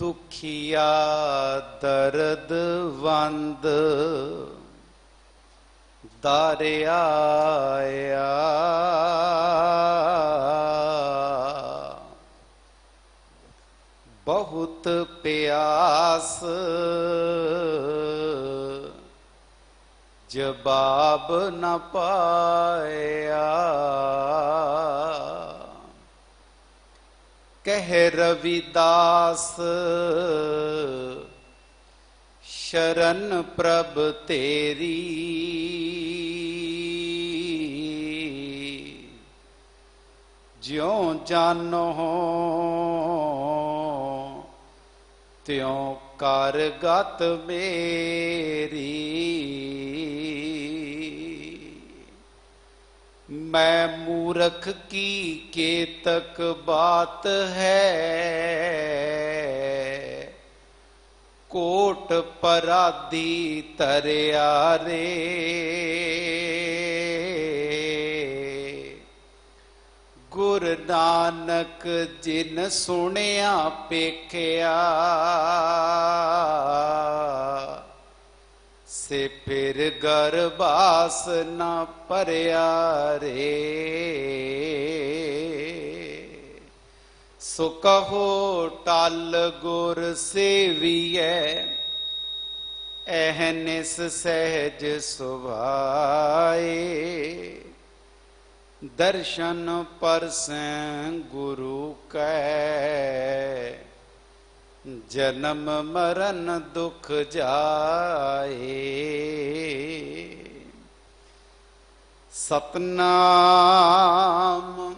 ਦੁਖੀਆ ਦਰਦ ਵੰਦ ਦਰਿਆਇਆ ਬਹੁਤ ਪਿਆਸ ਜਵਾਬ ਨਾ ਪਾਇਆ कह रविदास शरण प्रभ तेरी ज्यो जानो हो त्यों कारगत मेरी ਮੈਂ ਮੂਰਖ ਕੀ ਕੇਤਕ ਬਾਤ ਹੈ ਕੋਟ ਪਰਾਦੀ ਤਰਿਆ ਰੇ ਗੁਰ ਨਾਨਕ ਜਿਨ ਸੁਣਿਆ ਪੇਖਿਆ ਸੇ ਫਿਰ ਗਰਬਾਸ ਨਾ ਭਰਿਆ ਰੇ ਸੋ ਕਹੋ ਟਲ ਗੁਰ ਸੇਵੀਐ ਅਹਨਿਸ ਸਹਿਜ ਸੁਭਾਏ ਦਰਸ਼ਨ ਪਰਸੈ ਗੁਰੂ ਕੈ ਜਨਮ ਮਰਨ ਦੁਖ ਜਾਏ ਸਤਨਾਮ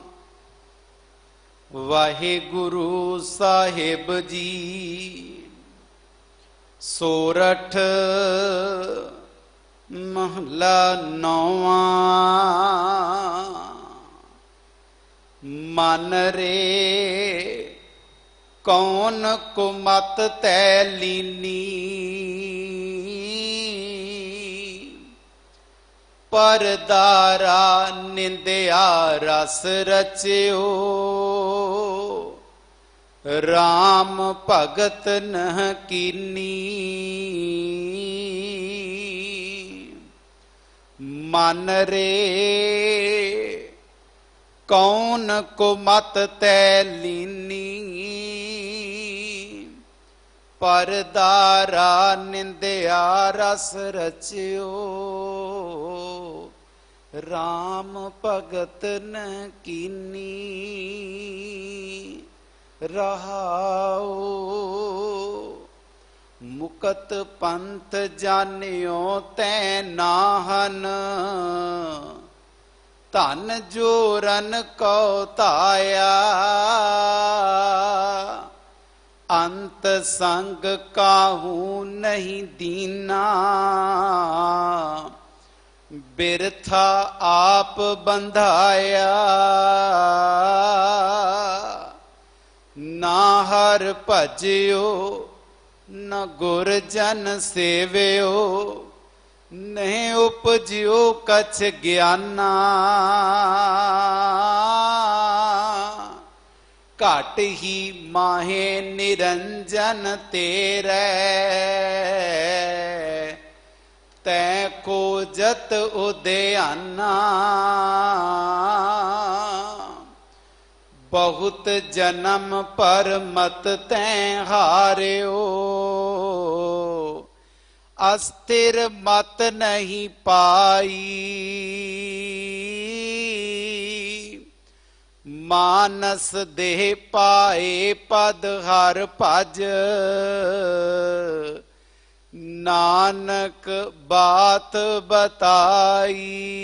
ਵਾਹਿਗੁਰੂ ਸਾਹਿਬ ਜੀ ਸੋਰਠ ਮਹਲਾ ਨੌਵਾਂ ਮਨ ਰੇ ਕੌਣ ਕੁਮਤ ਤੈ ਲੀਨੀ ਪਰਦਾਰਾ ਨਿੰਦਿਆ ਰਸ ਰਚਿਓ RAM ਭਗਤ ਨਹ ਕੀਨੀ ਮਨ ਰੇ ਕੌਣ ਕੁਮਤ ਤੈ ਲੀਨੀ ਦਾਰਾ ਨਿੰਦਿਆ ਰਸ ਰਚਿਓ RAM ਭਗਤ ਨ ਕੀਨੀ ਰਹਾਉ ਮੁਕਤ ਪੰਥ ਜਾਣਿਓ ਤੈ ਨਾਹਨ ਧਨ ਜੋਰਨ ਕੋ ਤਾਇਆ अंत संग काहू नहीं दीना बिरथा आप बंधाया ना हर भजो न गुरजन सेव्यो नहीं उपजियो कछ ज्ञाना घट ही माहे निरंजन तेरे तै को जत उदयना बहुत जन्म पर मत तें हारे अस्थिर मत नहीं पाई ਮਾਨਸ ਦੇ ਪਾਏ ਪਦ ਹਰ ਭਜ ਨਾਨਕ ਬਾਤ ਬਤਾਈ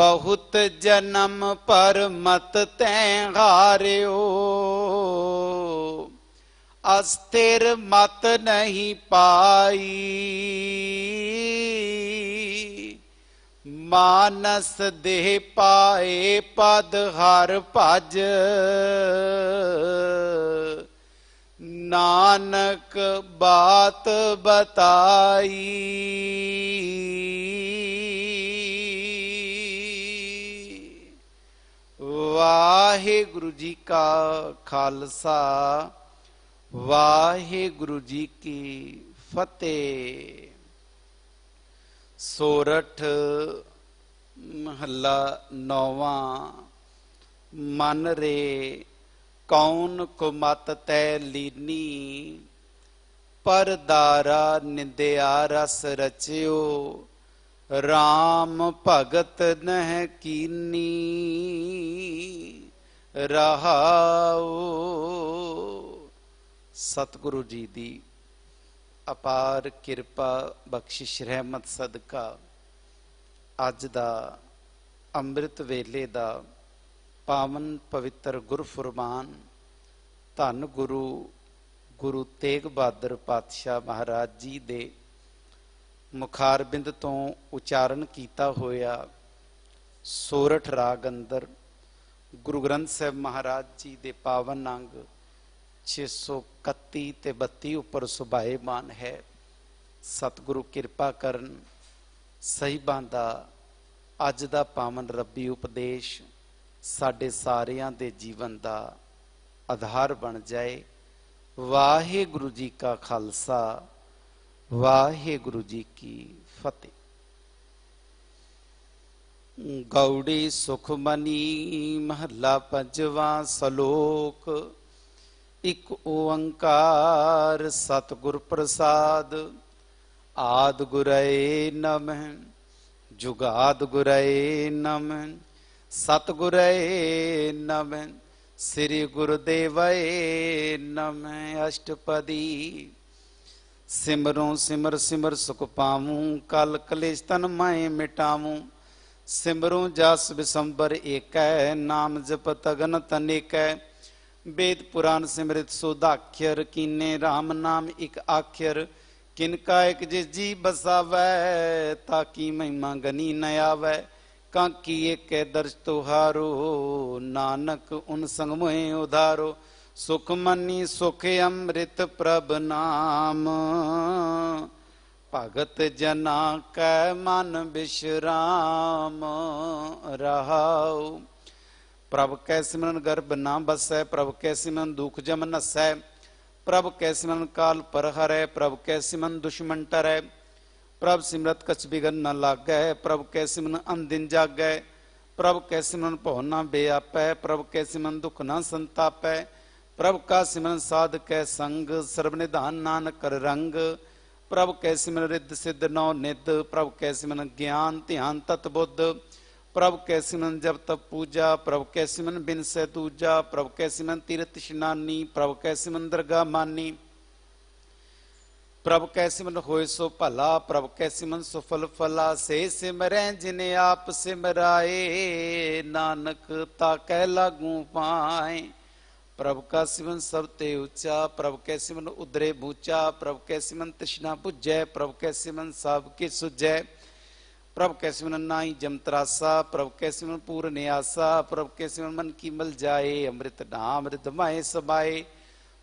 ਬਹੁਤ ਜਨਮ ਪਰ ਮਤ ਤੈ ਹਾਰਿਓ ਅਸਥਿਰ ਮਤ ਨਹੀਂ ਪਾਈ ਮਾਨਸ ਦੇਹ ਪਾਏ ਪਦ ਹਰ ਭਜ ਨਾਨਕ ਬਾਤ ਬਤਾਈ ਵਾਹਿਗੁਰੂ ਜੀ ਕਾ ਖਾਲਸਾ ਵਾਹਿਗੁਰੂ ਜੀ ਕੀ ਫਤਿਹ ਸੋਰਠ ਮਹੱਲਾ ਨੌਵਾਂ ਮਨ ਰੇ ਕੌਣ ਕੁਮਤ ਤੈ ਲੀਨੀ ਪਰਦਾਰਾ ਨਿੰਦਿਆ ਰਸ ਰਚਿਓ RAM ਭਗਤ ਨਹਿ ਕੀਨੀ ਰਹਾਉ ਸਤਿਗੁਰੂ ਜੀ ਦੀ ਅਪਾਰ ਕਿਰਪਾ ਬਖਸ਼ਿਸ਼ ਰਹਿਮਤ ਸਦਕਾ ਅੱਜ ਦਾ ਅੰਮ੍ਰਿਤ ਵੇਲੇ ਦਾ ਪਾਵਨ ਪਵਿੱਤਰ ਗੁਰਫੁਰਮਾਨ ਧੰਨ ਗੁਰੂ ਗੁਰੂ ਤੇਗ ਬਹਾਦਰ ਪਾਤਸ਼ਾਹ ਮਹਾਰਾਜ ਜੀ ਦੇ ਮੁਖਾਰਬਿੰਦ ਤੋਂ ਉਚਾਰਨ ਕੀਤਾ ਹੋਇਆ ਸੋਰਠ ਰਾਗ ਅੰਦਰ ਗੁਰੂ ਗ੍ਰੰਥ ਸਾਹਿਬ ਮਹਾਰਾਜ ਜੀ ਦੇ ਪਾਵਨ ਅੰਗ 631 ਤੇ 32 ਉੱਪਰ ਸੁਭਾਏਮਾਨ ਹੈ ਸਤਿਗੁਰੂ ਕਿਰਪਾ ਕਰਨ ਸਹੀ ਦਾ ਅੱਜ ਦਾ ਪਾਵਨ ਰੱਬੀ ਉਪਦੇਸ਼ ਸਾਡੇ ਸਾਰਿਆਂ ਦੇ ਜੀਵਨ ਦਾ ਆਧਾਰ ਬਣ ਜਾਏ ਵਾਹਿਗੁਰੂ ਜੀ ਕਾ ਖਾਲਸਾ ਵਾਹਿਗੁਰੂ ਜੀ ਕੀ ਫਤਿਹ ਗੌੜੀ ਸੁਖਮਨੀ ਮਹੱਲਾ ਪੰਜਵਾਂ ਸ਼ਲੋਕ ਇਕ ਓੰਕਾਰ ਸਤਗੁਰ ਪ੍ਰਸਾਦ ਆਦ ਗੁਰੇ ਨਮਹਿ जुगाद गुरए नमन सतगुरए नमन श्री गुरुदेव नम अष्टपदी सिमरों सिमर सिमर सुख पाऊं कल कलेश तन मैं मिटाऊं सिमरों जस विसंबर एक नाम जप तगन तनिक वेद पुराण सिमृत सुधाख्यर कीने राम नाम इक आख्यर ਕਾ ਇੱਕ ਜਿਸ ਜੀ ਬਸਾਵੇ ਤਾਂ ਕੀ ਮਹਿਮਾ ਗਨੀ ਨ ਆਵੇ ਕਾਂਕੀ ਏਕੇ ਦਰਸ ਤੁਹਾਰੋ ਨਾਨਕ ਉਨ ਸੰਗ ਮੋਹੇ ਉਧਾਰੋ ਸੁਖ ਮੰਨੀ ਸੁਖ ਅੰਮ੍ਰਿਤ ਪ੍ਰਭ ਨਾਮ ਭਗਤ ਜਨਾ ਕੈ ਮਨ ਬਿਸ਼ਰਾਮ ਰਹਾਉ ਪ੍ਰਭ ਕੈ ਸਿਮਰਨ ਗਰਬ ਨਾ ਬਸੈ ਪ੍ਰਭ ਕੈ ਸਿਮਰਨ ਦੁਖ ਜਮ ਨਸੈ प्रभ कैसिमन काल हर है प्रभ कैसिमन दुश्मन टर है प्रभ सिमरत कछ बिगन न लाग है प्रभ कैसिमन अंदिन जाग गए प्रभ कैसिमन पहुना बेआप है प्रभ कैसिमन दुख न संताप है प्रभ का सिमरन साध कै संग सर्वनिधान नान कर रंग प्रभ कैसिमन रिद्ध सिद्ध नौ निध प्रभ कैसिमन ज्ञान ध्यान तत्बुद्ध बुद्ध प्रभ कैसिमन जब तब पूजा प्रभ कैसी बिन से दूजा प्रभ कैसी मन तीर्थ स्नानी प्रभ कैसी दरगाह मानी प्रभ कैसिमन मन होय सो भला प्रभ कैसी सुफल फला से सिमरै जिने आप सिमराए नानक ताकै लागू पाए प्रभ का सिमन सब ते उचा प्रभ कै सिमन उदरे बूचा प्रभ कै सिमन तृष्णा बुझै प्रभ कै सिमन सब के सुजय प्रभ कैसे नाई जमतरासा प्रभ कैसे मन पूर्ण न्यासा प्रभ कैसे मन की मल जाए अमृत नाम रिधमाए समाए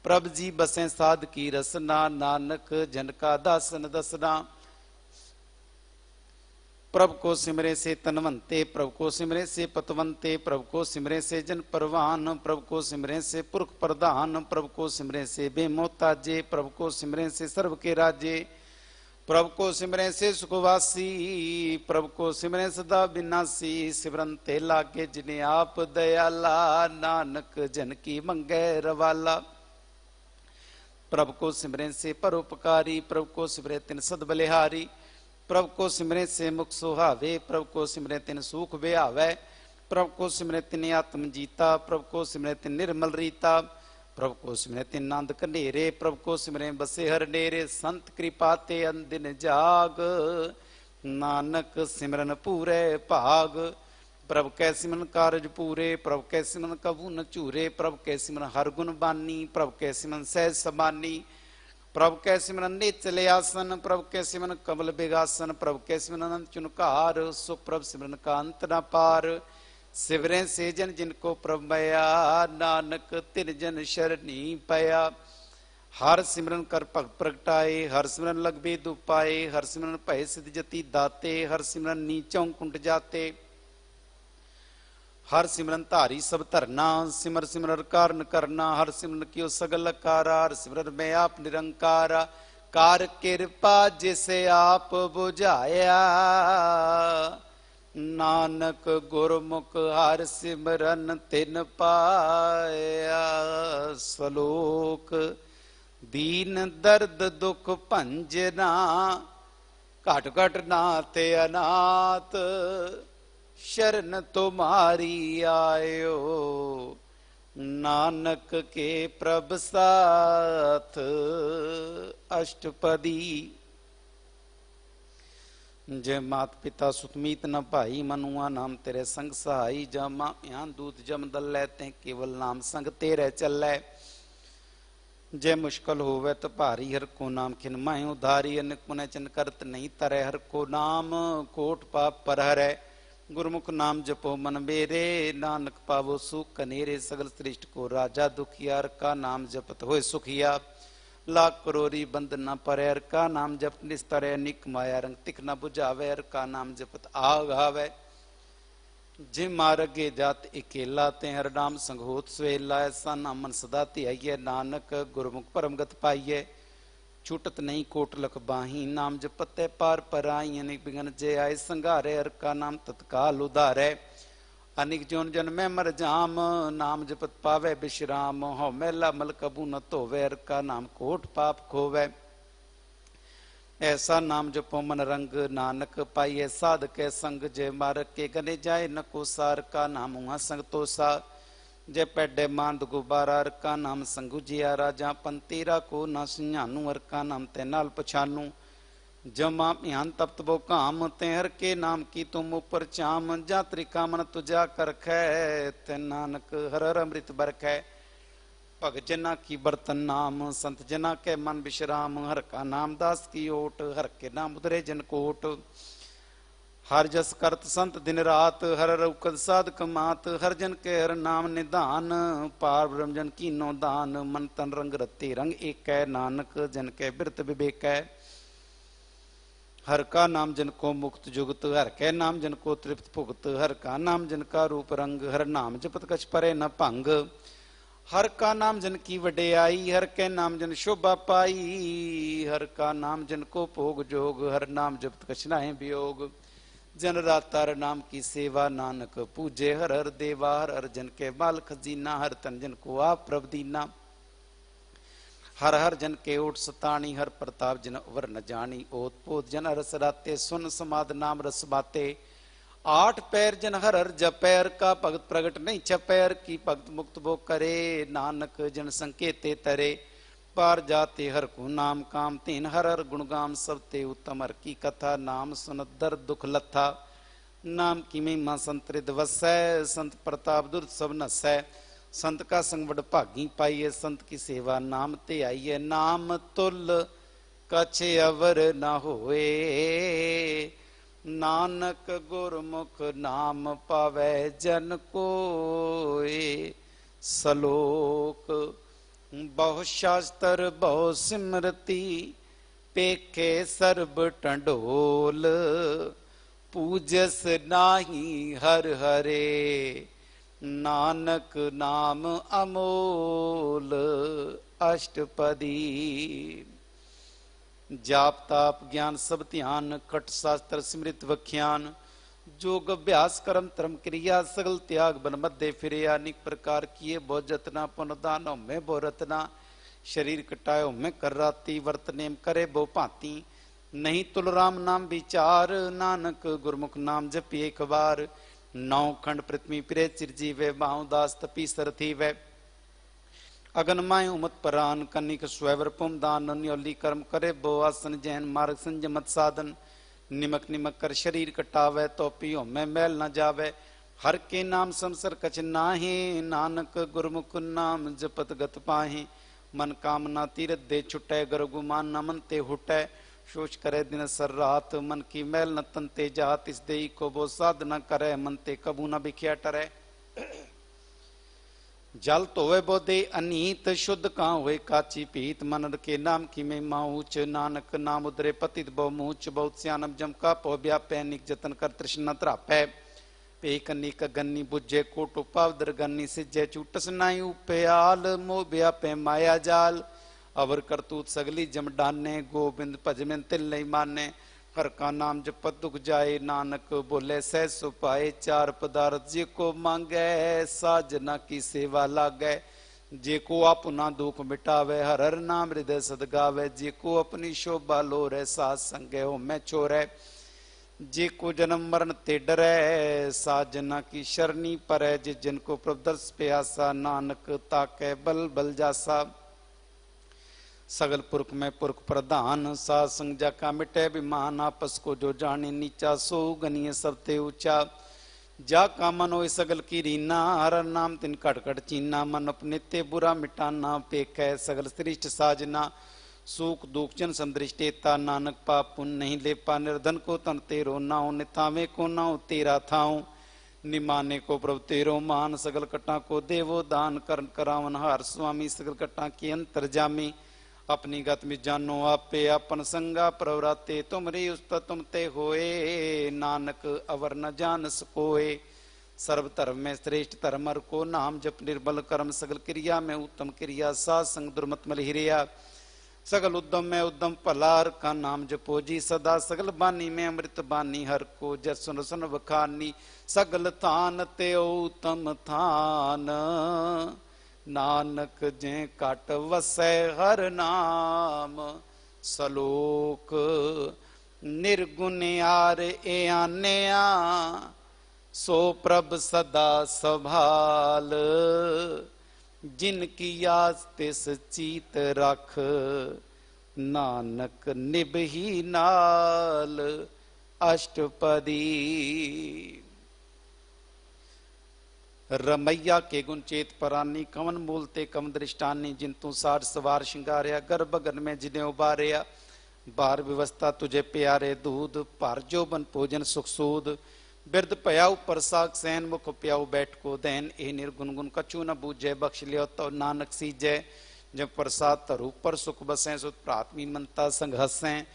प्रभ जी बसे साध की रसना नानक जन का दासन दसना प्रभ को सिमरे से तनवंते प्रभ को सिमरे से पतवंते प्रभ को सिमरे से जन परवान प्रभ को सिमरे से पुरख प्रधान प्रभ को सिमरे से बेमोताजे प्रभ को सिमरे से सर्व के राजे ਪ੍ਰਭ ਕੋ ਸਿਮਰੈ ਸੇ ਸੁਖਵਾਸੀ ਪ੍ਰਭ ਕੋ ਸਿਮਰੈ ਸਦਾ ਬਿਨਾਸੀ ਸਿਮਰਨ ਤੇ ਲਾਗੇ ਜਿਨੇ ਆਪ ਦਇਆਲਾ ਨਾਨਕ ਜਨ ਕੀ ਮੰਗੈ ਰਵਾਲਾ ਪ੍ਰਭ ਕੋ ਸਿਮਰੈ ਸੇ ਪਰਉਪਕਾਰੀ ਪ੍ਰਭ ਕੋ ਸਿਮਰੈ ਤਿਨ ਸਦ ਬਲਿਹਾਰੀ ਪ੍ਰਭ ਕੋ ਸਿਮਰੈ ਸੇ ਮੁਖ ਸੁਹਾਵੇ ਪ੍ਰਭ ਕੋ ਸਿਮਰੈ ਤਿਨ ਸੁਖ ਬਿਹਾਵੇ ਪ੍ਰਭ ਕੋ ਸਿਮਰੈ ਤਿਨ ਆਤਮ ਜੀਤਾ ਪ੍ਰਭ ਕੋ ਸਿਮਰੈ ਤਿਨ ਨਿਰਮਲ ਰੀਤਾ ਪ੍ਰਭ ਕੋ ਸਿਮਰੈ ਤਿੰਨ ਆਨੰਦ ਘਨੇਰੇ ਪ੍ਰਭ ਕੋ ਸਿਮਰੈ ਬਸੇ ਹਰ ਨੇਰੇ ਸੰਤ ਕਿਰਪਾ ਤੇ ਅੰਦਿਨ ਜਾਗ ਨਾਨਕ ਸਿਮਰਨ ਪੂਰੇ ਭਾਗ ਪ੍ਰਭ ਕੈ ਸਿਮਨ ਕਾਰਜ ਪੂਰੇ ਪ੍ਰਭ ਕੈ ਸਿਮਨ ਕਬੂ ਨ ਝੂਰੇ ਪ੍ਰਭ ਕੈ ਸਿਮਨ ਹਰ ਗੁਣ ਬਾਨੀ ਪ੍ਰਭ ਕੈ ਸਿਮਨ ਸਹਿਜ ਸਮਾਨੀ ਪ੍ਰਭ ਕੈ ਸਿਮਰਨ ਨਿਤਲ ਆਸਨ ਪ੍ਰਭ ਕੈ ਸਿਮਨ ਕਮਲ ਬਿਗਾਸਨ ਪ੍ਰਭ ਕੈ ਸਿਮਨ ਅਨੰਤ ਚੁਨਕਾਰ ਸੋ ਪ੍ਰਭ ਸਿਮਰਨ ਅੰਤ ਨਾ ਪਾਰ ਸਿਵਰੇ ਸੇਜਨ ਜਿਨ ਕੋ ਪ੍ਰਮਇਆ ਨਾਨਕ ਤਿਨ ਜਨ ਸਰਨੀ ਪਿਆ ਹਰ ਸਿਮਰਨ ਕਰ ਭਗਤ ਪ੍ਰਗਟਾਏ ਹਰ ਸਿਮਰਨ ਲਗਬੇ ਦੁਪਾਏ ਹਰ ਸਿਮਰਨ ਭੈ ਸਿਧ ਜਤੀ ਦਾਤੇ ਹਰ ਸਿਮਰਨ ਨੀਚੋਂ ਕੁੰਟ ਜਾਤੇ ਹਰ ਸਿਮਰਨ ਧਾਰੀ ਸਭ ਧਰਨਾ ਸਿਮਰ ਸਿਮਰਨ ਕਾਰਨ ਕਰਨਾ ਹਰ ਸਿਮਰਨ ਕੀਓ ਸਗਲ ਆਕਾਰਾ ਹਰ ਸਿਮਰਨ ਮੈਂ ਆਪ ਨਿਰੰਕਾਰ ਕਰ ਕਿਰਪਾ ਜਿਸ ਆਪ ਬੁਝਾਇਆ ਨਾਨਕ ਗੁਰਮੁਖ ਹਰ ਸਿਮਰਨ ਤਿਨ ਪਾਇਆ ਸਲੋਕ ਦੀਨ ਦਰਦ ਦੁਖ ਭੰਜਨਾ ਘਟ ਘਟ ਨਾ ਤੇ ਅਨਾਤ ਸ਼ਰਨ ਤੁਮਾਰੀ ਆਇਓ ਨਾਨਕ ਕੇ ਪ੍ਰਭ ਸਾਥ ਅਸ਼ਟਪਦੀ जय मात पिता सुतमीत न भाई मनुआ नाम तेरे संग सहाई जमा यहाँ दूत जम दल ते केवल नाम संग तेरे चल जय मुश्किल होवे तो भारी हर को नाम खिन माय उधारी अन कुने चिन करत नहीं तर हर को नाम कोट पाप पर हर है नाम जपो मन मेरे नानक पावो सुख कनेरे सगल सृष्ट को राजा दुखियार का नाम जपत हो सुखिया ਲਾ ਕਰੋਰੀ ਬੰਦਨਾ ਪਰੈ ਕਾ ਨਾਮ ਜਪ ਤਰੈ ਨਿਕ ਮਾਇਆ ਰੰਗ ਤਿਕ ਨ 부ਝਾਵੇ ਕਾ ਨਾਮ ਜਪਤ ਆਗ ਆਵੇ ਜੇ ਮਾਰਗੇ ਜਤ ਇਕੇਲਾ ਤੇ ਹਰ ਨਾਮ ਸੰਘੋਤ ਸਵੇਲਾ ਸਨ ਅਮਨ ਸਦਾ ਧਿਆਈਏ ਨਾਨਕ ਗੁਰਮੁਖ ਪਰਮਗਤ ਪਾਈਏ ਛੁਟਤ ਨਹੀਂ ਕੋਟ ਲਖ ਬਾਹੀ ਨਾਮ ਜਪਤੇ ਪਾਰ ਪਰਾਈਆਂ ਨਿਕ ਬਿਗਨ ਜੇ ਆਏ ਸੰਘਾਰੇ ਕਾ ਨਾਮ ਤਤਕਾਲ ਉਧਾਰੇ ਅਨਿਕ ਜਨ ਜਨ ਮੈਂ ਮਰ ਜਾਮ ਨਾਮ ਜਪਤ ਪਾਵੇ ਬਿਸ਼ਰਾਮ ਹੋ ਮਹਿਲਾ ਮਲਕਬੂ ਨ ਧੋਵੇ ਅਰ ਕਾ ਨਾਮ ਕੋਟ ਪਾਪ ਖੋਵੇ ਐਸਾ ਨਾਮ ਜਪੋ ਮਨ ਰੰਗ ਨਾਨਕ ਪਾਈਏ ਸਾਧਕੇ ਸੰਗ ਜੇ ਮਰ ਕੇ ਗਨੇ ਜਾਏ ਨ ਕੋ ਸਾਰ ਕਾ ਨਾਮ ਹਾਂ ਸੰਗ ਤੋਸਾ ਜੇ ਪੈਡੇ ਮੰਦ ਗੁਬਾਰਾ ਅਰ ਕਾ ਨਾਮ ਸੰਗੁਜਿਆ ਰਾਜਾ ਪੰਤੀਰਾ ਕੋ ਨਾ ਸਿਆਨੂ ਅਰ ਕਾ ਨਾਮ ਤੇ ਨਾਲ ਪਛਾਨੂ जमा मिहान तप्त बो काम तेहर के नाम की तुम ऊपर चाम जा त्रिकामन तुझा कर खै ते नानक हर हर अमृत बर खै भगत जना की बर्तन नाम संत जना के मन विश्राम हर का नाम दास की ओट हर के नाम उदरे जन कोट हर जस करत संत दिन रात हर रौकद साधक मात हर जन के हर नाम निधान पार ब्रह्म जन की नो दान मन तन रंग रते रंग एक है नानक जन के बिरत विवेक है हर का नाम जिनको मुक्त जुगत हर कै नाम जिनको तृप्त भुगत हर का नाम जिनका रूप रंग हर नाम जपत कछ परे न भंग हर का नाम जिनकी आई हर कै नाम जिन शोभा पाई हर का नाम जिनको भोग जोग हर नाम जपत नाहे वियोग जन रातार नाम की सेवा नानक पूजे हर हर देवा हर हर जन के बाल खजीना हर तन जिनको आप दीना हर हर जन के ओट सतानी हर प्रताप जन उवर न जानी ओत पोत जन रस राते सुन समाध नाम रस बाते आठ पैर जन हर हर जपैर का भगत प्रगट नहीं छपैर की भगत मुक्त वो करे नानक जन संकेते तरे पार जाते हर को नाम काम तीन हर हर गुणगाम सब ते उत्तम हर की कथा नाम सुन दर दुख लथा नाम की महिमा संतरित संत प्रताप दुर्द सब नसै ਸੰਤ ਕਾ ਸੰਗ ਵਡਭਾਗੀ ਪਾਈਏ ਸੰਤ ਕੀ ਸੇਵਾ ਨਾਮ ਤੇ ਆਈਏ ਨਾਮ ਤੁਲ ਕਛ ਅਵਰ ਨਾ ਹੋਏ ਨਾਨਕ ਗੁਰਮੁਖ ਨਾਮ ਪਾਵੇ ਜਨ ਕੋਏ ਸਲੋਕ ਬਹੁ ਸ਼ਾਸਤਰ ਬਹੁ ਸਿਮਰਤੀ ਪੇਖੇ ਸਰਬ ਟੰਡੋਲ ਪੂਜਸ ਨਾਹੀ ਹਰ ਹਰੇ नानक नाम अमोल अष्टपदी जाप ताप ज्ञान सब ध्यान कट शास्त्र स्मृत व्याख्यान जोग अभ्यास कर्म धर्म क्रिया सगल त्याग बन मध्य फिरे अनेक प्रकार किए बहु जतना पुनदान में बहु रतना शरीर कटायो में कर राती वर्तनेम करे बो भाती नहीं तुलराम नाम विचार नानक गुरमुख नाम जपिए अखबार बार ਨੌ ਖੰਡ ਪ੍ਰਤਮੀ ਪਿਰੇ ਚਿਰਜੀਵੇ ਬਾਹਉ ਦਾਸ ਤਪੀ ਸਰਥੀਵੇ ਅਗਨਮੈ ਉਮਤ ਪਰਾਨ ਕਨਿਕ ਸਵੈਵਰ ਪੁਮਦਾਨ ਅਨਯੋਲੀ ਕਰਮ ਕਰੇ ਬੋ ਆਸਨ ਜੈਨ ਮਾਰਗ ਸੰਜਮਤ ਸਾਧਨ ਨਿਮਕ ਨਿਮਕ ਕਰ ਸ਼ਰੀਰ ਕਟਾਵੇ ਤੋਪੀ ਹਉਮੈ ਮੈਲ ਨਾ ਜਾਵੇ ਹਰ ਕੇ ਨਾਮ ਸੰਸਰ ਕਚ ਨਾਹੀ ਨਾਨਕ ਗੁਰਮੁਖ ਨਾਮ ਜਪਤ ਗਤ ਪਾਹੀ ਮਨ ਕਾਮਨਾ ਤੀਰਤ ਦੇ ਛੁਟੈ ਗਰ ਗੁਮਾਨ ਨਮਨ ਤੇ ਹੁਟੈ शोच करे दिन सर रात मन की मैल न तन तेजात इस देई को वो साध न करे मन ते कबू न बिखिया टरे जल धोवे बोधे अनित शुद्ध का हुए काची पीत मन के नाम की में माऊच नानक नाम उदरे पतित बहु मूच बहुत स्यानम जमका पो ब्या पैनिक जतन कर तृष्णा त्रापै पे कन्नी का गन्नी बुझे कोटो पावदर गन्नी सिजे चूटस नाई उपयाल मोह ब्या माया जाल अवर करतूत सगली जमडाने डाने गोबिंद भजमिन तिल नहीं माने हर का नाम जप दुख जाए नानक बोले सह सुपाए चार पदार्थ जे को मांगे साजना की सेवा लागे जे को अपना दुख मिटावे हर हर नाम हृदय सदगावे जे को अपनी शोभा लो रे सास संगे हो मैं छोरे जे को जन्म मरण ते डरे साजना की शरणी पर जे जिनको प्रभु प्यासा नानक ताके बल बल जासा सगल पुरख में पुरख प्रधान सा संजा का मिटे विमान आपस को जो जाने नीचा सो गनिय सबते ऊंचा जा का मन हो सगल की रीना हर नाम तिन कटकट चीना मन अपने ते बुरा मिटाना पेक है सगल श्रिष्ट साजना सुख दुख जन संदृष्टेता नानक पाप पुन नहीं ले पा निर्धन को तन तेरो ना हो नितावे को ना हो तेरा थाऊ निमाने को प्रभु तेरो मान सगल कटा को देवो दान करन करावन हार स्वामी सगल कटा के अंतर जामी अपनी गत में जानो आपे अपन संगा प्रवराते तुमरी उस्त तुम ते होए नानक अवर न जान सकोए सर्व धर्म में श्रेष्ठ धर्म को नाम जप निर्बल कर्म सगल क्रिया में उत्तम क्रिया सा संग दुर्मत मल हिरिया सगल उद्यम में उद्यम पलार का नाम जपो जी सदा सगल बानी में अमृत बानी हर को जसन सुन सुन बखानी सगल थान ते उत्तम थान ਨਾਨਕ ਜੇ ਕਟ ਵਸੈ ਹਰ ਨਾਮ ਸਲੋਕ ਨਿਰਗੁਨਿਆਰ ਇਆਨਿਆ ਸੋ ਪ੍ਰਭ ਸਦਾ ਸੰਭਾਲ ਜਿਨ ਕੀ ਆਸ ਤਿਸ ਚੀਤ ਰਖ ਨਾਨਕ ਨਿਭਹੀ ਨਾਲ ਅਸ਼ਟਪਦੀ रमैया के गुण चेत परानी कवन मूलते कम दृष्टानी जिन तू सार सवार शिंगारिया गर्भ गर्भगन में जिने उबारिया बार व्यवस्था तुझे प्यारे दूध पारजो बन भोजन सुख सूद बिरद पयाउ परसाग सैन मुख प्याऊ बैठ को दैन ए निर्गुन गुन कछु न बूझे बख्श लियो तो नानक सी जय जय प्रसाद तरू पर सुख बसें सुत प्राथमी मनता संग हसें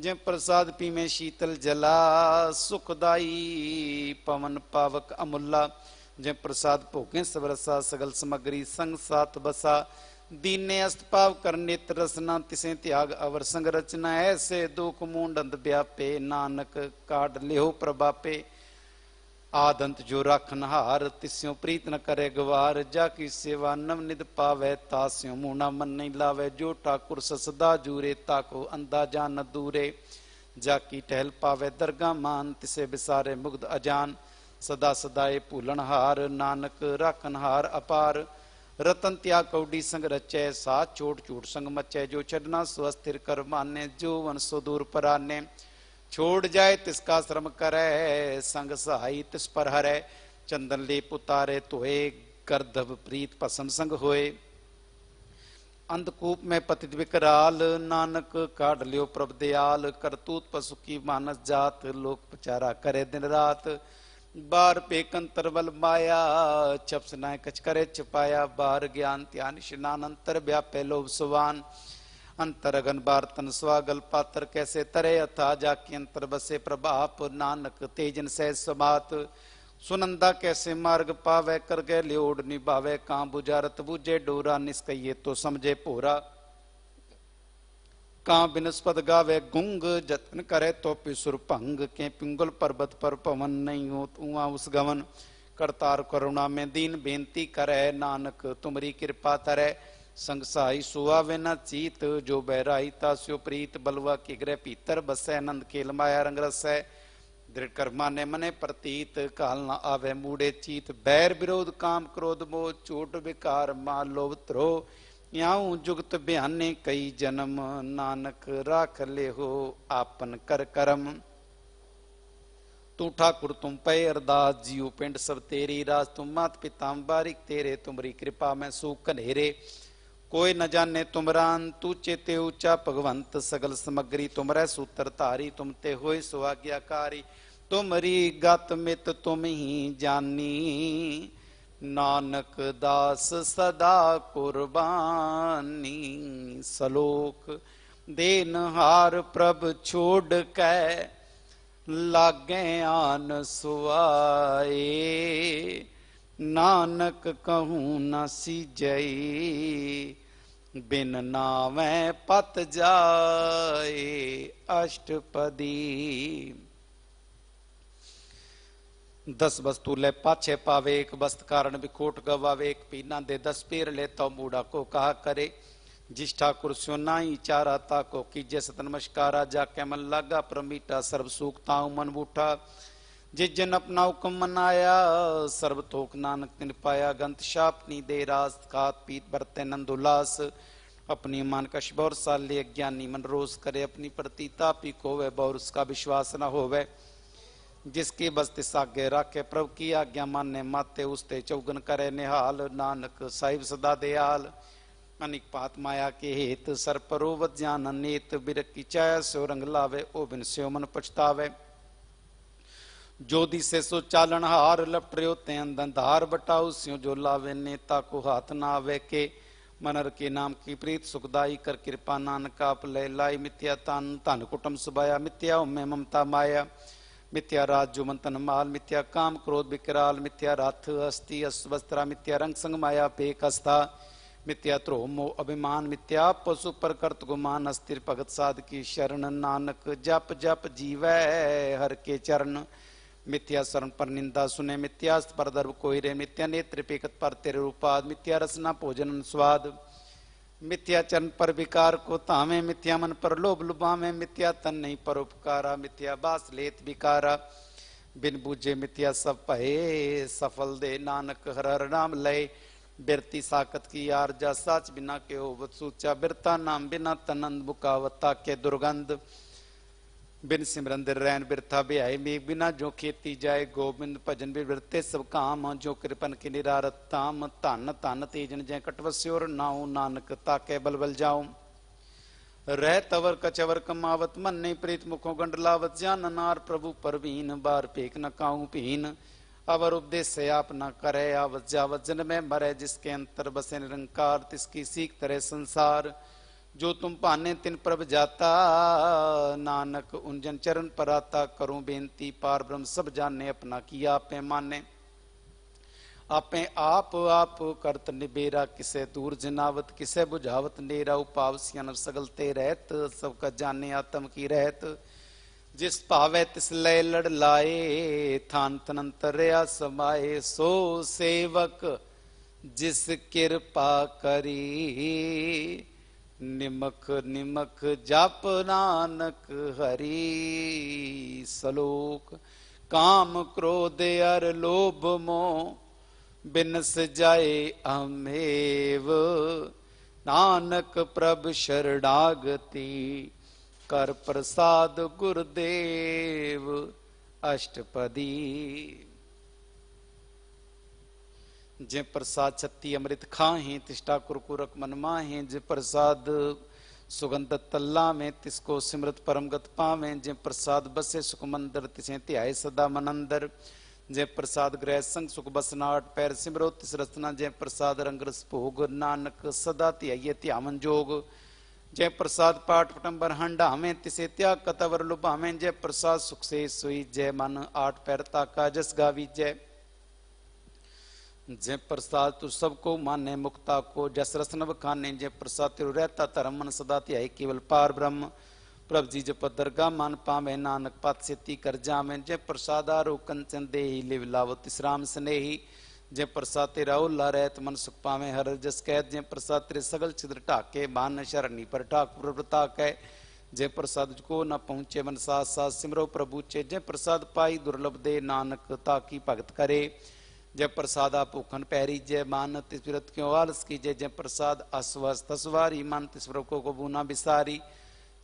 जय प्रसाद पी शीतल जला सुखदाई पवन पावक अमुल्ला जय प्रसाद भोगे सबरसा सगल समग्री संग सात बसा दीने अस्त भाव कर नित रसना तिसे त्याग अवर संग रचना ऐसे दुख मूंड अंत ब्यापे नानक काट लिहो प्रभापे आदंत जो रख नहार तिस्यो प्रीत न करे गवार जाकी सेवा नव निध पावे तास्यो मुना मन नहीं लावे जो ठाकुर ससदा जूरे ताको अंधा जान दूरे जाकी टहल पावे दरगा मान तिसे बिसारे मुग्ध अजान सदा सदाए भूलन ਸਦਾ ਸਦਾਏ ਭੁੱਲਣਹਾਰ ਨਾਨਕ ਰੱਖਨਹਾਰ ਅਪਾਰ ਰਤਨ ਤਿਆ ਕੌਡੀ ਸੰਗ ਰਚੈ चोट ਛੋਟ ਛੂਟ ਸੰਗ ਮਚੈ ਜੋ ਛੱਡਣਾ ਸਵਸਥਿਰ ਕਰਮਾਨੇ ਜੋ ਵਨ ਸੋ ਦੂਰ ਪਰਾਨੇ छोड़ जाए तिसका श्रम करे संग सहाय तिस पर हरे चंदन ले पुतारे तोहे गर्दव प्रीत पसम संग होए अंधकूप में पतित विकराल नानक काट लियो प्रभ दयाल करतूत पशु की मानस जात लोक पचारा करे दिन रात ਬਾਰ ਪੇਕਨ ਤਰਵਲ ਮਾਇਆ ਚਪਸ ਨਾ ਕਚ ਕਰੇ ਚਪਾਇਆ ਬਾਰ ਗਿਆਨ ਧਿਆਨ ਇਸ਼ਨਾਨ ਅੰਤਰ ਵਿਆਪੇ ਲੋਭ ਸੁਵਾਨ ਅੰਤਰ ਅਗਨ ਬਾਰ ਤਨ ਸਵਾਗਲ ਪਾਤਰ ਕੈਸੇ ਤਰੇ ਅਥਾ ਜਾ ਕੀ ਅੰਤਰ ਬਸੇ ਪ੍ਰਭਾਪ ਨਾਨਕ ਤੇਜਨ ਸਹਿ ਸਮਾਤ ਸੁਨੰਦਾ ਕੈਸੇ ਮਾਰਗ ਪਾਵੇ ਕਰ ਗਏ ਲਿਓੜ ਨਿਭਾਵੇ ਕਾਂ ਬੁਜਾਰਤ ਬੂਝੇ ਡੋਰਾ ਨਿਸਕਈਏ ਤੋ ਸਮਝੇ ਭੋਰਾ का बिनस्पत गावे गुंग जतन करे तो पिसुर भंग के पिंगल पर्वत पर पवन नहीं हो तुआ उस गवन करतार करुणा में दीन बेनती करे नानक तुमरी कृपा तरे संगसाई सुहावे चीत जो बहराई तास्यो प्रीत बलवा के ग्रह पीतर बसे नंद केल माया रंग रस है दृढ़ कर्मा ने मने प्रतीत काल न आवे मूडे चीत बैर विरोध काम क्रोध मोह चोट विकार मान लोभ त्रोह याऊ जुगत बिहाने कई जन्म नानक राख ले हो आपन कर करम तू ठाकुर तुम पे अरदास जियो पिंड सब तेरी राज तुम मात पिताम बारिक तेरे तुम्हारी कृपा मैं सूकन हेरे कोई न जाने तुमरान तू चेते ऊंचा भगवंत सगल समग्री तुमरे सूत्र तारी तुम ते हो सुभाग्याकारी तुमरी गत मित तुम ही जानी ਨਾਨਕ ਦਾਸ ਸਦਾ ਕੁਰਬਾਨੀ ਸਲੋਕ ਦੇਨ ਹਾਰ ਪ੍ਰਭ ਛੋੜ ਕੈ ਲਾਗੇ ਆਨ ਸੁਆਏ ਨਾਨਕ ਕਹੂ ਨਾ ਜਈ ਬਿਨ ਨਾਵੇਂ ਪਤ ਜਾਏ ਅਸ਼ਟਪਦੀ दस वस्तु ले पाछे पावे एक वस्त कारण विकोट गवावे एक पीना दे दस पेर लेता तो मूड़ा को कहा करे जिस ठाकुर स्यो नाई चारा ताको कीजे सत नमस्कारा जाके मन लागा प्रमीटा सर्व सुख मन बूठा जिस जन अपना हुक्म मनाया सर्व तोक नानक तिन पाया गंत शाप नी दे रास खात पीत बरते नंद उल्लास अपनी मान कश बौर साले ले अज्ञानी मन रोज करे अपनी प्रतीता पी को वह उसका विश्वास न होवे जिसकी बस्ती सागे राखे प्रभु की आज्ञा माने माते उसते चौगन करे निहाल नानक साहिब सदा दयाल अनिक पात माया के हेत सर परोवत ज्ञान नेत की चाय सो रंग लावे ओ बिन स्यो मन पछतावे जो से सो चालन हार लपटरियो ते अंदन धार बटाऊ स्यो जो लावे नेता को हाथ ना आवे के मनर के नाम की प्रीत सुखदाई कर कृपा नानक आप ले लाई मिथ्या तान धन कुटुम सबाया मिथ्या उमे ममता माया मिथ्या राज जो मंथन माल मिथ्या काम क्रोध विकराल मिथ्या रथ अस्थि अस्वस्त्रा मिथ्या रंग संग माया पेक अस्था मिथ्या त्रोह मोह अभिमान मिथ्या पशु पर कर्त गुमान अस्थिर भगत साध की शरण नानक जप जप जीव हर के चरण मिथ्या शरण पर निंदा सुने मिथ्या पर दर्भ कोहिरे मिथ्या नेत्र पेकत पर तेरे रूपाद मिथ्या रसना भोजन स्वाद मिथ्या चन पर विकार को तामे मिथ्या मन पर लोभ लुभा में मिथ्या तन नहीं पर उपकारा मिथ्या बास लेत विकारा बिन बुझे मिथ्या सब पहे सफल दे नानक हर हर नाम लय बिरती साकत की यार जा साच बिना के हो सूचा बिरता नाम बिना तनंद बुकावता के दुर्गंध बिन सिमरंदर रैन बिरथा बिहाय में बिना जो खेती जाए गोविंद भजन बिरते सब काम जो कृपन के निरारत ताम धन धन तेजन जय कटवस्योर नाऊ नानक ताके बलबल जाऊ रह तवर कचवर कमावत मन नहीं प्रीत मुखो गंडलावत जान नार प्रभु परवीन बार पेक न काऊ पीन अवर उपदेश से आप न करे आवत जावत जन में मरे जिसके अंतर बसे निरंकार तिसकी सीख तरह संसार जो तुम भाने तिन प्रभ जाता नानक उंजन चरण पराता करो बेनती पार ब्रह्म सब जाने अपना किया आपे माने आपे आप आप करत निबेरा किसे दूर जनावत किसे बुझावत नेरा उपाव सियान सगलते रहत सबका जाने आत्म की रहत जिस पावे तिस लय लड़ लाए थान तनंतरया समाये सो सेवक जिस कृपा करी निमक निमक जाप नानक हरी सलोक काम क्रोध अर लोभ मो बिनस जाए अमेव नानक प्रभ शरणागति कर प्रसाद गुरुदेव अष्टपदी जय प्रसाद छत्ती अमृत खाहें तिष्ठा कुरकुरक मन माहें जे प्रसाद सुगंध तल्ला में तिसको सिमरत परमगत गत पावें जे प्रसाद बसे सुख मंदिर तिसे त्याय सदा मनंदर जय प्रसाद ग्रह संघ सुख बसनाट पैर सिमरो तिस रसना जय प्रसाद रंग रस भोग नानक सदा त्याये त्यामन जोग जय प्रसाद पाठ पटम्बर हंडा हमें तिसे त्याग कतवर लुभा हमें जय प्रसाद सुख से सुई जय मन आठ पैर ताका जस गावी जय जय प्रसाद तू सबको माने मुक्ता को जस रसनव खाने जय प्रसाद तिर रहता धर्म मन सदा त्याय केवल पार ब्रह्म प्रभ जी जप दरगा मान पावे नानक पात से कर जामे जय प्रसाद आरो कंचन दे लिव लावो तिसराम स्नेही जय प्रसाद ते उल्ला रहत मन सुख पावे हर जस कैद जय प्रसाद तिर सगल छिद्र ढाके मान शरणी पर ठाक प्रता कह जय प्रसाद को न पहुंचे मन साथ साथ सिमरो प्रभु चे जय प्रसाद पाई दुर्लभ दे नानक ताकी भगत करे जय प्रसाद भूखन पैरी जय मान तिस्वरत क्यों आलस की जय जय प्रसाद अस्वस्थ सवारी मान तिस्वर को बूना बिसारी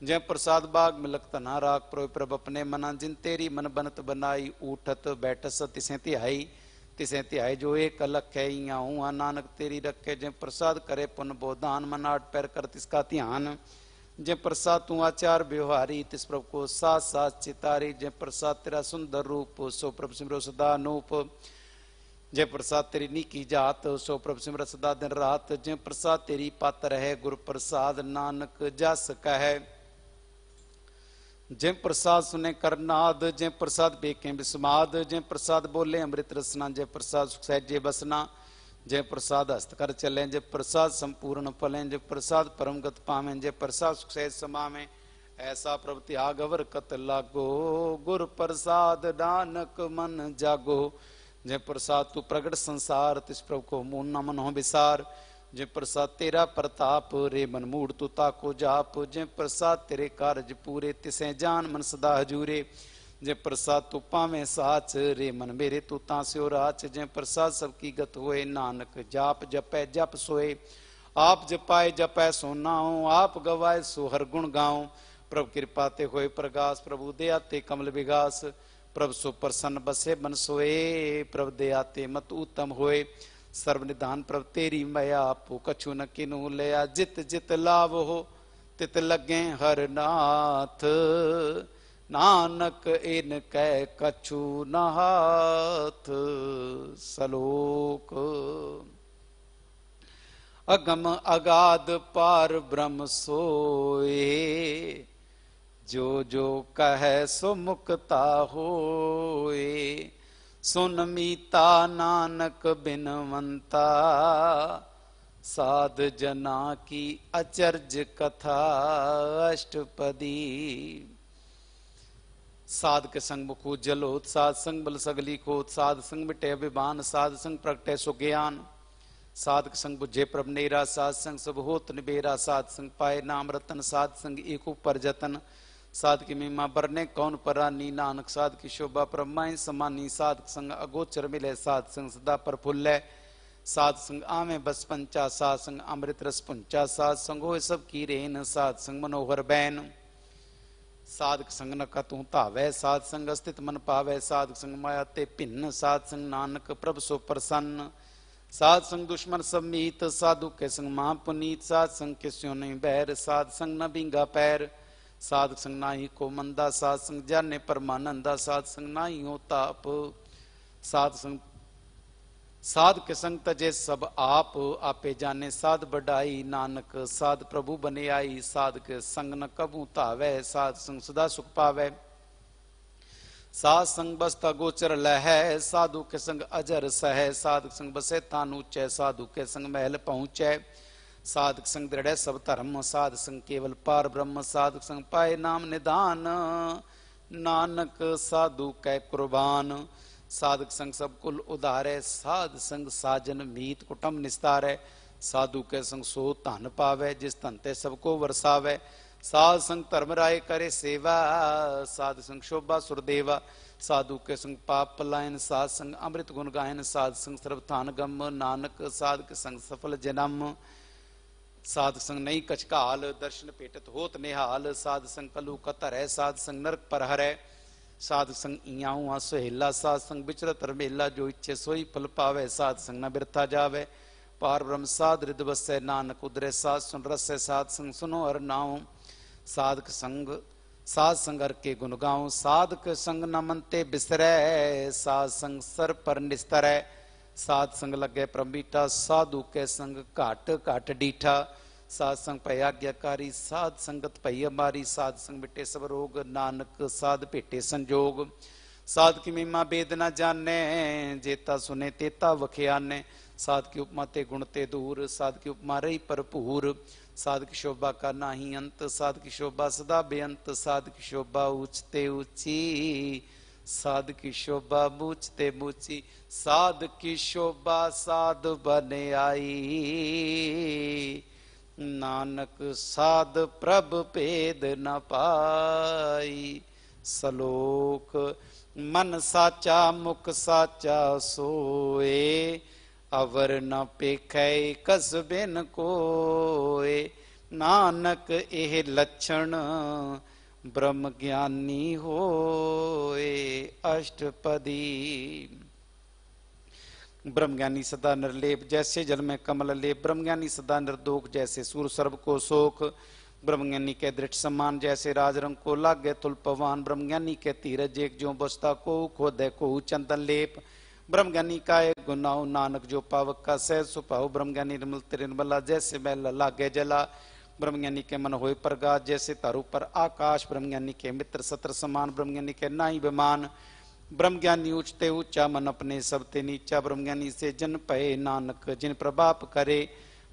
जय प्रसाद बाग मिलक तना राग प्रोय प्रभ अपने मना जिन तेरी मन बनत बनाई उठत बैठस तिसे तिहाई तिसे तिहाई जो एक अलख है या नानक तेरी रखे जय प्रसाद करे पुन बोधान मन आठ पैर कर तिसका ध्यान जय प्रसाद तू आचार व्यवहारी तिस प्रभ को सास सास चितारी जय प्रसाद तेरा सुंदर रूप सो प्रभ सिमरो सदा नूप जय प्रसाद तेरी नीकी जात सो प्रभ सिमर सदा दिन रात जय प्रसाद तेरी पात्र है गुरु प्रसाद नानक जस कह जय प्रसाद सुने करनाद जय प्रसाद बेके बिस्माद जय प्रसाद बोले अमृत रसना जय प्रसाद सुख सहजे बसना जय प्रसाद हस्त कर चले जय प्रसाद संपूर्ण फले जय प्रसाद परम गत पावे जय प्रसाद सुख सहज समावे ऐसा प्रभु त्याग कत लागो गुर प्रसाद नानक मन जागो जय प्रसाद तू प्रगट संसार तिस प्रभु को मोन न मन हो विसार जय प्रसाद तेरा प्रताप रे मन मूड तू ताको जाप जय प्रसाद तेरे कारज पूरे तिसे जान मन सदा हजूरे जय प्रसाद तू पावे साच रे मन मेरे तू तास्यो राच जय प्रसाद सबकी गत होए नानक जाप जपै जप सोए आप जपाए जपै सोनाओ आप गवाए सोहर गुण गाओ प्रभु कृपा ते होए प्रकाश प्रभु दया ते कमल विगास ਪ੍ਰਭ ਸੋ ਪ੍ਰਸੰਨ ਬਸੇ ਬਨਸੋਏ ਪ੍ਰਭ ਦਿਆਤੇ ਮਤ ਉਤਮ ਹੋਏ ਸਰਬ ਨਿਧਾਨ ਪ੍ਰਭ ਤੇਰੀ ਮਇਆ ਪੋ ਕਛੂ ਨ ਕਿਨੂ ਲਿਆ ਜਿਤ ਜਿਤ ਲਾਭ ਹੋ ਤਿਤ ਲੱਗੇ ਹਰ ਨਾਥ ਨਾਨਕ ਇਨ ਕਹਿ ਕਛੂ ਨਹਾਥ ਸਲੋਕ ਅਗਮ ਅਗਾਦ ਪਾਰ ਬ੍ਰਹਮ ਸੋਏ जो जो कह सो मुक्ता सुन मीता नानक बिनवंता साध जना की अचर्ज कथा अष्टपदी साध के संग मुखो जलो साध संग बल सगली को साध संग मिटे अभिमान साध संग प्रगटे सुज्ञान साधक संग बुझे प्रभ नेरा साध संग सब होत निबेरा साध संग पाए नाम रतन साध संग एक पर जतन साध की महिमा बरने कौन परा नी नानक साध की शोभा ब्रह्मा समानी साध संग अगोचर मिले साध संग सदा प्रफुल्ल साध संग आमे बस पंचा साध संग अमृत रस पुंचा साध संग हो सब की रेन साध संग मनोहर बैन साधक संग न तू धावै साध संग अस्तित मन पावे साधक संग माया ते भिन्न साध संग नानक प्रभ सो प्रसन्न साध संग दुश्मन सब मीत साधु के संग पुनीत साध संग के नहीं बैर साध संग न बिंगा पैर ਸਾਧਕ ਸੰਗ ਨਾਹੀ ਕੋ ਮੰਦਾ ਸਾਧ ਸੰਗ ਜਾਣੇ ਪਰਮਾਨੰਦ ਦਾ ਸਾਧ ਸੰਗ ਨਾਹੀ ਹੋ ਤਾਪ ਸਾਧ ਸੰਗ ਸਾਧ ਕੇ ਸੰਗ ਤਜੇ ਸਭ ਆਪ ਆਪੇ ਜਾਣੇ ਸਾਧ ਬਡਾਈ ਨਾਨਕ ਸਾਧ ਪ੍ਰਭੂ ਬਨੇ ਆਈ ਸਾਧ ਕੇ ਸੰਗ ਨ ਕਬੂ ਧਾਵੇ ਸਾਧ ਸੰਗ ਸਦਾ ਸੁਖ ਪਾਵੇ ਸਾਧ ਸੰਗ ਬਸ ਤਾ ਗੋਚਰ ਲਹਿ ਸਾਧੂ ਕੇ ਸੰਗ ਅਜਰ ਸਹਿ ਸਾਧ ਸੰਗ ਬਸੇ ਤਾਨੂ ਚੈ ਸਾਧੂ ਕੇ ਸੰਗ ਮਹਿਲ ਪਹੁੰਚੈ साधक संग दृढ़ सब धर्म साधक संग केवल पार ब्रह्म साधक संग पाए नाम निदान नानक साधु कै कुर्बान साधक संग सब कुल उदार है साध संग साजन मीत कुटम निस्तार है साधु कै संग सो धन पावे जिस धन ते सबको वरसावे साध संग धर्म राय करे सेवा साधु संग शोभा सुरदेवा साधु के संग पाप पलायन साध संग अमृत गुण गायन साध संग सर्वथान गम नानक साधक के संग सफल जनम साध संग नहीं कचकाल दर्शन पेटत होत निहाल साध संग कलु कतर है साध संग नरक पर हर है साध संग इयाऊ आ सुहेला साध संग बिचरत रमेला जो इच्छे सोई फल पावे साध संग न बिरथा जावे पार ब्रह्म साध हृदवस नानक उदरे साध सुन रस साध संग सुनो हर नाऊ साधक संग साध संग हर के गुण गाऊं साधक संग न मनते बिसरे साध संग सर पर निस्तर है ਸਾਧ ਸੰਗ ਲੱਗੇ ਪ੍ਰੰਬੀਟਾ ਸਾਧੂ ਕੇ ਸੰਗ ਘਾਟ ਘਾਟ ਡੀਠਾ ਸਾਧ ਸੰਗ ਭਈ ਆਗਿਆਕਾਰੀ ਸਾਧ ਸੰਗਤ ਭਈ ਅਮਾਰੀ ਸਾਧ ਸੰਗ ਮਿਟੇ ਸਭ ਰੋਗ ਨਾਨਕ ਸਾਧ ਭੇਟੇ ਸੰਜੋਗ साध की महिमा वेद जाने जेता सुने तेता वख्याने साध की उपमा ते गुणते दूर साध की उपमा रही भरपूर साध की शोभा का नाही अंत साध की शोभा सदा बेअंत साध की शोभा ते ऊंची ਸਾਧ ਕੀ ਸ਼ੋਭਾ ਮੂਚ ਤੇ ਮੂਚੀ ਸਾਧ ਕੀ ਸ਼ੋਭਾ ਸਾਧ ਬਨ ਆਈ ਨਾਨਕ ਸਾਧ ਪ੍ਰਭ ਭੇਦ ਨ ਪਾਈ ਸਲੋਕ ਮਨ ਸਾਚਾ ਮੁਖ ਸਾਚਾ ਸੋਏ ਅਵਰ ਨ ਪੇਖੈ ਕਸ ਬਿਨ ਕੋਏ ਨਾਨਕ ਇਹ ਲੱਛਣ ब्रह्म ज्ञानी हो अष्टपदी ब्रह्म ज्ञानी सदा निर्लेप जैसे जल में कमल लेप ब्रह्म ज्ञानी सदा निर्दोख जैसे सूर सर्व को शोक ब्रह्म ज्ञानी के दृढ़ सम्मान जैसे राजरंग को लागे तुल पवान ब्रह्म ज्ञानी के तीरज एक जो बस्ता को खोदे को चंदन लेप ब्रह्म ज्ञानी का एक गुनाऊ नानक जो पावक का सह ब्रह्म ज्ञानी निर्मल तिर जैसे मैला लागे जला ब्रह्मज्ञानी के मन हो प्रगा जैसे तारु पर आकाश ब्रह्मज्ञानी के मित्र सत्र समान ब्रह्मज्ञानी के नाई विमान ब्रह्मज्ञानी उचते ऊंचा मन अपने सब ते नीचा ब्रह्मज्ञानी से जन पे नानक जिन प्रभाप करे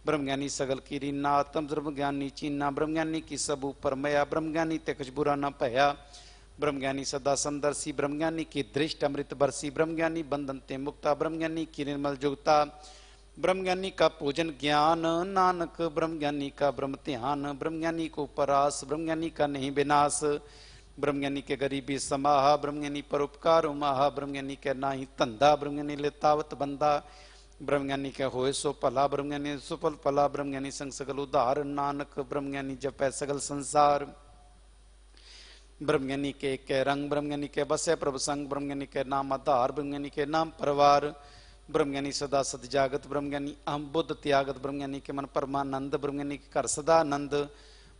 ब्रह्मज्ञानी सगल की रीना आत्म ब्रह्मज्ञानी चीना ब्रह्मज्ञानी की सब ऊपर मया ब्रह्मज्ञानी ते कुछ बुरा न पया ब्रह्मज्ञानी सदा संदर्शी ब्रह्मज्ञानी की दृष्ट अमृत बरसी ब्रह्मज्ञानी बंधन ते मुक्ता ब्रह्मज्ञानी की निर्मल जुगता ब्रह्मज्ञानी का पूजन ज्ञान नानक ब्रह्मज्ञानी का ब्रह्म ध्यान ब्रह्मज्ञानी को परास ब्रह्मज्ञानी का नहीं विनाश ब्रह्मज्ञानी के गरीबी समाहा ब्रह्मज्ञानी परोपकार उमाहा ब्रह्मज्ञानी के ना ही तंधा ब्रह्मज्ञानी लेतावत बंदा ब्रह्मज्ञानी के होए सो पला ब्रह्मज्ञानी सुफल पला ब्रह्मज्ञानी संग सगल उदार नानक ब्रह्मज्ञानी जप है सगल संसार ब्रह्मज्ञानी के, के रंग ब्रह्मज्ञानी के बसे प्रभु संग ब्रह्मज्ञानी के नाम आधार ब्रह्मज्ञानी के नाम परवार ब्रह्मज्ञानी सदा सद जागत ब्रह्मज्ञानी अहम बुद्ध त्यागत ब्रह्मज्ञानी के मन परमानंद ब्रह्मज्ञानी के कर सदानंद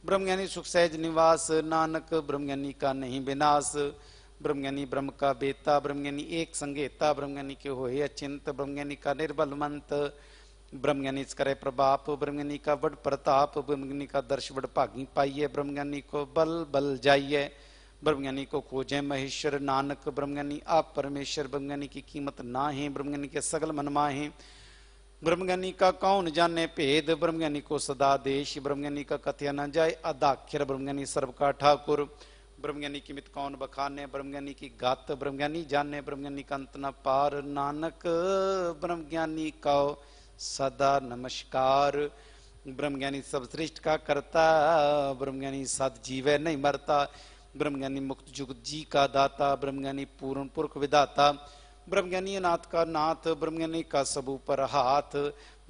ब्रह्मज्ञानी सुख सहज निवास नानक ब्रह्मज्ञानी का नहीं विनाश ब्रह्मज्ञानी ब्रह्म का बेता ब्रह्मज्ञानी एक संगेता ब्रह्मज्ञानी के होहे अचिंत ब्रह्मज्ञानी का निर्बल मंत ब्रह्मज्ञानी करे प्रभाप ब्रह्मज्ञानी का वड प्रताप ब्रह्मज्ञानी का दर्श वड भागी पाइये ब्रह्मज्ञानी को बल बल जाइए ब्रह्मज्ञानी को खोजे महेश्वर नानक ब्रह्मज्ञानी आप परमेश्वर ब्रह्मज्ञानी की कीमत ना है ब्रह्मज्ञानी के सगल मनमा है ब्रह्मज्ञानी का कौन जाने भेद ब्रह्मज्ञानी को सदा देश ब्रह्मज्ञानी का कथिया न जाए अदाखिर ब्रह्मज्ञानी सर्व का ठाकुर ब्रह्मज्ञानी की मित कौन बखाने ब्रह्मज्ञानी की गात ब्रह्मज्ञानी जाने ब्रह्मज्ञानी का अंत न पार नानक ब्रह्मज्ञानी का सदा नमस्कार ब्रह्मज्ञानी सब श्रेष्ठ का करता ब्रह्मज्ञानी सद जीव नहीं मरता ब्रह्मज्ञानी मुक्त जुग जी का दाता ब्रह्मज्ञानी पूर्ण पुरख विदाता ब्रह्मज्ञानी अनाथ का नाथ ब्रह्मज्ञानी का सब ऊपर हाथ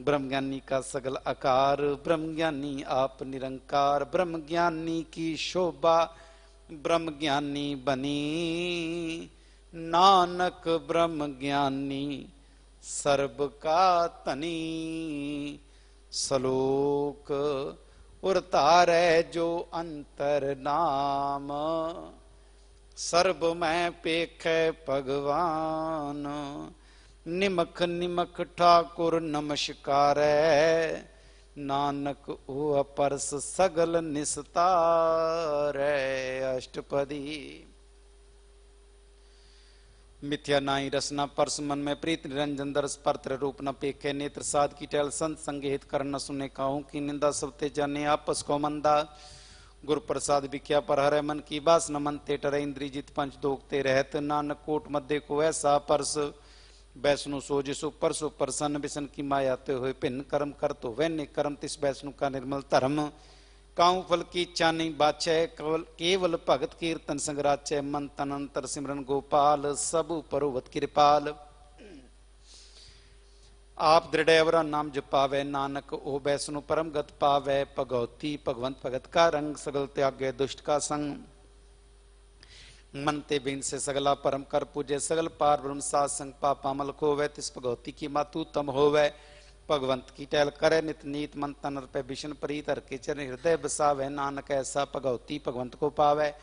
ब्रह्मज्ञानी का सगल आकार ब्रह्मज्ञानी आप निरंकार ब्रह्मज्ञानी की शोभा ब्रह्मज्ञानी बनी नानक ब्रह्मज्ञानी सर्व का तनी सलोक ਉਰ ਧਾਰੈ ਜੋ ਅੰਤਰ ਨਾਮ ਸਰਬ ਮੈਂ ਪੇਖੈ ਭਗਵਾਨ ਨਿਮਖ ਨਿਮਖ ਠਾਕੁਰ ਨਮਸਕਾਰੈ ਨਾਨਕ ਉਹ ਅਪਰਸ ਸਗਲ ਨਿਸਤਾਰੈ ਅਸ਼ਟਪਦੀ मिथ्या नाई रसना पर्स मन में प्रीत निरंजन दर्श पर्त्र रूप न पेखे नेत्र साध की टहल संत संगहित कर न सुने काहू की निंदा सबते जाने आपस को मंदा गुरु प्रसाद विख्या पर हर मन की बास न मन ते टरे जित पंच दोगते रहत नानक कोट मध्य को ऐसा परस वैष्णु सोज सुपर सुप्रसन्न बिशन की माया ते हुए भिन्न कर्म कर तो वैन्य कर्म तिस वैष्णु का निर्मल धर्म काऊ फलकी चानी बाचै केवल केवल भगत कीर्तन संग्राचै मन तन अंतर सिमरन गोपाल सब परोवत कृपाल आप दृढ़वरा नाम जपावे नानक ओ वैष्णु परम गत पावे भगवती भगवंत भगत का रंग सगल त्यागे दुष्ट का संग मन ते बिन से सगला परम कर पूजे सगल पार ब्रह्म सा संग पापा मल खोवे तिस भगवती की मातु तम होवे भगवंत की ਟੈਲ करे नित नीत ਮਨ ਤਨ ਰਪੈ ਬਿਸ਼ਨ ਪਰੀ ਧਰ ਕੇ ਚਰ ਹਿਰਦੈ ਬਸਾਵੈ ਨਾਨਕ ਐਸਾ ਭਗਉਤੀ ਭਗਵੰਤ ਕੋ ਪਾਵੈ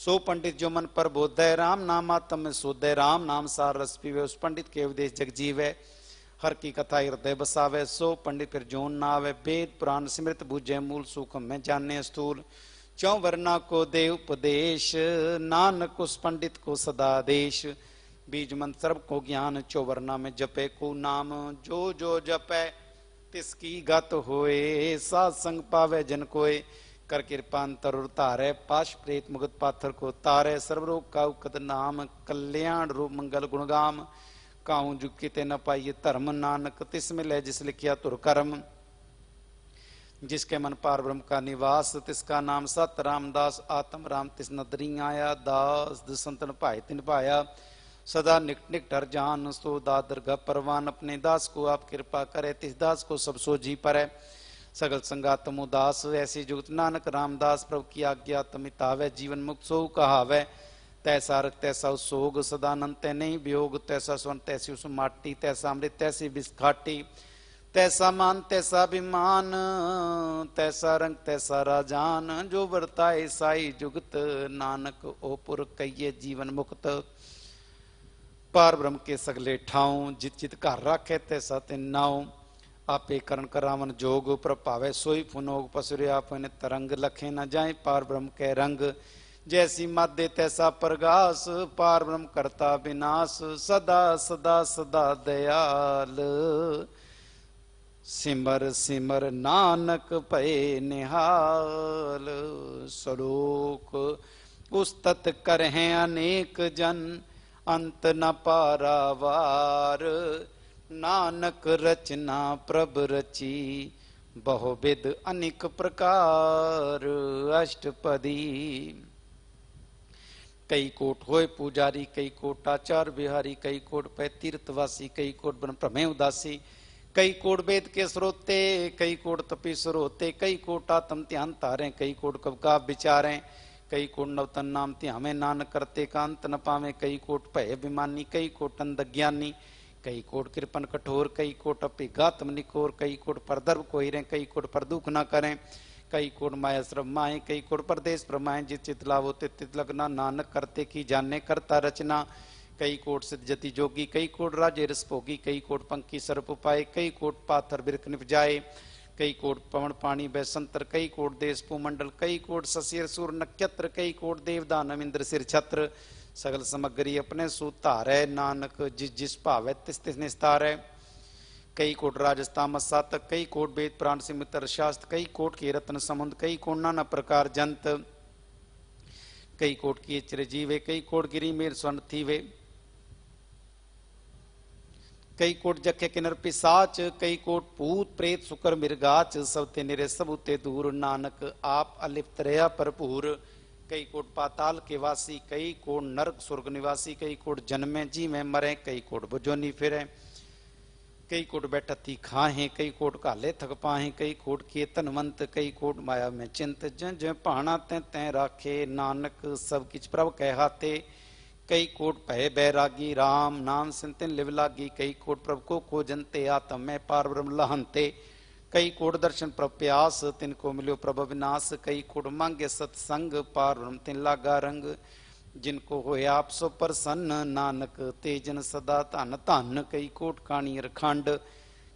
सो पंडित जो मन पर बोधय राम नाम आत्म सोदय राम नाम सार रस पीवे उस पंडित के उपदेश जगजीव है हर की कथा हृदय बसावे सो पंडित फिर जोन नाव वेद पुराण स्मृत भुजय मूल सूखम में जाने स्थूल चौ वर्णा को दे उपदेश नानक उस पंडित को सदा देश बीज मंत्र को ज्ञान चौवरना में जपे को नाम जो जो जपे तिसकी गत होए सत्संग पावे जन कोय कर कृपा अंतर तारे पाश प्रेत मुगत पाथर को तारे सर्व रोग का उकत नाम कल्याण रूप मंगल गुणगाम काऊ जुग किते न पाइये धर्म नानक तिस मिले जिस लिखिया तुर कर्म जिसके मन पार ब्रह्म का निवास तिसका नाम सत रामदास आत्म राम तिस नदरी आया दास दुसंतन भाई तिन पाया सदा निकट निकट हर जान सो दादरगा परवान अपने दास को आप कृपा करे तिस दास को सब सो जी पर है सगल संगात दास ऐसी जुगत नानक रामदास प्रभु की आज्ञा तमितावे जीवन मुक्त सो कहावे तैसा रख तैसा सोग सदानंद तै नहीं वियोग तैसा स्वन तैसी उस माटी तैसा अमृत तैसी बिस्खाटी तैसा मान तैसा अभिमान तैसा रंग तैसा राजान जो वर्ताए साई जुगत नानक ओ पुर कहिए जीवन मुक्त पार ब्रह्म के सगले ठाओ जित जित घर राखे ते सतनाओ आपे करण करावन जोग प्रभावे सोई फुनोग पसुरे आपने तरंग लखे न जाए पार ब्रह्म के रंग जैसी मादे तैसा प्रगास पार ब्रह्म करता विनाश सदा सदा सदा दयाल सिमर सिमर नानक पे निहाल सलोक उस तत् करें अनेक जन ਅੰਤ ਨ ਵਾਰ ਨਾਨਕ ਰਚਨਾ ਪ੍ਰਭ ਰਚੀ ਬਹੁ ਵਿਦ ਅਨੇਕ ਪ੍ਰਕਾਰ ਅਸ਼ਟਪਦੀ ਕਈ ਕੋਟ ਹੋਏ ਪੁਜਾਰੀ ਕਈ ਕੋਟ ਆਚਾਰ ਬਿਹਾਰੀ ਕਈ ਕੋਟ ਪੈ ਤੀਰਤ ਵਾਸੀ ਕਈ ਕੋਟ ਬਨ ਭ੍ਰਮੇ ਉਦਾਸੀ ਕਈ ਕੋਟ ਵੇਦ ਕੇ ਸਰੋਤੇ ਕਈ ਕੋਟ ਤਪੀ ਸਰੋਤੇ ਕਈ ਕੋਟ ਆਤਮ ਧਿਆਨ ਤਾਰੇ ਕਈ ਕੋਟ ਕਬਕਾ ਵਿਚਾਰੇ कई कोट नवतन नाम ते हमें नान करते कांत न पावे कई कोट भय अभिमानी कई कोट अंध ज्ञानी कई कोट कृपन कठोर कई कोट गातम निकोर कई कोट पर दर्व को हिरे कई कोट पर दुख न करें कई कोट माया श्रम माए कई कोट परदेश प्रमाए जित चित लाभ होते तित लगना नानक करते की जाने करता रचना कई कोट सिद्ध जति जोगी कई कोट राजे रस भोगी कई कोट पंखी सर्प उपाय कई कोट पाथर बिरक निप जाए कई कोट पवन पानी वैसंतर कई कोट देश पुमंडल कई कोट ससिर सुर नक्षत्र कई कोट देवदान अमिंद्र सिर छत्र सगल समग्री अपने सुधार है नानक जिस जिस भाव है तिस तिस निस्तार है कई कोट राजस्थान सातक कई कोट वेद प्राण सिमित्र शास्त्र कई कोट के रत्न समुद्र कई कोट नाना प्रकार जंत कई कोट किए जीवे कई कोट गिरी मेर स्वर्ण थी वे कई कोट जखे किनर पिसाच कई कोट भूत प्रेत सुकर मिर्गाच सब ते निरे सब उते दूर नानक आप अलिप्त रहा भरपूर कई कोट पाताल के वासी कई कोट नरक स्वर्ग निवासी कई कोट जन्मे जी में मरे कई कोट बुजोनी फिरे कई कोट ती खाहे कई कोट काले थक पाहे कई कोट के तनवंत कई कोट माया में चिंत जं जं पाणा तै तै राखे नानक सब किच प्रभ कहते कई कोट पहे बैरागी राम नाम सिंतन लिवलागी कई कोट प्रभु को को जनते आतम में पार ब्रह्म लहनते कई कोट दर्शन प्रप्यास तिन को मिलो प्रभ विनाश कई कोट मांगे सत्संग पार ब्रह्म तिन लागा रंग जिनको हो आप सो प्रसन्न नानक तेजन सदा धन धन कई कोट काणी रखंड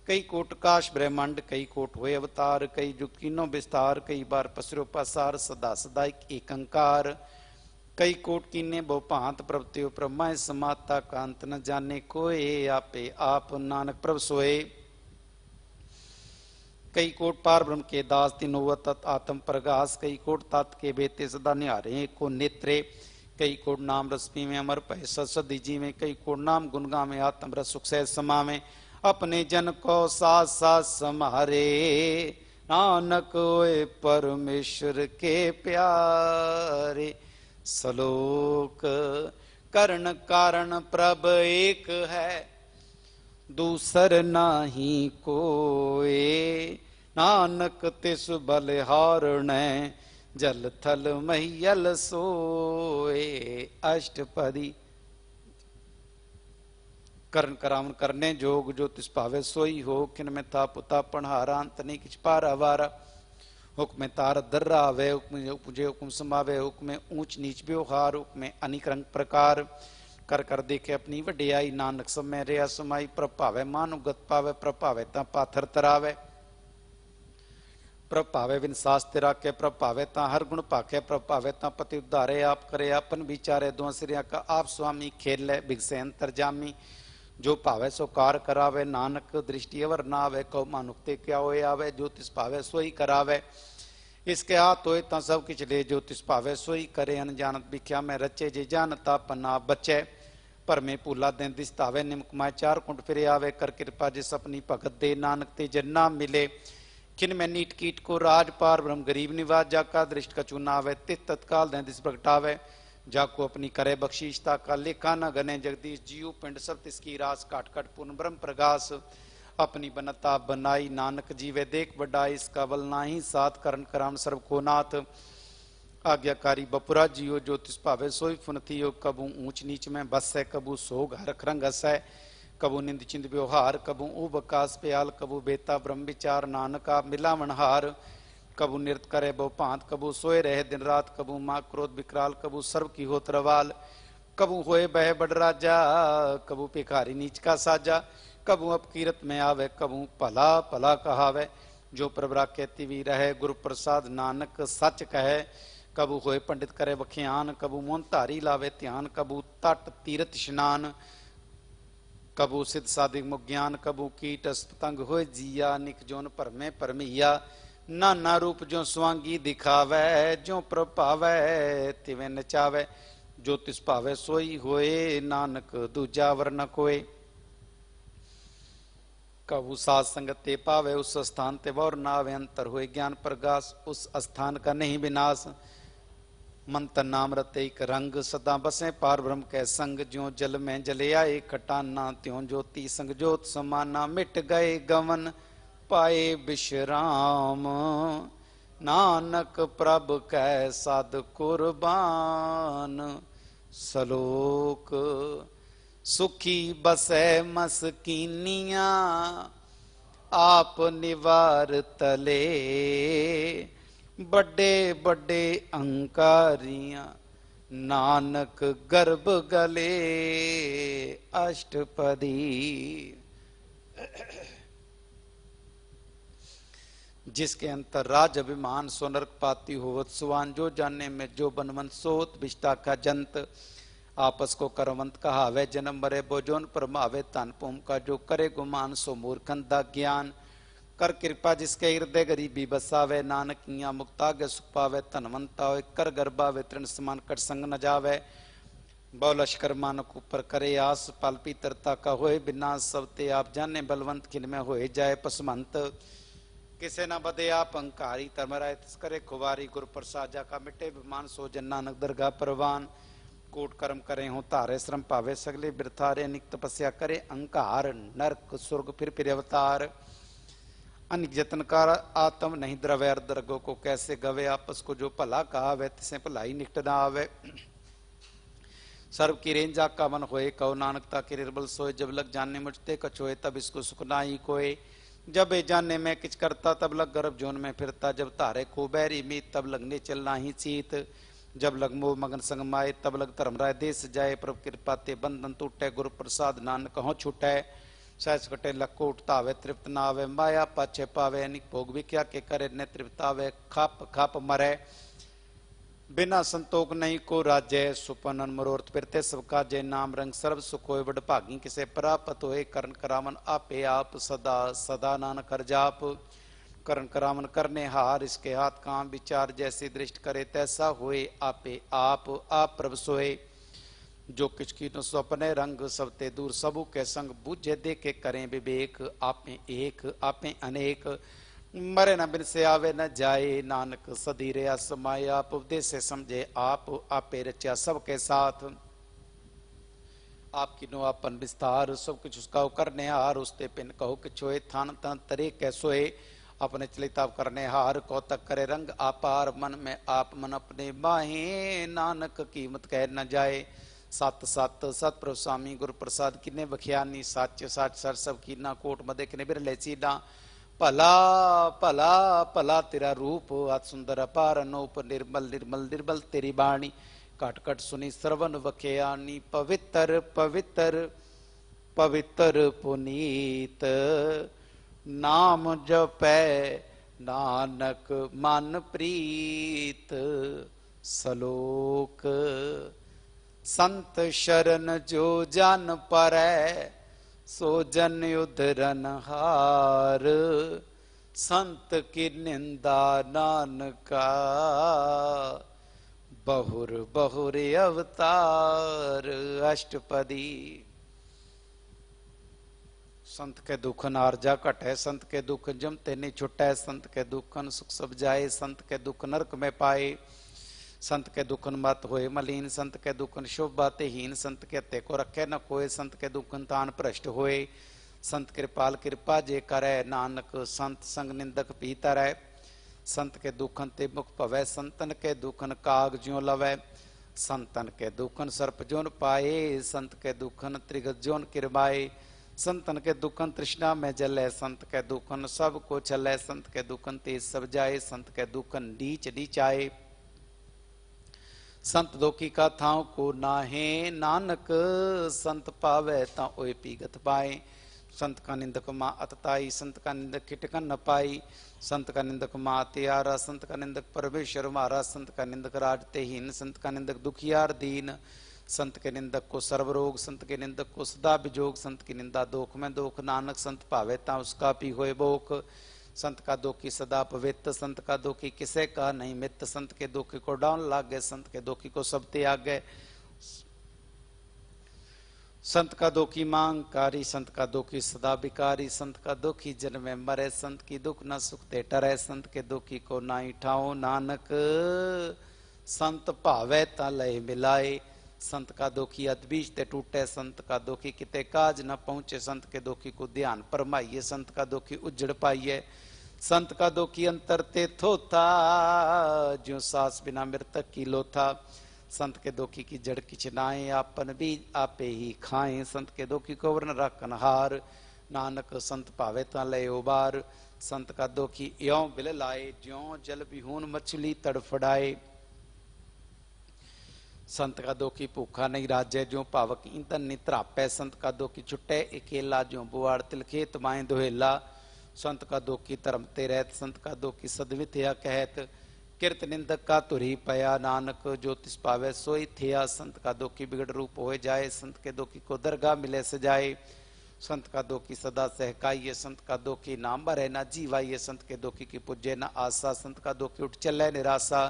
कई कोट काश ब्रह्मांड कई कोट हुए अवतार कई जुकीनो विस्तार कई बार पसरो पसार सदा सदा एक अंकार एक कई कोट की ने प्रभ त्यो प्रभ मैं समाता कांत न जाने को ए आपे आप नानक प्रभ सोए कई कोट पार ब्रह्म के दास तिनोव तत् आत्म प्रगास कई कोट तत् के बेते सदा निहारे को नेत्रे कई कोट नाम रश्मि में अमर पय सदी जी में कई कोट नाम गुनगा में आत्म रस सुख समा में अपने जन को साथ साथ समारे नानक ओए परमेश्वर के प्यारे श्लोक करण कारण प्रभ एक है दूसर नाही कोए नानक तिस बलिहार जल थल महियल सोए अष्टपदी कर्ण करावन करने जोग जो तिस पावे सोई हो किन में था पुता पणहारा अंत नहीं किछ पारा वारा हुक्म तार दर्रा वे हुक्म हुक्म समावे हुक्म ऊंच नीच ब्योहार हुक्म अनिक रंग प्रकार कर कर देखे अपनी वडियाई नानक समय रिया समाई प्रभावे मानु गत पावे प्रभावे ता पाथर तरावे प्रभावे बिन सास के प्रभावे ता हर गुण पाके प्रभावे ता पति उद्धारे आप करे अपन विचारे दो का आप स्वामी खेल बिगसे अंतर जामी ਜੋ ਭਾਵੇ ਸੋ ਕਾਰ ਕਰਾਵੇ ਨਾਨਕ ਦ੍ਰਿਸ਼ਟੀ ਅਵਰ ਨਾ ਆਵੇ ਕਉ ਤੇ ਕਿਆ ਹੋਏ ਆਵੇ ਜੋ ਤਿਸ ਭਾਵੇ ਸੋ ਹੀ ਕਰਾਵੇ ਇਸ ਕੇ ਆ ਤੋਏ ਤਾਂ ਸਭ ਕਿਛ ਲੈ ਜੋ ਤਿਸ ਭਾਵੇ ਸੋ ਹੀ ਕਰੇ ਅਨਜਾਨਤ ਵਿਖਿਆ ਮੈਂ ਰਚੇ ਜੇ ਤਾ ਪਨਾ ਬਚੇ ਪਰਮੇ ਭੂਲਾ ਦਿਨ ਦਿਸਤਾਵੇ ਨਿਮਕ ਮੈਂ ਚਾਰ ਕੁੰਟ ਫਿਰੇ ਆਵੇ ਕਰ ਕਿਰਪਾ ਜਿਸ ਆਪਣੀ ਭਗਤ ਦੇ ਨਾਨਕ ਤੇ ਜੰਨਾ ਮਿਲੇ ਕਿਨ ਮੈਂ ਨੀਟ ਕੀਟ ਕੋ ਰਾਜ ਪਾਰ ਬ੍ਰਹਮ ਗਰੀਬ ਨਿਵਾਜ ਜਾ ਕਾ ਦ੍ਰਿਸ਼ਟ ਕਚੂ ਨਾ ਆਵੇ ਤਿਤ ਤਤਕਾਲ ਦਿਨ ਦਿਸ ਪ੍ਰਗਟਾਵੇ जाको अपनी करे बख्शीश का लेखा न गने जगदीश जीव पिंड सब तिसकी रास काट काट पूर्ण ब्रह्म प्रगास अपनी बनता बनाई नानक जीवे देख बडाई इसका बल नाही साथ करण कराम सर्व को नाथ आज्ञाकारी बपुरा जियो जो तिस भावे सोई फुनती हो कबू ऊंच नीच में बस है कबू सोग हरख रंग हस है कबू निंद चिंद व्यवहार कबू ऊ बकास प्याल कबू बेता ब्रह्म विचार नानका मिला मनहार कबू नृत्य करे भांत कबू सोए रहे दिन रात कबू माँ क्रोध विकराल कबू सर्व की हो तरवाल कबू होए बह बड़ राजा कबू भिखारी नीच का साजा कबू अब कीरत में आवे कबू भला पला कहावे जो प्रभरा कहती भी रहे गुरु प्रसाद नानक सच कहे कबू होए पंडित करे बखियान कबू मोहन धारी लावे ध्यान कबू तट तीरथ स्नान कबू सिद्ध साधिक मुज्ञान कबू कीट पतंग होए जिया निक जोन परमे परमिया ਨਾਨਾ ਰੂਪ ਜੋ ਸਵਾਂਗੀ ਦਿਖਾਵੇ ਜੋ ਪ੍ਰਭਾਵੇ ਤਿਵੇਂ ਨਚਾਵੇ ਜੋ ਤਿਸ ਭਾਵੇ ਸੋਈ ਹੋਏ ਨਾਨਕ ਦੂਜਾ ਵਰਨ ਕੋਏ ਕਬੂ ਸਾਧ ਸੰਗਤ ਤੇ ਪਾਵੇ ਉਸ ਸਥਾਨ ਤੇ ਬਹੁਰ ਨਾ ਵੇ ਅੰਤਰ ਹੋਏ ਗਿਆਨ ਪ੍ਰਗਾਸ ਉਸ ਸਥਾਨ ਕਾ ਨਹੀਂ ਬినాਸ਼ ਮਨ ਤਨ ਨਾਮ ਰਤੇ ਇਕ ਰੰਗ ਸਦਾ ਬਸੇ ਪਾਰ ਬ੍ਰਹਮ ਕੈ ਸੰਗ ਜਿਉ ਜਲ ਮੈਂ ਜਲਿਆ ਏ ਖਟਾਨਾ ਤਿਉ ਜੋਤੀ ਸੰਗ ਜੋਤ ਸਮਾਨਾ ਮਿਟ ਗਏ ਗਵਨ ਪਾਏ ਬਿਸ਼ਰਾਮ ਨਾਨਕ ਪ੍ਰਭ ਕੈ ਸਦ ਕੁਰਬਾਨ ਸਲੋਕ ਸੁਖੀ ਬਸੈ ਮਸਕੀਨੀਆਂ ਆਪ ਨਿਵਾਰ ਤਲੇ ਵੱਡੇ ਵੱਡੇ ਅੰਕਾਰੀਆਂ ਨਾਨਕ ਗਰਭ ਗਲੇ ਅਸ਼ਟਪਦੀ जिसके अंतर राज अभिमान सोनर्क पाती होवत सुवान जो जाने में जो बनवंत सोत बिष्टा का जंत आपस को करवंत कहा वह जन्म मरे बोजोन परमावे तन पुम का जो करे गुमान सो मूर्खन दा ज्ञान कर कृपा जिसके हृदय गरीबी बसावे नानकिया मुक्ता गे सुख पावे धनवंता हो कर गरबा वे तृण समान कर संग न जावे बौलश्कर मानक ऊपर करे आस पालपी तरता का होए बिना सबते आप जाने बलवंत किन में होए जाए पसमंत किसे ना बदे आप अंकारी ਤਿਸ ਕਰੇ ਖੁਵਾਰੀ ਗੁਰ ਪ੍ਰਸਾਦ ਜਾ ਕਾ ਮਿਟੇ ਬਿਮਾਨ ਸੋ ਜਨ ਨਾਨਕ ਦਰਗਾ ਪ੍ਰਵਾਨ ਕੋਟ ਕਰਮ ਕਰੇ ਹੋ ਧਾਰੇ ਸ਼ਰਮ ਭਾਵੇ ਸਗਲੇ ਬਿਰਥਾਰੇ ਨਿਕ ਤਪੱਸਿਆ ਕਰੇ ਅਹੰਕਾਰ ਨਰਕ ਸੁਰਗ अनिक जतन कर आत्म नहीं द्रव्य दरगो को कैसे गवे आपस को जो भला कहा वे तिसे भलाई निकट ना आवे सर्व की रेंजा का मन होए कहो नानकता के निर्बल सोए जब लग जाने मुझते कछोए तब इसको सुखनाई ही कोई जब ए जाने में किच करता तब लग गर्भ जोन में फिरता जब तारे को बैरी मीत तब लगने चलना ही चीत जब लग मोह मगन संग माए तब लग धर्मराय देश जाए प्रभु कृपा ते बंधन टूटे गुरु प्रसाद नान कहो छूटे सहस कटे लको उठता वे तृप्त नावे माया पाछे पावे निक भोग भी क्या के करे ने आवे खाप खाप मरे बिना संतोख नहीं को राजय सुपन अनमरोर्थ प्रत्य सबका जय नाम रंग सर्व सुखोय वड किसे प्राप्त होए करण करामन आपे आप सदा सदा नान कर जाप करण करामन करने हार इसके हाथ काम विचार जैसी दृष्ट करे तैसा होए आपे आप आप प्रभ सोए जो किचकीट तो स्वप्ने रंग सबते दूर सबू के संग बुझे दे के करें विवेक आपे एक आपे अनेक ਮਰੇ ਨਾ ਬਿਨਸਿਆ ਵੇ ਨਾ ਜਾਏ ਨਾਨਕ ਸਦੀ ਰਿਆ ਸਮਾਇ ਆਪ ਉਪਦੇਸੇ ਸਮਝੇ ਆਪ ਆਪੇ ਰਚਿਆ ਸਭ ਕੇ ਸਾਥ ਆਪ ਕੀ ਨੋ ਆਪਨ ਵਿਸਤਾਰ ਸਭ ਕੁਛ ਉਸ ਕਾਉ ਕਰਨੇ ਹਾਰ ਉਸ ਤੇ ਪਿੰਨ ਕਹੋ ਕਿ ਛੋਏ ਥਨ ਤਾਂ ਤਰੇ ਕੈ ਸੋਏ ਆਪਨੇ ਚਲੇ ਤਾਪ ਕਰਨੇ ਹਾਰ ਕੋ ਤੱਕ ਕਰੇ ਰੰਗ ਆਪਾਰ ਮਨ ਮੈਂ ਆਪ ਮਨ ਆਪਣੇ ਬਾਹੇ ਨਾਨਕ ਕੀਮਤ ਕਹਿ ਨਾ ਜਾਏ ਸਤ ਸਤ ਸਤ ਪ੍ਰਭ ਸਾਮੀ ਗੁਰ ਪ੍ਰਸਾਦ ਕਿਨੇ ਵਖਿਆ ਸੱਚ ਸੱਚ ਸਰ ਸਭ ਕੀਨਾ ਕੋਟ ਮਦੇ ਕਿਨੇ ਬਿਰਲੇ ਲੈ ਭਲਾ ਭਲਾ ਭਲਾ ਤੇਰਾ ਰੂਪ ਅਤ ਸੁੰਦਰ ਅਪਾਰ ਅਨੂਪ ਨਿਰਮਲ ਨਿਰਮਲ ਨਿਰਮਲ ਤੇਰੀ ਬਾਣੀ ਘਟ ਘਟ ਸੁਨੀ ਸਰਵਨ ਵਖਿਆਨੀ ਪਵਿੱਤਰ ਪਵਿੱਤਰ ਪਵਿੱਤਰ ਪੁਨੀਤ ਨਾਮ ਜਪੈ ਨਾਨਕ ਮਨ ਪ੍ਰੀਤ ਸਲੋਕ ਸੰਤ ਸ਼ਰਨ ਜੋ ਜਨ ਪਰੈ सो जन युद्ध रनहार संत की निंदा नानका बहुर बहुर अवतार अष्टपदी संत के दुखन जा कट है संत के दुख जमते नहीं छुट्टा है संत के दुखन सुख सब जाए संत के दुख नरक में पाए संत के दुखन मत होए मलिन संत के दुखन शुभ बाते हीन संत के ते को रखे न कोय संत के दुखन तान भ्रष्ट होए संत कृपाल कृपा जे करे नानक संत संग निंदक पीता रहे संत के दुखन ते मुख पवै संतन के दुखन काग ज्यो लवै संतन के दुखन सर्प जोन पाए संत के दुखन त्रिगत जोन किरमाए संतन के दुखन तृष्णा में जले संत के दुखन सब को चले संत के दुखन तेज सब जाए संत के दुखन नीच नीचाए संत दोखी कथाओं को नाहे नानक संत पावे ता ओए पीगत पाए संत का निंदक माँ अतताई संत का निंदक किटकन न पाई संत का निंदक माँ त्यारा संत का निंदक परमेश्वर मारा संत का निंदक राजते हीन संत का निंदक दुखियार दीन संत के निंदक को सर्वरोग संत के निंदक को सदा विजोग संत की निंदा दोख में दोख नानक संत पावे ता उसका पी होए बोख संत का दुखी सदा पवित्र संत का दुखी किसे का नहीं मित संत के दुखी को डाउन लाग गए संत के दुखी को सब त्याग गए संत का दुखी मांग कारी संत का दुखी सदा बिकारी संत का दुखी जन्मे मरे संत की दुख न सुखते टरे संत के दुखी को ना ठाओ नानक संत भावे तय मिलाए संत का दुखी अदबीज ते टूटे संत का दुखी किते काज न पहुंचे संत के दुखी को ध्यान परमाइए संत का दुखी उजड़ पाइए संत का दो की अंतर ते था जो सास बिना मृतक की था संत के दोखी की जड़ की चिनाए आपन भी आपे ही खाए संत के दोखी को वर्ण रखनहार नानक संत पावे ता ले संत का दोखी यो बिल लाए ज्यो जल बिहून मछली तड़फड़ाए संत का दोखी भूखा नहीं राजे ज्यो पावक ईंधन नित्रापे संत का दोखी छुट्टे अकेला ज्यो बुआड़ तिलखे तमाए दोहेला संत का दोखी ते रहत संत का दोखी सदमित थया कहत किरत निंदक का तुरी पया नानक ज्योतिष पावे सोई थिया संत का दोखी बिगड़ रूप हो जाए संत के दोखी को दरगाह मिले सजाए संत का दोखी सदा सहकाइये संत का दोखी भर है ना जीवाइये संत के दोखी की पूजे ना आशा संत का दोखी उठ चल निराशा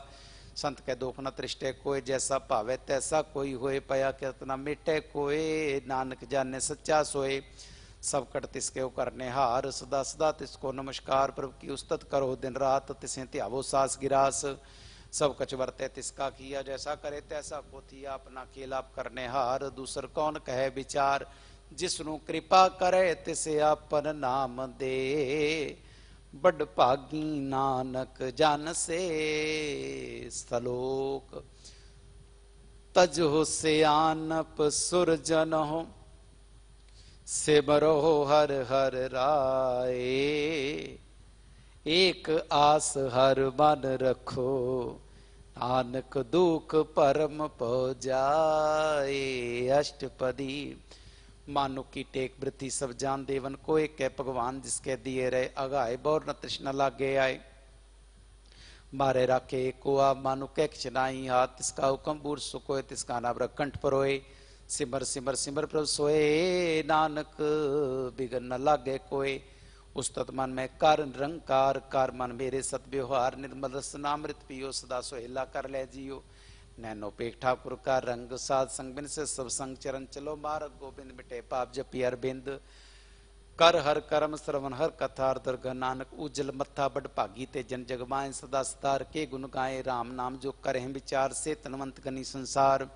संत के दोख न त्रिष्टे कोय जैसा पावे तैसा कोई होए पया कितना मिटे कोय नानक जाने सच्चा सोए सबकट तिसके कर निहार सदा सदा तिसको नमस्कार प्रभु की उस्तत करो दिन रात तिसे त्यावो सास गिरास सब कछ वरते तिसका किया जैसा करे तैसा को अपना केलाप करने हार दूसर कौन कहे विचार जिसनु कृपा करे तिसे अपन नाम दे बड भागी नानक जन से सलोक तज हो सियानप सुरजन हो सिमरो हर हर राय एक आस हर मन रखो नानक दुख परम पो जाए अष्टपदी मानु की टेक वृत्ति सब जान देवन को एक है भगवान जिसके दिए रहे अगाए बोर न तृष्ण लागे आए मारे राखे को आप मानो कै चनाई हाथ तिसका हुक्म बूर सुकोय तिसका नाम रखंठ परोए सिमर सिमर सिमर प्रभु सोए नानक बिगन न लागे कोय उस्तत मन में कर रंकार कर मन मेरे सत व्यवहार निर्मल रसनामृत पियो सदा सोहेला कर ले जियो नैनो पेख ठाकुर का रंग साध संग बिन से सब संग चरण चलो मारक गोविंद मिटे पाप जपी अरबिंद कर हर कर्म श्रवण हर कथा दर्घ नानक उज्जल मत्था बड भागी ते जन जगमाए सदा सतार के गुण गाए राम नाम जो करें विचार से तनवंत गनी संसार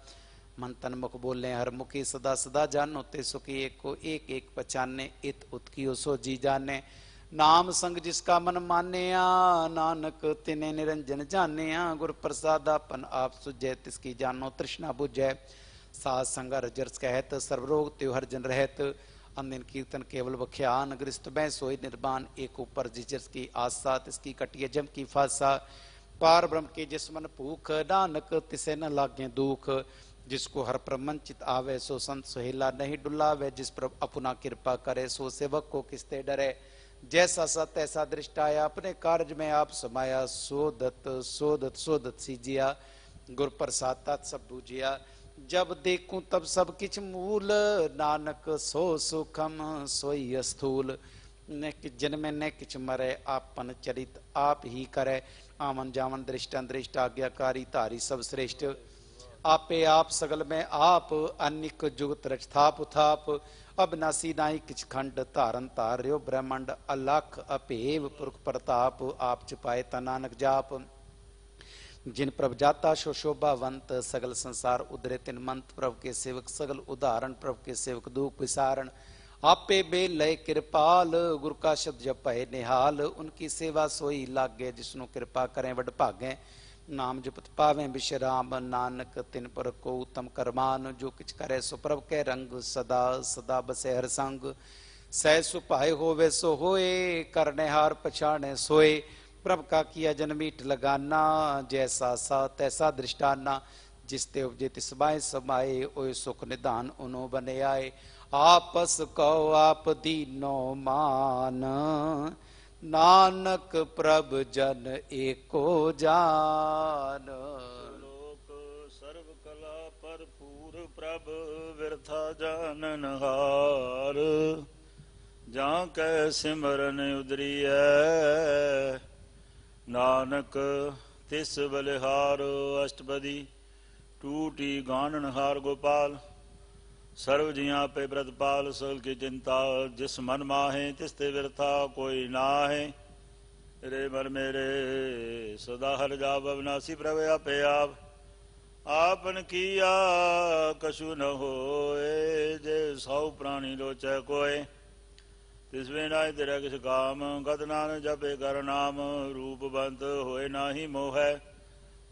मन मुख बोले हर मुखी सदा सदा जान होते सुखी एक को एक एक पहचाने इत उतकीो सो जी जाने नाम संग जिसका मन माने नानक तिने निरंजन जाने गुर प्रसाद अपन आप सुजे तिसकी जानो तृष्णा बुझे सा संग रजरस कहत सर्वरोग त्योहर जन रहत अन्दिन कीर्तन केवल बख्यान ग्रिस्त बह सोई निर्बान एक ऊपर जिजर की आसा तिसकी कटिये जम की फासा पार ब्रह्म के जिसमन भूख नानक तिसे न लागे दुख जिसको हर प्रमंचित आवे सो संत सुहेला नहीं डुल्लावे जिस पर अपना कृपा करे सो सेवक को किसते डरे जैसा सत ऐसा दृष्टाया अपने कार्य में आप समाया सो दत्त सो दत्त सो दत्त सीजिया गुर प्रसाद तत् सब बूझिया जब देखूं तब सब किच मूल नानक सो सुखम सोई स्थूल जिनमें न किच मरे आप पन चरित आप ही करे आमन जामन दृष्टन दृष्ट आज्ञाकारी तारी सब श्रेष्ठ आपे आप सगल में आप अनिक जुगत रचथाप थाप अब नासी नाई किच खंड धारन तार्यो ब्रह्मंड अलख अपेव पुरख प्रताप आप चुपाए तनानक जाप जिन प्रभ जाता शो शोभावंत सगल संसार उदरे तिन मंत प्रभ के सेवक सगल उदाहरण प्रभ के सेवक दुख विसारण आपे बे लय कृपाल गुरु का शब्द जप निहाल उनकी सेवा सोई लागे जिसनु कृपा करें वड भागें ਨਾਮ ਜਪਤ ਪਾਵੇਂ ਬਿਸ਼ਰਾਮ ਨਾਨਕ ਤਿਨ ਪਰ ਕੋ ਉਤਮ ਕਰਮਾਨ ਜੋ ਕਿਛ ਕਰੇ ਸੋ ਪ੍ਰਭ ਕੇ ਰੰਗ ਸਦਾ ਸਦਾ ਬਸੇ ਹਰ ਸੰਗ ਸਹਿ ਸੁਭਾਏ ਹੋਵੇ ਸੋ ਹੋਏ ਕਰਨੇ ਹਾਰ ਪਛਾਣੇ ਸੋਏ ਪ੍ਰਭ ਕਾ ਕੀਆ ਜਨਮੀਟ ਲਗਾਨਾ ਜੈਸਾ ਸਾ ਤੈਸਾ ਦ੍ਰਿਸ਼ਟਾਨਾ ਜਿਸ ਤੇ ਉਪਜੇ ਤਿਸ ਬਾਏ ਸਮਾਏ ਓਏ ਸੁਖ ਨਿਧਾਨ ਉਨੋ ਬਨੇ ਆਏ ਆਪਸ ਕਉ ਆਪ ਦੀ ਨੋ ਮਾਨ ਨਾਨਕ ਪ੍ਰਭ ਜਨ ਏਕੋ ਜਾਨ ਲੋਕ ਸਰਬ ਕਲਾ ਭਰਪੂਰ ਪ੍ਰਭ ਵਿਰਥਾ ਜਾਣਨ ਹਾਰ ਜਾਂ ਕੈ ਸਿਮਰਨ ਉਦਰੀਐ ਨਾਨਕ ਤਿਸ ਬਲਿਹਾਰ ਅਸ਼ਟਪਦੀ ਟੂਟੀ ਗਾਣਨ ਹਾਰ ਗੋਪਾਲ ਸਰਵ ਜੀਆਂ ਪੇ ਪ੍ਰਤਪਾਲ ਸਗਲ ਕੀ ਚਿੰਤਾ ਜਿਸ ਮਨ ਮਾਹੇ ਤਿਸ ਤੇ ਵਿਰਥਾ ਕੋਈ ਨਾਹੇ ਤੇਰੇ ਮਨ ਮੇਰੇ ਸਦਾ ਹਰ ਜਾਪ ਅਵਨਾਸੀ ਪ੍ਰਭ ਆਪੇ ਆਪ ਆਪਨ ਕੀਆ ਕਛੂ ਨ ਹੋਏ ਜੇ ਸਭ ਪ੍ਰਾਣੀ ਲੋਚੈ ਕੋਏ ਤਿਸ ਵੇ ਨਾਇ ਤੇਰਾ ਕਿਛ ਕਾਮ ਗਤ ਨਾਮ ਜਪੇ ਕਰ ਨਾਮ ਰੂਪ ਰੂਪਵੰਤ ਹੋਏ ਨਾਹੀ ਮੋਹੈ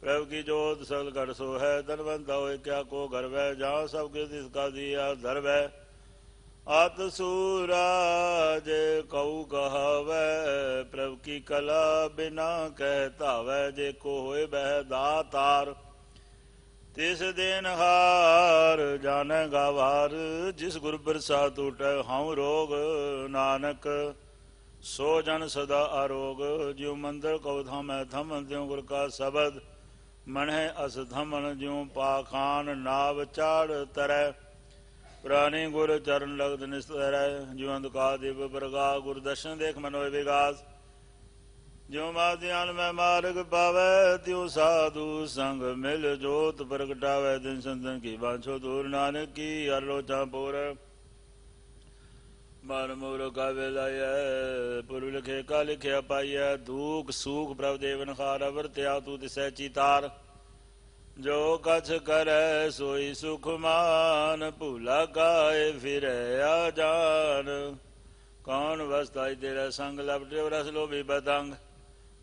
ਪ੍ਰਭ ਕੀ ਜੋਤ ਸਗਲ ਘੜ ਸੋ ਹੈ ਧਨਵੰਤਾ ਹੋਏ ਕਿਆ ਕੋ ਘਰ ਵੈ ਜਾਂ ਸਭ ਕੇ ਦਿਸ ਕਾ ਦੀ ਆ ਵੈ ਆਤ ਸੂਰਾਜ ਕਉ ਕਹਾਵੇ ਪ੍ਰਭ ਕੀ ਕਲਾ ਬਿਨਾ ਕਹਿਤਾਵੇ ਜੇ ਕੋ ਹੋਇ ਬਹਿ ਦਾਤਾਰ ਤਿਸ ਦਿਨ ਹਾਰ ਜਨ ਗਵਾਰ ਜਿਸ ਗੁਰ ਪ੍ਰਸਾਦ ਟੁਟੈ ਹਉ ਰੋਗ ਨਾਨਕ ਸੋ ਜਨ ਸਦਾ ਆਰੋਗ ਜਿਉ ਮੰਦਰ ਕਉ ਧਮੈ ਧਮ ਦਿਉ ਗੁਰ ਕਾ ਸ਼ਬਦ ਮਨਹਿ ਅਸ ਧਮਨ ਜਿਉ ਪਾਖਾਨ ਨਾਵ ਚਾੜ ਤਰੈ ਪ੍ਰਾਨੀ ਗੁਰ ਚਰਨ ਲਗਦ ਨਿਸਤਰੈ ਜਿਵੰਦ ਕਾ ਦੇਵ ਪ੍ਰਗਾ ਗੁਰ ਦਰਸ਼ਨ ਦੇਖ ਮਨ ਹੋਏ ਵਿਗਾਸ ਜਿਉ ਮਾਧਿਆਨ ਮੈਂ ਮਾਰਗ ਪਾਵੈ ਤਿਉ ਸਾਧੂ ਸੰਗ ਮਿਲ ਜੋਤ ਪ੍ਰਗਟਾਵੈ ਦਿਨ ਸੰਤਨ ਕੀ ਬਾਛੋ ਦੂਰ ਨਾਨਕ ਕੀ ਅਰਲੋ ਚਾਪੋਰ ਮਨ ਮੂਰ ਕਾ ਵੇਲਾਇ ਪੁਰੂ ਲਿਖੇ ਕਾ ਲਿਖਿਆ ਪਾਈਐ ਦੂਖ ਸੂਖ ਪ੍ਰਭ ਦੇਵਨ ਖਾਰ ਅਵਰਤਿਆ ਤੂ ਦਿਸੈ ਚੀਤਾਰ ਜੋ ਕਛ ਕਰੈ ਸੋਈ ਸੁਖ ਮਾਨ ਭੂਲਾ ਕਾਏ ਫਿਰੈ ਆ ਜਾਨ ਕੌਣ ਵਸਤਾਇ ਤੇਰਾ ਸੰਗ ਲਪਟਿਓ ਰਸ ਲੋਭੀ ਬਦੰਗ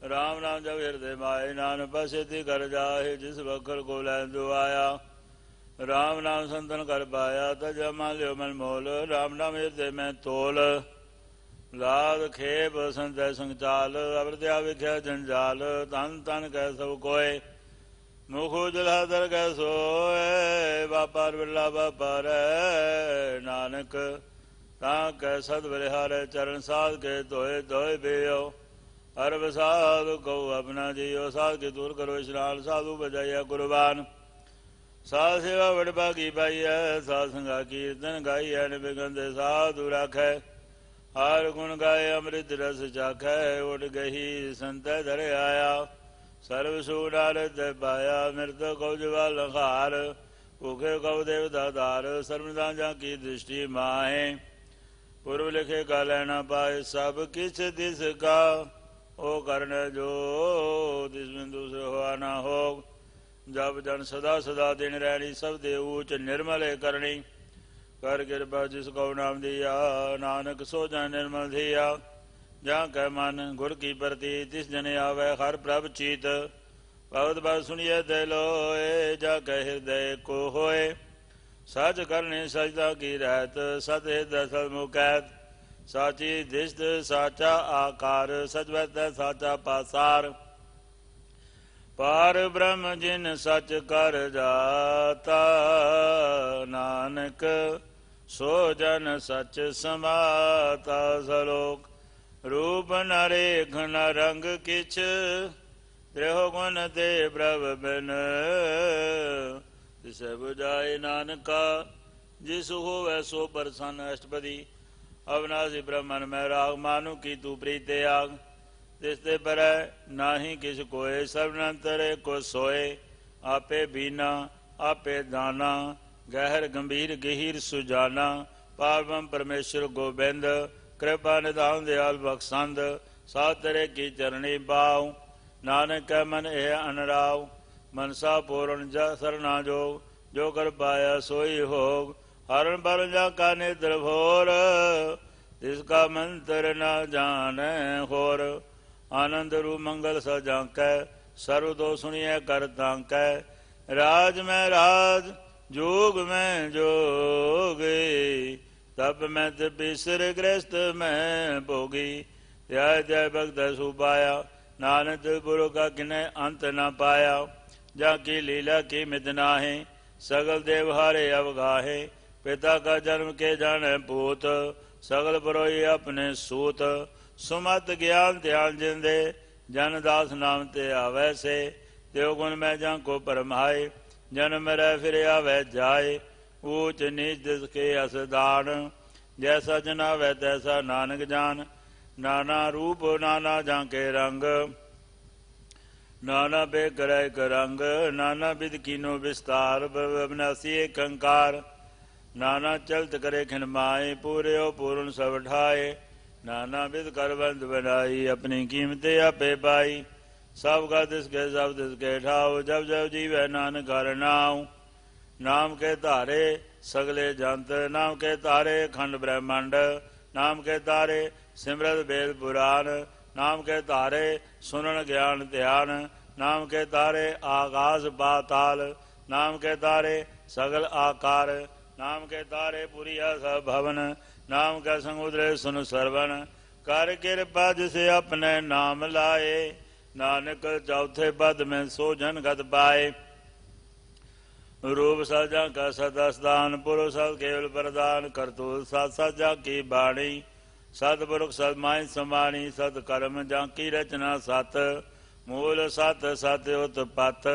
ਰਾਮ ਨਾਮ ਜਬ ਹਿਰਦੇ ਮਾਏ ਨਾਨਕ ਬਸੇ ਤੇ ਕਰ ਜਾਹੇ ਜਿਸ ਵਖਰ ਕੋ ਲੈ ਦੁਆਇਆ ਰਾਮ ਨਾਮ ਸੰਤਨ ਕਰ ਪਾਇਆ ਤਜ ਮਨ ਲਿਓ ਮਨ ਮੋਲ ਰਾਮ ਨਾਮ ਹਿਰਦੇ ਮੈਂ ਤੋਲ ਲਾਦ ਖੇਪ ਸੰਤੈ ਸੰਗਤਾਲ ਅਵਰਦਿਆ ਵਿਖਿਆ ਜੰਜਾਲ ਤਨ ਤਨ ਕੈ ਸਭ ਕੋਏ ਮੁਖੋ ਜਲਾਦਰ ਕੈ ਸੋਏ ਬਾਪਾਰ ਬਿਰਲਾ ਬਾਪਾਰ ਨਾਨਕ ਤਾਂ ਕੈ ਸਦ ਬਲਿਹਾਰੇ ਚਰਨ ਸਾਧ ਕੇ ਧੋਏ ਧੋਏ ਬਿਓ ਹਰ ਵਸਾਦ ਕੋ ਆਪਣਾ ਜੀਓ ਸਾਧ ਕੇ ਦੂਰ ਕਰੋ ਇਸ਼ਨਾਨ ਸਾਧੂ ਬਜਾਇਆ ਗੁਰਬਾਨ ਸਾਧ ਸੇਵਾ ਵਡ ਭਾਗੀ ਪਾਈਐ ਸਾਧ ਸੰਗਾ ਕੀਰਤਨ ਗਾਈਐ ਨਿਬਗੰਦ ਸਾਧੂ ਰਾਖੈ ਹਰ ਗੁਣ ਗਾਏ ਅੰਮ੍ਰਿਤ ਰਸ ਚਾਖੈ ਉਡ ਗਹੀ ਸੰਤੈ ਧਰ ਆਇਆ ਸਰਬ ਸੂਨਾਲ ਤੇ ਪਾਇਆ ਮਿਰਤ ਕਉ ਜਵਾਲ ਲਖਾਰ ਭੁਖੇ ਕਉ ਦੇਵ ਦਾਦਾਰ ਸਰਬਦਾਂ ਜਾਂ ਕੀ ਦ੍ਰਿਸ਼ਟੀ ਮਾਹੇ ਪੁਰਬ ਲਿਖੇ ਕਾ ਲੈਣਾ ਪਾਏ ਸਭ ਕਿਛ ਦਿਸ ਕਾ ਉਹ ਕਰਨ ਜੋ ਦਿਸ ਬਿੰਦੂ ਸੇ ਹੋਆ ਨਾ ਹੋ ਜਬ ਜਨ ਸਦਾ ਸਦਾ ਦਿਨ ਰਹਿਣੀ ਸਭ ਦੇ ਊਚ ਨਿਰਮਲ ਕਰਨੀ ਕਰ ਕਿਰਪਾ ਜਿਸ ਕੋ ਨਾਮ ਦੀਆ ਨਾਨਕ ਸੋ ਜਨ ਨਿਰਮਲ ਦੀਆ ਜਾਂ ਕੈ ਮਨ ਗੁਰ ਕੀ ਪ੍ਰਤੀ ਤਿਸ ਜਨ ਆਵੇ ਹਰ ਪ੍ਰਭ ਚੀਤ ਭਗਤ ਬਾਤ ਸੁਣੀਐ ਦੇ ਲੋਏ ਜਾ ਕੈ ਹਿਰਦੈ ਕੋ ਹੋਏ ਸਜ ਕਰਨੇ ਸਜਦਾ ਕੀ ਰਹਿਤ ਸਤ ਹਿਰਦੈ ਸਦ ਮੁਕੈਤ ਸਾਚੀ ਦਿਸ਼ਤ ਸਾਚਾ ਆਕਾਰ ਸਜਵਤ ਸਾਚਾ ਪਾਸਾਰ ਪਾਰ ਬ੍ਰਹਮ ਜਿਨ ਸਚ ਕਰ ਜਾਤਾ ਨਾਨਕ ਸੋ ਜਨ ਸਚ ਸਮਾਤਾ ਸਲੋਕ ਰੂਪ ਨਰੇਖ ਨ ਰੰਗ ਕਿਛ ਤ੍ਰਿਹੁ ਗੁਣ ਦੇ ਪ੍ਰਭ ਬਿਨ ਤਿਸ ਬੁਝਾਏ ਨਾਨਕਾ ਜਿਸ ਹੋਵੈ ਸੋ ਪਰਸਨ ਅਸ਼ਟਪਦੀ ਅਵਨਾਸੀ ਬ੍ਰਹਮਨ ਮੈ ਰਾਗ ਮਾਨੂ ਕੀ ਤੂ ਪ੍ਰੀਤਿ ਆਗ ਤਿਸ ਤੇ ਬਰੈ ਨਾਹੀ ਕਿਸ ਕੋਏ ਸਭ ਕੋ ਸੋਏ ਆਪੇ ਬੀਨਾ ਆਪੇ ਦਾਨਾ ਗਹਿਰ ਗੰਭੀਰ ਗਹਿਰ ਸੁਜਾਨਾ ਪਾਵਨ ਪਰਮੇਸ਼ਰ ਗੋਬਿੰਦ ਕਿਰਪਾ ਨਿਧਾਨ ਦਿਆਲ ਬਖਸ਼ੰਦ ਸਾਧ ਸਾਤਰੇ ਕੀ ਚਰਣੀ ਬਾਉ ਨਾਨਕ ਮਨ ਇਹ ਅਨਰਾਵ ਮਨਸਾ ਪੂਰਨ ਜਸ ਸਰਨਾ ਜੋ ਜੋ ਕਰ ਪਾਇਆ ਸੋਈ ਹੋਗ ਹਰਨ ਬਰ ਜਾ ਕਾ ਨੇ ਭੋਰ ਜਿਸ ਕਾ ਮੰਤਰ ਨਾ ਜਾਣੈ ਹੋਰ ਆਨੰਦ ਰੂ ਮੰਗਲ ਸਜਾਂਕੈ ਸਰਬ ਦੋ ਸੁਣੀਐ ਕਰ ਤਾਂਕੈ ਰਾਜ ਮੈਂ ਰਾਜ ਜੋਗ ਮੈਂ ਜੋਗੇ ਤਪ ਮੈਂ ਤੇ ਬਿਸਰ ਗ੍ਰਸਤ ਮੈਂ ਭੋਗੀ ਜੈ ਜੈ ਭਗਤ ਸੁਭਾਇਆ ਨਾਨਕ ਗੁਰੂ ਕਾ ਕਿਨੈ ਅੰਤ ਨਾ ਪਾਇਆ ਜਾ ਕੀ ਲੀਲਾ ਕੀ ਮਿਤ ਨਾਹੇ ਸਗਲ ਦੇਵ ਹਾਰੇ ਅਵਗਾਹੇ ਪਿਤਾ ਕਾ ਜਨਮ ਕੇ ਜਾਣੈ ਭੂਤ ਸਗਲ ਪਰੋਈ ਆਪਣੇ ਸੂਤ ਸੁਮਤ ਗਿਆਨ ਧਿਆਨ ਜਿੰਦੇ ਜਨ ਦਾਸ ਨਾਮ ਤੇ ਆਵੈ ਸੇ ਤੇ ਉਹ ਗੁਣ ਮੈਂ ਜਾਂ ਕੋ ਪਰਮਾਏ ਜਨਮ ਰਹਿ ਫਿਰ ਆਵੈ ਜਾਏ ਊਚ ਨੀਚ ਦਿਸ ਕੇ ਅਸਦਾਨ ਜੈਸਾ ਵੈ ਤੈਸਾ ਨਾਨਕ ਜਾਨ ਨਾਨਾ ਰੂਪ ਨਾਨਾ ਜਾਂ ਕੇ ਰੰਗ ਨਾਨਾ ਬੇ ਕਰੈ ਰੰਗ ਨਾਨਾ ਬਿਦ ਕੀਨੋ ਵਿਸਤਾਰ ਬਵਨਾਸੀ ਇਕੰਕਾਰ ਨਾਨਾ ਚਲਤ ਕਰੇ ਮਾਏ ਪੂਰਿਓ ਪੂਰਨ ਸਭ ਠਾਏ ਨਾਨਾ ਵਿਦ ਕਰਵੰਦ ਬਣਾਈ ਆਪਣੀ ਕੀਮਤ ਆਪੇ ਪਾਈ ਸਭ ਕਾ ਦਿਸ ਕੇ ਸਭ ਦਿਸ ਕੇ ਠਾਉ ਜਬ ਜਬ ਜੀਵੈ ਨਾਨਕ ਘਰ ਨਾਉ ਨਾਮ ਕੇ ਧਾਰੇ ਸਗਲੇ ਜੰਤ ਨਾਮ ਕੇ ਧਾਰੇ ਖੰਡ ਬ੍ਰਹਮੰਡ ਨਾਮ ਕੇ ਧਾਰੇ ਸਿਮਰਤ ਬੇਦ ਪੁਰਾਨ ਨਾਮ ਕੇ ਧਾਰੇ ਸੁਨਣ ਗਿਆਨ ਧਿਆਨ ਨਾਮ ਕੇ ਧਾਰੇ ਆਗਾਜ਼ ਬਾਤਾਲ ਨਾਮ ਕੇ ਧਾਰੇ ਸਗਲ ਆਕਾਰ ਨਾਮ ਕੇ ਧਾਰੇ ਪੁਰੀ ਸਭ ਭਵਨ ਨਾਮ ਕਾ ਸੰਗੋਦਰੇ ਸੁਨ ਸਰਵਨ ਕਰ ਕਿਰਪਾ ਜਿਸ ਆਪਣੇ ਨਾਮ ਲਾਏ ਨਾਨਕ ਚੌਥੇ ਬਦ ਮੈਂ ਸੋ ਜਨ ਗਤ ਪਾਏ ਰੂਪ ਸਾਜਾ ਕਾ ਸਦਾ ਸਦਾਨ ਪੁਰੋ ਸਭ ਕੇਵਲ ਪ੍ਰਦਾਨ ਕਰਤੋ ਸਤ ਸਾਜਾ ਕੀ ਬਾਣੀ ਸਤ ਬੁਰਖ ਸਦ ਮਾਇ ਸਮਾਣੀ ਸਤ ਕਰਮ ਜਾਂ ਕੀ ਰਚਨਾ ਸਤ ਮੂਲ ਸਤ ਸਤ ਉਤਪਤ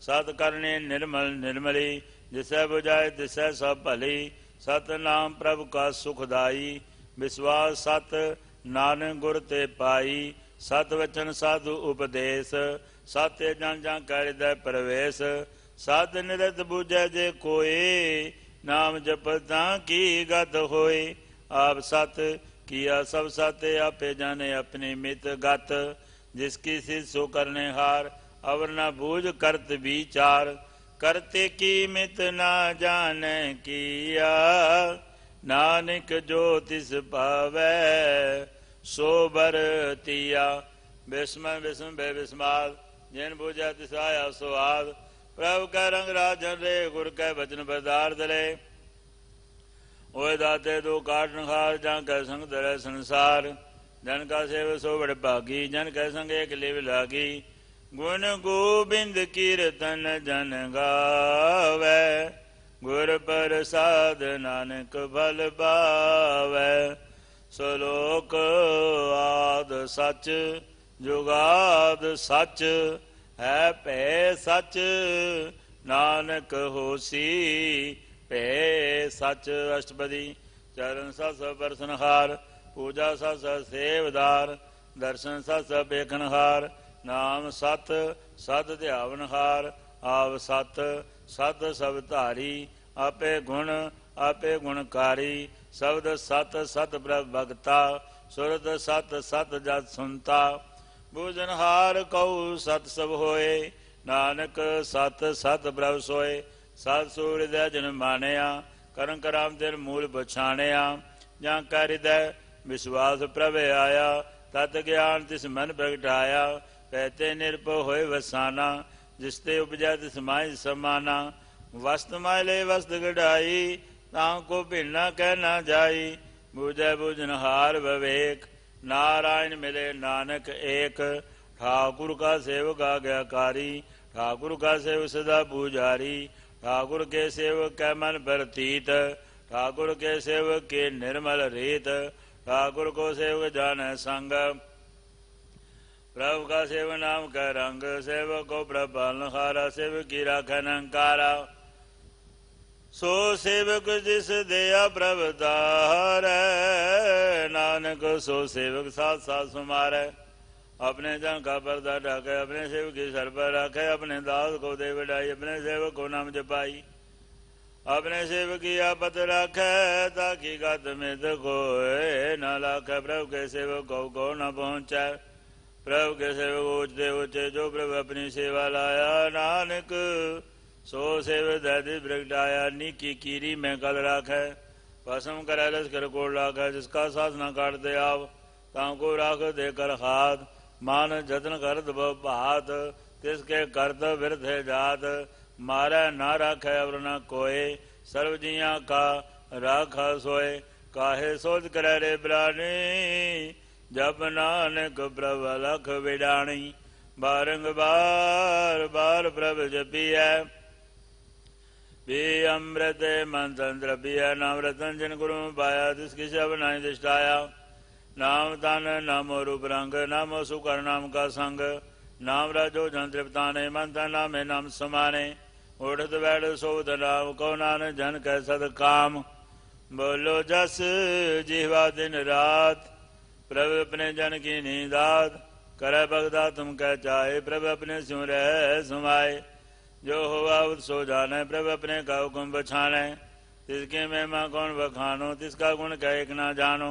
ਸਤ ਕਰਨੇ ਨਿਰਮਲ ਨਿਰਮਲੀ ਜਿਸੈ ਬੁਝਾਏ ਤਿਸੈ ਸਭ ਭਲੀ सतनाम प्रभु का सुखदाई विश्वास सत नानक गुर ते पाई सत वचन साधु उपदेश सत जन जन कर दे प्रवेश सत निरत बुझे जे कोए नाम जप ता की गत होए आप सत किया सब सत आपे जाने अपनी मित गत जिसकी सिर सो करने हार अवर न बूझ करत विचार ਕਰਤੇ ਕੀ ਮਿਤ ਨਾ ਜਾਣੈ ਕੀਆ ਨਾਨਕ ਜੋ ਤਿਸ ਭਾਵੈ ਸੋ ਬਰਤੀਆ ਬਿਸਮੈ ਬਿਸਮ ਬੇ ਬਿਸਮਾਲ ਜਿਨ ਬੁਝੈ ਤਿਸ ਆਇਆ ਸੋ ਆਦ ਪ੍ਰਭ ਕਾ ਰੰਗ ਰਾਜਨ ਰੇ ਗੁਰ ਕੈ ਬਚਨ ਬਰਦਾਰ ਦਲੇ ਓਏ ਦਾਤੇ ਦੋ ਕਾਟਨ ਖਾਰ ਜਾਂ ਕੈ ਸੰਗ ਦਰੈ ਸੰਸਾਰ ਜਨ ਕਾ ਸੇਵ ਸੋ ਬੜ ਭਾਗੀ ਜਨ ਕੈ ਸੰਗ ਏਕ ਲਿਵ ਲਾਗੀ ਗੁਣ ਗੋਬਿੰਦ ਕੀਰਤਨ ਜਨ ਗਾਵੇ ਗੁਰ ਪ੍ਰਸਾਦ ਨਾਨਕ ਭਲ ਪਾਵੇ ਸਲੋਕ ਆਦ ਸਚ ਜੁਗਾਦ ਸਚ ਹੈ ਭੈ ਸਚ ਨਾਨਕ ਹੋਸੀ ਭੈ ਸਚ ਅਸ਼ਟਪਦੀ ਚਰਨ ਸਸ ਬਰਸਨਹਾਰ ਪੂਜਾ ਸਸ ਸੇਵਦਾਰ ਦਰਸ਼ਨ ਸਸ ਬੇਖਣਹਾਰ ਨਾਮ ਸਤ ਸਦ ਧਿਆਵਨਹਾਰ ਆਵ ਸਤ ਸਦ ਸਭ ਧਾਰੀ ਆਪੇ ਗੁਣ ਆਪੇ ਗੁਣਕਾਰੀ ਸਬਦ ਸਤ ਸਤ ਪ੍ਰਭ ਭਗਤਾ ਸੁਰਤ ਸਤ ਸਤ ਜਤ ਸੁਨਤਾ ਬੂਜਨਹਾਰ ਕਉ ਸਤ ਸਭ ਹੋਏ ਨਾਨਕ ਸਤ ਸਤ ਪ੍ਰਭ ਸੋਏ ਸਤ ਸੂਰਜ ਦਾ ਜਨਮ ਮਾਣਿਆ ਕਰਨ ਕਰਾਮ ਤੇਰ ਮੂਲ ਪਛਾਣਿਆ ਜਾਂ ਕਰਿਦੈ ਵਿਸ਼ਵਾਸ ਪ੍ਰਭ ਆਇਆ ਤਤ ਗਿਆਨ ਤਿਸ ਮਨ ਪ੍ਰਗਟਾਇਆ ਕਹਤੇ ਨਿਰਭਉ ਹੋਏ ਵਸਾਨਾ ਜਿਸ ਤੇ ਉਪਜੈ ਸਮਾਜ ਸਮਾਨਾ ਵਸਤ ਮਾਇ ਲੈ ਵਸਤ ਗੜਾਈ ਤਾਂ ਕੋ ਭਿੰਨਾ ਕਹਿ ਨਾ ਜਾਈ ਬੂਝੈ ਹਾਰ ਵਿਵੇਕ ਨਾਰਾਇਣ ਮਿਲੇ ਨਾਨਕ ਏਕ ਠਾਕੁਰ ਕਾ ਸੇਵਕ ਆਗਿਆਕਾਰੀ ਠਾਕੁਰ ਕਾ ਸੇਵ ਸਦਾ ਪੂਜਾਰੀ ਠਾਕੁਰ ਕੇ ਸੇਵ ਕੈ ਮਨ ਪ੍ਰਤੀਤ ਠਾਕੁਰ ਕੇ ਸੇਵ ਕੇ ਨਿਰਮਲ ਰੀਤ ਠਾਕੁਰ ਕੋ ਸੇਵ ਜਾਣੈ ਸੰਗ प्रभु का शिव नाम कर अंग सेव को प्रबल हारा शिव की रखन अंकारा सो सेवक जिस दया प्रभार नानक सो सेवक साथ साथ सुमार अपने जन का पर्दा ढाके अपने शिव की सर पर रखे अपने दास को दे बढ़ाई अपने सेवक को नाम जपाई अपने सेव की आपत रखे ताकि गत मित को न लाख प्रभु के सेवक को न पहुंचाए प्रभु के सर्वोच्च देवते जो प्रभु अपनी सेवा लाया नानक सो सेव दैदी प्रगटाया नी कीरी में कल राख है भसम कर रस कर कोड़ राख है जिसका साथ न काट दे आव ताको राख दे कर हाथ मान जतन कर हाथ तिसके करत विरथ जात मारे ना राख है अवर न कोये सर्व जिया का राख सोए काहे सोच करे रे ब्राणी ਜਪ ਨਾਨਕ ਪ੍ਰਭ ਲਖ ਵਿਡਾਣੀ ਬਾਰੰਗ ਬਾਰ ਬਾਰ ਪ੍ਰਭ ਜਪੀਐ ਬੇ ਅੰਮ੍ਰਿਤ ਮਨ ਤੰਦਰਬੀਐ ਨਾਮ ਰਤਨ ਜਨ ਗੁਰੂ ਪਾਇਆ ਤਿਸ ਕੀ ਸਭ ਨਾਇ ਦਿਸ਼ਟਾਇਆ ਨਾਮ ਤਨ ਨਾਮ ਰੂਪ ਰੰਗ ਨਾਮ ਸੁਕਰ ਨਾਮ ਕਾ ਸੰਗ ਨਾਮ ਰਾਜੋ ਜਨ ਤ੍ਰਿਪਤਾਨੇ ਮਨ ਤਨ ਨਾਮੇ ਨਾਮ ਸਮਾਨੇ ਉੜਤ ਵੈੜ ਸੋਧ ਨਾਮ ਕੋ ਨਾਨ ਜਨ ਕੈ ਸਦ ਕਾਮ ਬੋਲੋ ਜਸ ਜੀਵਾ ਦਿਨ ਰਾਤ प्रभु अपने जन की नींदात करे बगदा तुम कह चाहे प्रभु अपने सु रह सुमाए जो हुआ सो जाने प्रभु अपने का हुक्म बछाने तिसके महिमा कौन बखानो तिसका गुण कह एक ना जानो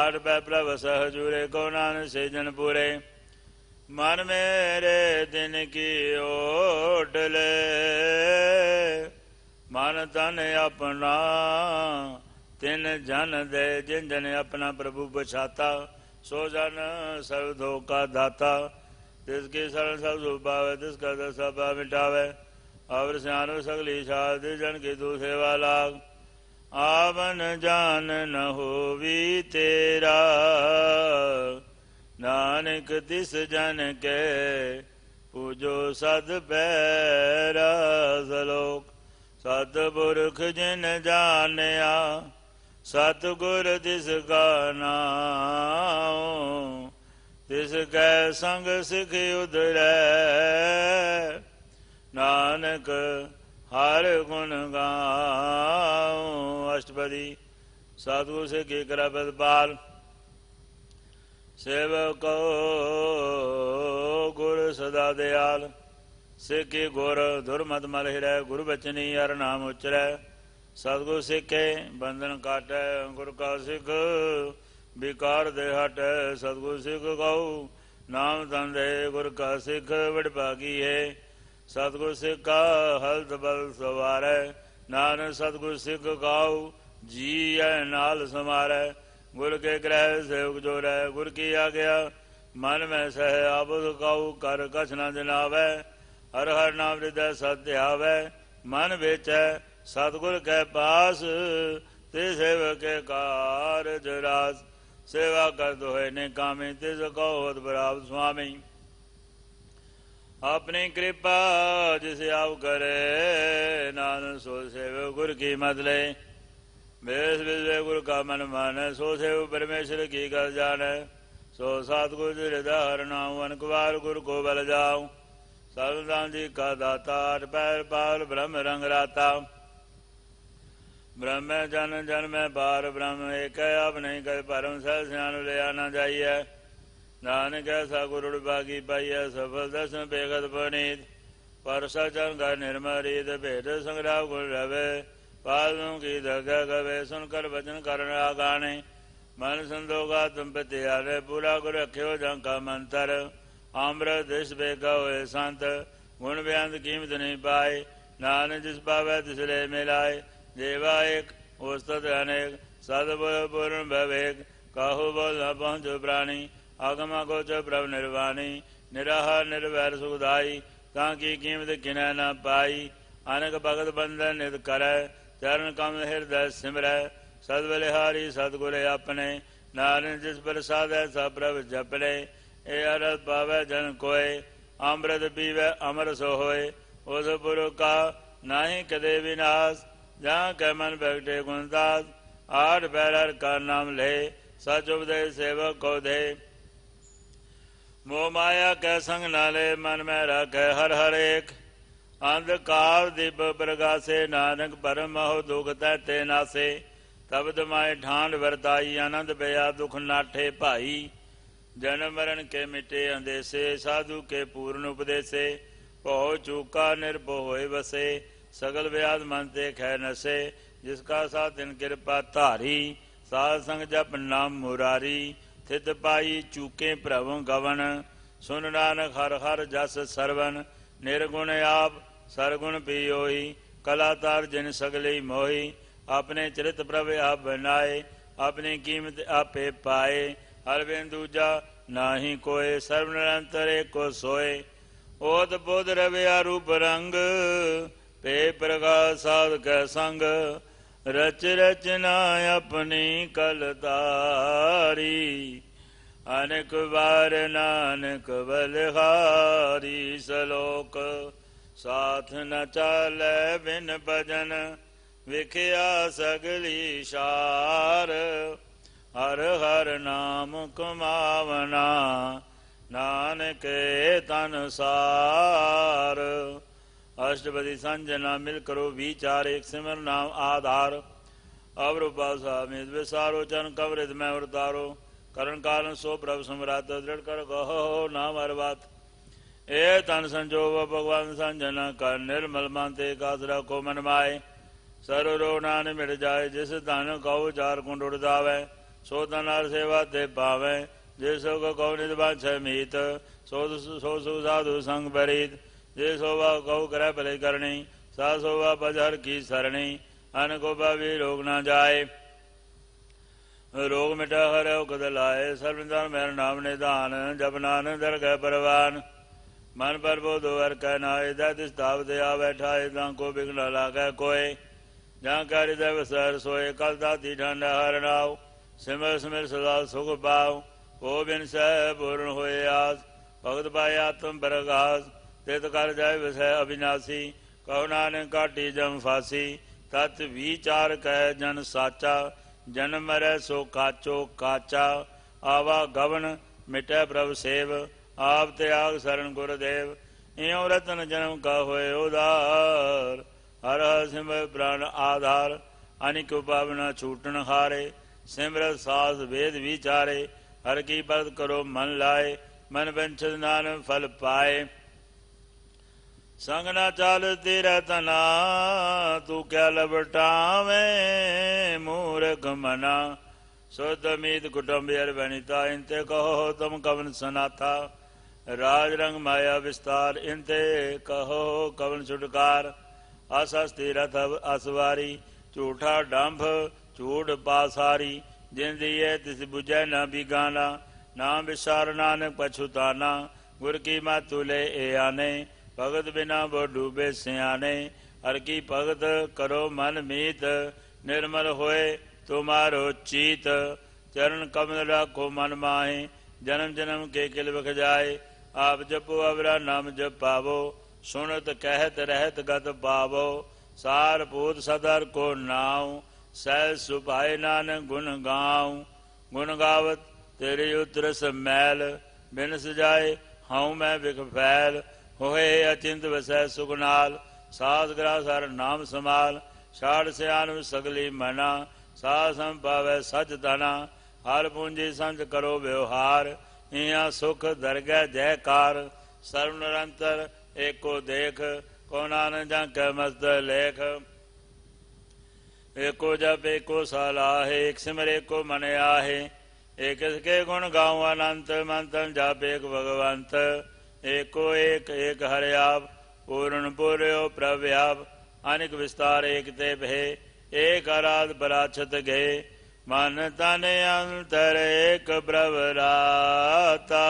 आठ पै प्रभु सहजूरे को नान से जन पूरे मन मेरे दिन की ओटले मन तन अपना तिन जन दे जिन जन अपना प्रभु बछाता सो जन सर्व धोखा दाता जिसकी सर सब तिसका जिसका सब मिटावे अवर सियान सगली शाद जन की दूसरे वाला आवन जान न हो भी तेरा नानक दिस जन के पूजो सद पैरा सलोक पुरख जिन जानिया ਸਤਗੁਰ ਤਿਸ ਕਾ ਨਾਮ ਤਿਸ ਕੈ ਸੰਗ ਸਿਖ ਉਧਰੈ ਨਾਨਕ ਹਰ ਗੁਣ ਗਾਉ ਅਸ਼ਟਪਦੀ ਸਾਧੂ ਸੇ ਕੀ ਕਰਾ ਬਦਬਾਲ ਸੇਵਕ ਗੁਰ ਸਦਾ ਦਿਆਲ ਸੇ ਕੀ ਗੁਰ ਦੁਰਮਤ ਮਲ ਹਿਰੈ ਗੁਰ ਬਚਨੀ ਅਰ ਨਾਮ ਉਚਰੈ ਸਤਗੁਰ ਸਿੱਖੇ ਬੰਧਨ ਕਾਟੈ ਗੁਰ ਕਾ ਸਿੱਖ ਵਿਕਾਰ ਦੇ ਹਟੈ ਸਤਗੁਰ ਸਿੱਖ ਗਾਉ ਨਾਮ ਧੰਦੇ ਗੁਰ ਕਾ ਸਿੱਖ ਵਡ ਭਾਗੀ ਹੈ ਸਤਗੁਰ ਸਿੱਖਾ ਹਲਦ ਬਲ ਸਵਾਰੈ ਨਾਨਕ ਸਤਗੁਰ ਸਿੱਖ ਗਾਉ ਜੀਐ ਨਾਲ ਸਮਾਰੈ ਗੁਰ ਕੇ ਗ੍ਰਹਿ ਸੇਵਕ ਜੋਰੈ ਗੁਰ ਕੀ ਆਗਿਆ ਮਨ ਮੈਂ ਸਹਿ ਆਬਦ ਗਾਉ ਕਰ ਕਛ ਨਾ ਜਨਾਵੈ ਹਰ ਹਰ ਨਾਮ ਰਿਦੈ ਸਤਿ ਆਵੇ ਮਨ ਵਿੱਚ ਸਤਗੁਰ ਕੈ ਪਾਸ ਤੇ ਸੇਵਕੇ ਕਾਰਜ ਰਾਸ ਸੇਵਾ ਕਰ ਦੋਏ ਨੇ ਕਾਮੇ ਤੇ ਜ਼ਕਾਵਤ ਬਰਾਬ ਸੁਆਮੀ ਆਪਣੀ ਕਿਰਪਾ ਜਿਸ ਆਪ ਕਰੇ ਨਾਨਕ ਸੋ ਸੇਵ ਗੁਰ ਕੀ ਮਦਲੇ ਮੇਸ ਵਿਸੇ ਗੁਰ ਕਾ ਮਨ ਮਾਨ ਸੋ ਸੇਵ ਪਰਮੇਸ਼ਰ ਕੀ ਗੱਲ ਜਾਣੈ ਸੋ ਸਤਗੁਰ ਜੀ ਰਿਧਾਰ ਨਾਮ ਅਨਕਵਾਰ ਗੁਰ ਕੋ ਬਲ ਜਾਉ ਸਰਦਾਂ ਜੀ ਕਾ ਦਾਤਾ ਪੈਰ ਪਾਲ ਬ੍ਰਹਮ ਰੰਗ ਰਾਤਾ ब्रह्म जन जन में पार ब्रह्म एक है नहीं कर परम सयान ले आना जाइए दान कैसा गुरु बागी पाइय सफल दस बेगत पनीत परसाचन कर निर्मरित भेद संग्राव गुण रवे पादों की धगा गवे सुनकर वचन कर गाने मन संदोगा तुम पति आले पूरा गुरु रखियो जं का मंत्र आम्र दिश बेगा हुए संत गुण बेअंत कीमत नहीं पाए नान जिस पावे तिसले मिलाए देवायक औसत अनेक सदबल पूर्ण भवेक काहु बोल न पहुँचो प्राणी आगम गोच प्रभ निर्वाणी निराह निर्वैर सुखदाई की कीमत किन न पाई अनक भगत बंधन नित कर चरण कम हृदय सिमर सदबलिहारी सदगुरे अपने नारायण जिस पर है सब प्रभ जपने ए अरत पावे जन कोय अमृत पीवे अमर सोहोय उस पुरु का नाही कदे विनाश जहाँ मन भक्ति गुणदास आठ बैरर का नाम ले सच उपदे सेवक को दे मोह माया के संग नाले मन में रखे हर हर एक अंधकार दीप से नानक परम हो दुख ते नासे तबद माए ठांड वरताई आनंद बया दुख नाठे भाई जन्म मरण के मिटे अंदेसे साधु के पूर्ण उपदेसे पहो चूका निर्भो होए बसे ਸਗਲ ਵਿਆਦ ਮਨ ਤੇ ਖੈ ਨਸੇ ਜਿਸ ਕਾ ਸਾਥ ਦਿਨ ਕਿਰਪਾ ਧਾਰੀ ਸਾਧ ਸੰਗ ਜਪ ਨਾਮ ਮੁਰਾਰੀ ਥਿਤ ਪਾਈ ਚੂਕੇ ਪ੍ਰਭ ਗਵਨ ਸੁਨ ਨਾਨਕ ਹਰ ਹਰ ਜਸ ਸਰਵਨ ਨਿਰਗੁਣ ਆਪ ਸਰਗੁਣ ਪੀਓਈ ਕਲਾਤਾਰ ਜਿਨ ਸਗਲੇ ਮੋਹੀ ਆਪਣੇ ਚਰਿਤ ਪ੍ਰਭ ਆਪ ਬਨਾਏ ਆਪਣੀ ਕੀਮਤ ਆਪੇ ਪਾਏ ਹਰ ਬਿਨ ਦੂਜਾ ਨਾਹੀ ਕੋਏ ਸਰਵ ਨਿਰੰਤਰ ਏਕੋ ਸੋਏ ਓਤ ਬੋਧ ਰਵਿਆ ਰੂਪ ਰੰਗ पे प्रकाश साधक संग रच रचना अपनी कलदारी अनक बार नानक बलहारी सलोक साथ न चाल बिन भजन विखया सगली शार हर हर नाम कुमावना नानक तन सार अष्टपति संजना मिल करो विचार एक सिमर नाम आधार अवरूपा स्वामी विसारोचन कवरित में अवतारो करण कारण सो प्रभ सम्राट दृढ़ कर गो नाम बात ए तन संजोग भगवान संजना कर निर्मल मानते कासरा को सर रो नान मिट जाए जिस धन कहो चार कुंड उड़दावे सो धनार सेवा ते पावे जिस निध निधवा मीत सो सो सुधु संग बरीत ਜੇ ਸੋਵਾ ਕਉ ਕਰੈ ਭਲੇ ਕਰਣੀ ਸਾ ਸੋਵਾ ਬਜਰ ਕੀ ਸਰਣੀ ਅਨ ਕੋ ਭਾਵੇ ਰੋਗ ਨਾ ਜਾਏ ਰੋਗ ਮਿਟਾ ਉਹ ਕਦ ਲਾਏ ਸਰਬ ਨਿਦਾਨ ਮੇਰ ਨਾਮ ਨਿਧਾਨ ਜਬ ਨਾਨਕ ਦਰਗਹਿ ਪਰਵਾਨ ਮਨ ਪਰ ਬੋਧ ਵਰ ਕੈ ਨਾਏ ਦਾ ਦਿਸ ਦੇ ਆ ਬੈਠਾ ਤਾਂ ਕੋ ਬਿਗਨ ਲਾਗੈ ਕੋਏ ਜਾਂ ਕਰਿ ਦੇ ਵਸਰ ਸੋਏ ਕਲ ਦਾਤੀ ਠੰਡਾ ਹਰਨਾਉ ਸਿਮਰ ਸਿਮਰ ਸਦਾ ਸੁਖ ਪਾਉ ਕੋ ਬਿਨ ਸਹਿ ਪੂਰਨ ਹੋਏ ਆਸ ਭਗਤ ਪਾਇਆ ਤੁਮ ਬਰਗਾਸ ਤਿਤ ਕਰ ਜਾਏ ਵਿਸੈ ਅਬਿਨਾਸੀ ਕਉ ਨਾਨਕ ਕਾਟੀ ਜਮ ਫਾਸੀ ਤਤ ਵਿਚਾਰ ਕਹਿ ਜਨ ਸਾਚਾ ਜਨ ਮਰੈ ਸੋ ਕਾਚੋ ਕਾਚਾ ਆਵਾ ਗਵਨ ਮਿਟੈ ਪ੍ਰਭ ਸੇਵ ਆਪ ਤਿਆਗ ਸਰਨ ਗੁਰਦੇਵ ਇਉ ਰਤਨ ਜਨਮ ਕਾ ਹੋਏ ਉਦਾਰ ਹਰ ਸਿਮਰ ਪ੍ਰਾਨ ਆਧਾਰ ਅਨਿਕ ਉਪਾਵਨਾ ਛੂਟਣ ਹਾਰੇ ਸਿਮਰਤ ਸਾਸ ਵੇਦ ਵਿਚਾਰੇ ਹਰ ਕੀ ਬਰਤ ਕਰੋ ਮਨ ਲਾਏ ਮਨ ਬੰਚਤ ਨਾਨਕ ਫਲ ਪਾਏ संगना चाल चालती तना तू क्या लपटावे मूर्ख मना सुतमीत कुटुम्ब बनिता इनते कहो तुम कवन सनाथा राज रंग माया विस्तार इनते कहो कवन छुटकार असस्ती रथ असवारी झूठा डंभ झूठ पासारी जिन दिए तिस बुझे न बिगाना नाम विसार नानक पछुताना गुर की मातुले ए आने भगत बिना वो डूबे सियाने हर की भगत करो मन मीत निर्मल होए तुम्हारो चीत चरण कमल राखो मन माहे जन्म जन्म के किल बख जाए आप जपो अवरा नाम जप पावो सुनत कहत रहत गत पावो सार पूत सदर को नाव सह सुभाय नान गुण गाँव गुण गावत तेरे उतर समैल बिन सजाए हाँ मैं बिख फैल होए अचिंत वसै सुखनाल सास ग्रह सर नाम समाल छाड़ सियान सगली मना सास हम पावे सच धना हर पूंजी संत करो व्यवहार इया सुख दरगै जयकार सर्व निरंतर एको देख को नान जंक मस्त लेख एको जप एको सलाह एक सिमर एको मन आहे एक गुण गाऊ अनंत मंत्र जप एक भगवंत एको एक एक हरयाव पूर्ण पूर्यो प्रव्याव अनेक विस्तार एक ते भे एक आराध बराछत घे मन तन अंतर एक प्रवराता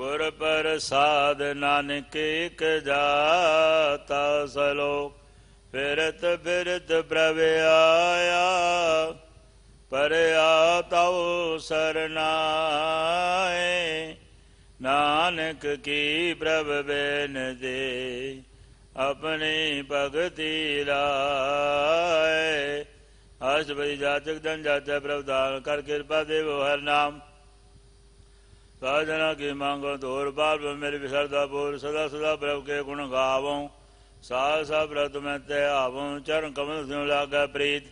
गुर पर साध नानक एक जाता सलोक फिरत फिरत ब्रव आया पर आता शरणाए ਨਾਨਕ ਕੀ ਪ੍ਰਭ ਬੇਨ ਦੇ ਆਪਣੀ ਭਗਤੀ ਲਾਏ ਅਸਬਈ ਜਾਤਕ ਦਨ ਪ੍ਰਭ ਦਾਨ ਕਰ ਕਿਰਪਾ ਦੇਵੋ ਹਰ ਨਾਮ ਸਾਧਨਾ ਕੀ ਮੰਗੋ ਤੋਰ ਬਾਲ ਮੇਰੇ ਵਿਸਰਦਾ ਬੋਲ ਸਦਾ ਸਦਾ ਪ੍ਰਭ ਕੇ ਗੁਣ ਗਾਵਾਂ ਸਾਧ ਸਾਹ ਪ੍ਰਭ ਮੈਂ ਤੇ ਆਵਾਂ ਚਰਨ ਕਮਲ ਸਿਉ ਲਾਗਾ ਪ੍ਰੀਤ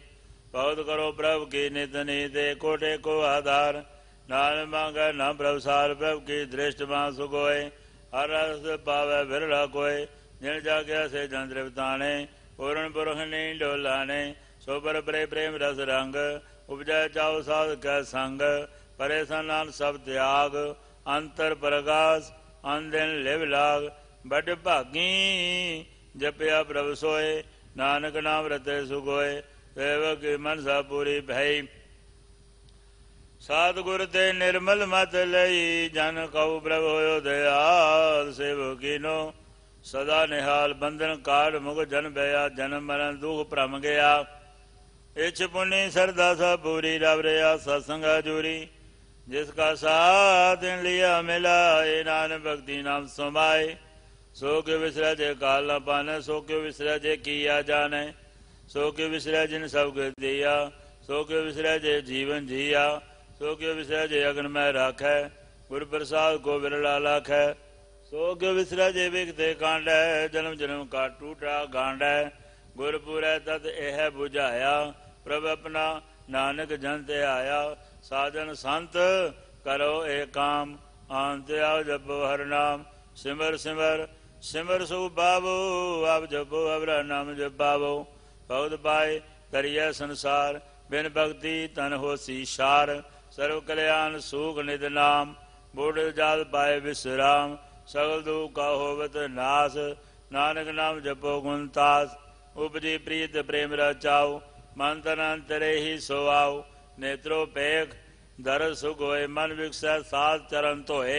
ਭਗਤ ਕਰੋ ਪ੍ਰਭ ਕੀ ਨਿਤ ਦੇ ਕੋਟੇ ਕੋ ਆਧਾਰ नान मांग न प्रभसार प्रभु की दृष्ट मां सुगोय हर रस पावे बिरला कोय जिन जाग्या से जन द्रिवताने पूर्ण पुरुष ने डोलाने सोबर प्रे प्रेम रस रंग उपजय चाव साध क संग सनान सब त्याग अंतर प्रकाश दिन लिव लाग बड भागी जपया प्रभ सोए नानक नाम रते सुगोय सेवक मन सा पूरी भई ਸਤਗੁਰ ਤੇ ਨਿਰਮਲ ਮਤ ਲਈ ਜਨ ਕਉ ਪ੍ਰਭ ਹੋਇਓ ਦਇਆਲ ਸੇਵ ਕੀਨੋ ਸਦਾ ਨਿਹਾਲ ਬੰਧਨ ਕਾਲ ਮੁਗ ਜਨ ਬਿਆ ਜਨਮ ਮਰਨ ਦੁਖ ਭ੍ਰਮ ਗਿਆ ਇਛ ਪੁਨੀ ਸਰਦਾ ਸਭ ਪੂਰੀ ਰਵ ਰਿਆ ਸਤਸੰਗ ਜੂਰੀ ਜਿਸ ਕਾ ਸਾਧਨ ਲਿਆ ਮਿਲਾਏ ਨਾਨਕ ਭਗਤੀ ਨਾਮ ਸਮਾਏ ਸੋ ਕੇ ਵਿਸਰੈ ਜੇ ਕਾਲ ਨਾ ਪਾਣੇ ਸੋ ਕੇ ਵਿਸਰੈ ਜੇ ਕੀਆ ਜਾਣੇ ਸੋ ਕੇ ਵਿਸਰੈ ਜਿਨ ਸਭ ਗੁਰ ਦਿਆ ਸੋ ਕੇ ਵਿਸਰੈ ਜੇ ਜੀਵਨ ਜੀਆ ਸੋ ਕਿਉ ਵਿਸਰੈ ਜੇ ਅਗਨ ਮੈਂ ਰਾਖੈ ਗੁਰ ਪ੍ਰਸਾਦ ਕੋ ਵਿਰਲਾ ਲਾਖੈ ਸੋ ਕਿਉ ਵਿਸਰੈ ਜੇ ਵਿਖਤੇ ਕਾਂਡੈ ਜਨਮ ਜਨਮ ਕਾ ਟੂਟਾ ਗਾਂਡੈ ਗੁਰਪੁਰੈ ਤਤ ਇਹ ਬੁਝਾਇਆ ਪ੍ਰਭ ਆਪਣਾ ਨਾਨਕ ਜਨ ਤੇ ਆਇਆ ਸਾਧਨ ਸੰਤ ਕਰੋ ਇਹ ਕਾਮ ਆਨੰਦ ਆਉ ਜਪੋ ਹਰ ਨਾਮ ਸਿਮਰ ਸਿਮਰ ਸਿਮਰ ਸੋ ਬਾਬੋ ਆਪ ਜਪੋ ਅਵਰਾ ਨਾਮ ਜਪਾਵੋ ਭਉਦ ਪਾਏ ਕਰਿਆ ਸੰਸਾਰ ਬਿਨ ਭਗਤੀ ਤਨ ਹੋਸੀ ਸਾਰ सर्व कल्याण सुख निध नाम बूढ़ जात पाए विश्राम सगल दुख का होवत नाश नानक नाम जपो गुणतास उपजी प्रीत प्रेम रचाओ मंतनांतरे ही सोआओ नेत्रो पेख धर सुख होय मन विकस सात चरण तो हे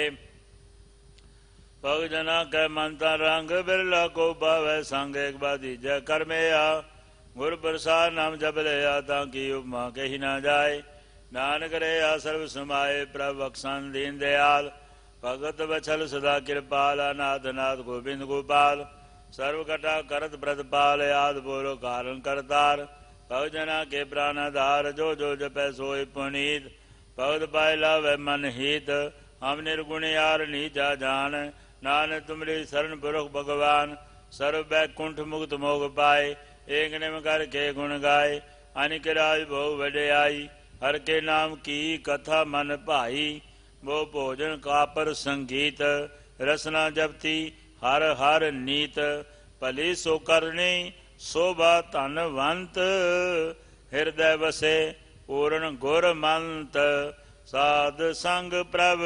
भगजना के मंत्र रंग बिरला को भव संग एक बाधी जय कर गुरु प्रसाद नाम जब ले आता की उपमा कही ना जाए ਨਾਨਕ ਰੇ ਆ ਸਰਬ ਸਮਾਏ ਪ੍ਰਭ ਅਕਸਨ ਦੀਨ ਦਿਆਲ ਭਗਤ ਬਚਲ ਸਦਾ ਕਿਰਪਾਲ ਆਨਾਦ ਨਾਦ ਗੋਬਿੰਦ ਗੋਪਾਲ ਸਰਬ ਕਟਾ ਕਰਤ ਪਾਲ ਆਦ ਬੋਲੋ ਕਾਰਨ ਕਰਤਾਰ ਭਉ ਜਨਾ ਕੇ ਪ੍ਰਾਨ ਆਧਾਰ ਜੋ ਜੋ ਜਪੈ ਸੋਇ ਪੁਨੀਤ ਭਗਤ ਪਾਇ ਲਾਵੇ ਮਨ ਹੀਤ ਹਮ ਨਿਰਗੁਣ ਯਾਰ ਨੀ ਜਾ ਜਾਣ ਨਾਨਕ ਤੁਮਰੀ ਸਰਨ ਬਰਖ ਭਗਵਾਨ ਸਰਬ ਕੁੰਠ ਮੁਕਤ ਮੋਗ ਪਾਏ ਏਕ ਨਿਮ ਕਰ ਕੇ ਗੁਣ ਗਾਏ ਅਨਿਕ ਰਾਜ ਬਹੁ ਵਡਿਆਈ हर के नाम की कथा मन भाई वो भोजन का पर संगीत रसना जपती हर हर नीत भली सो करनी शोभा धनवंत हृदय बसे पूर्ण गुरमंत साध संग प्रभ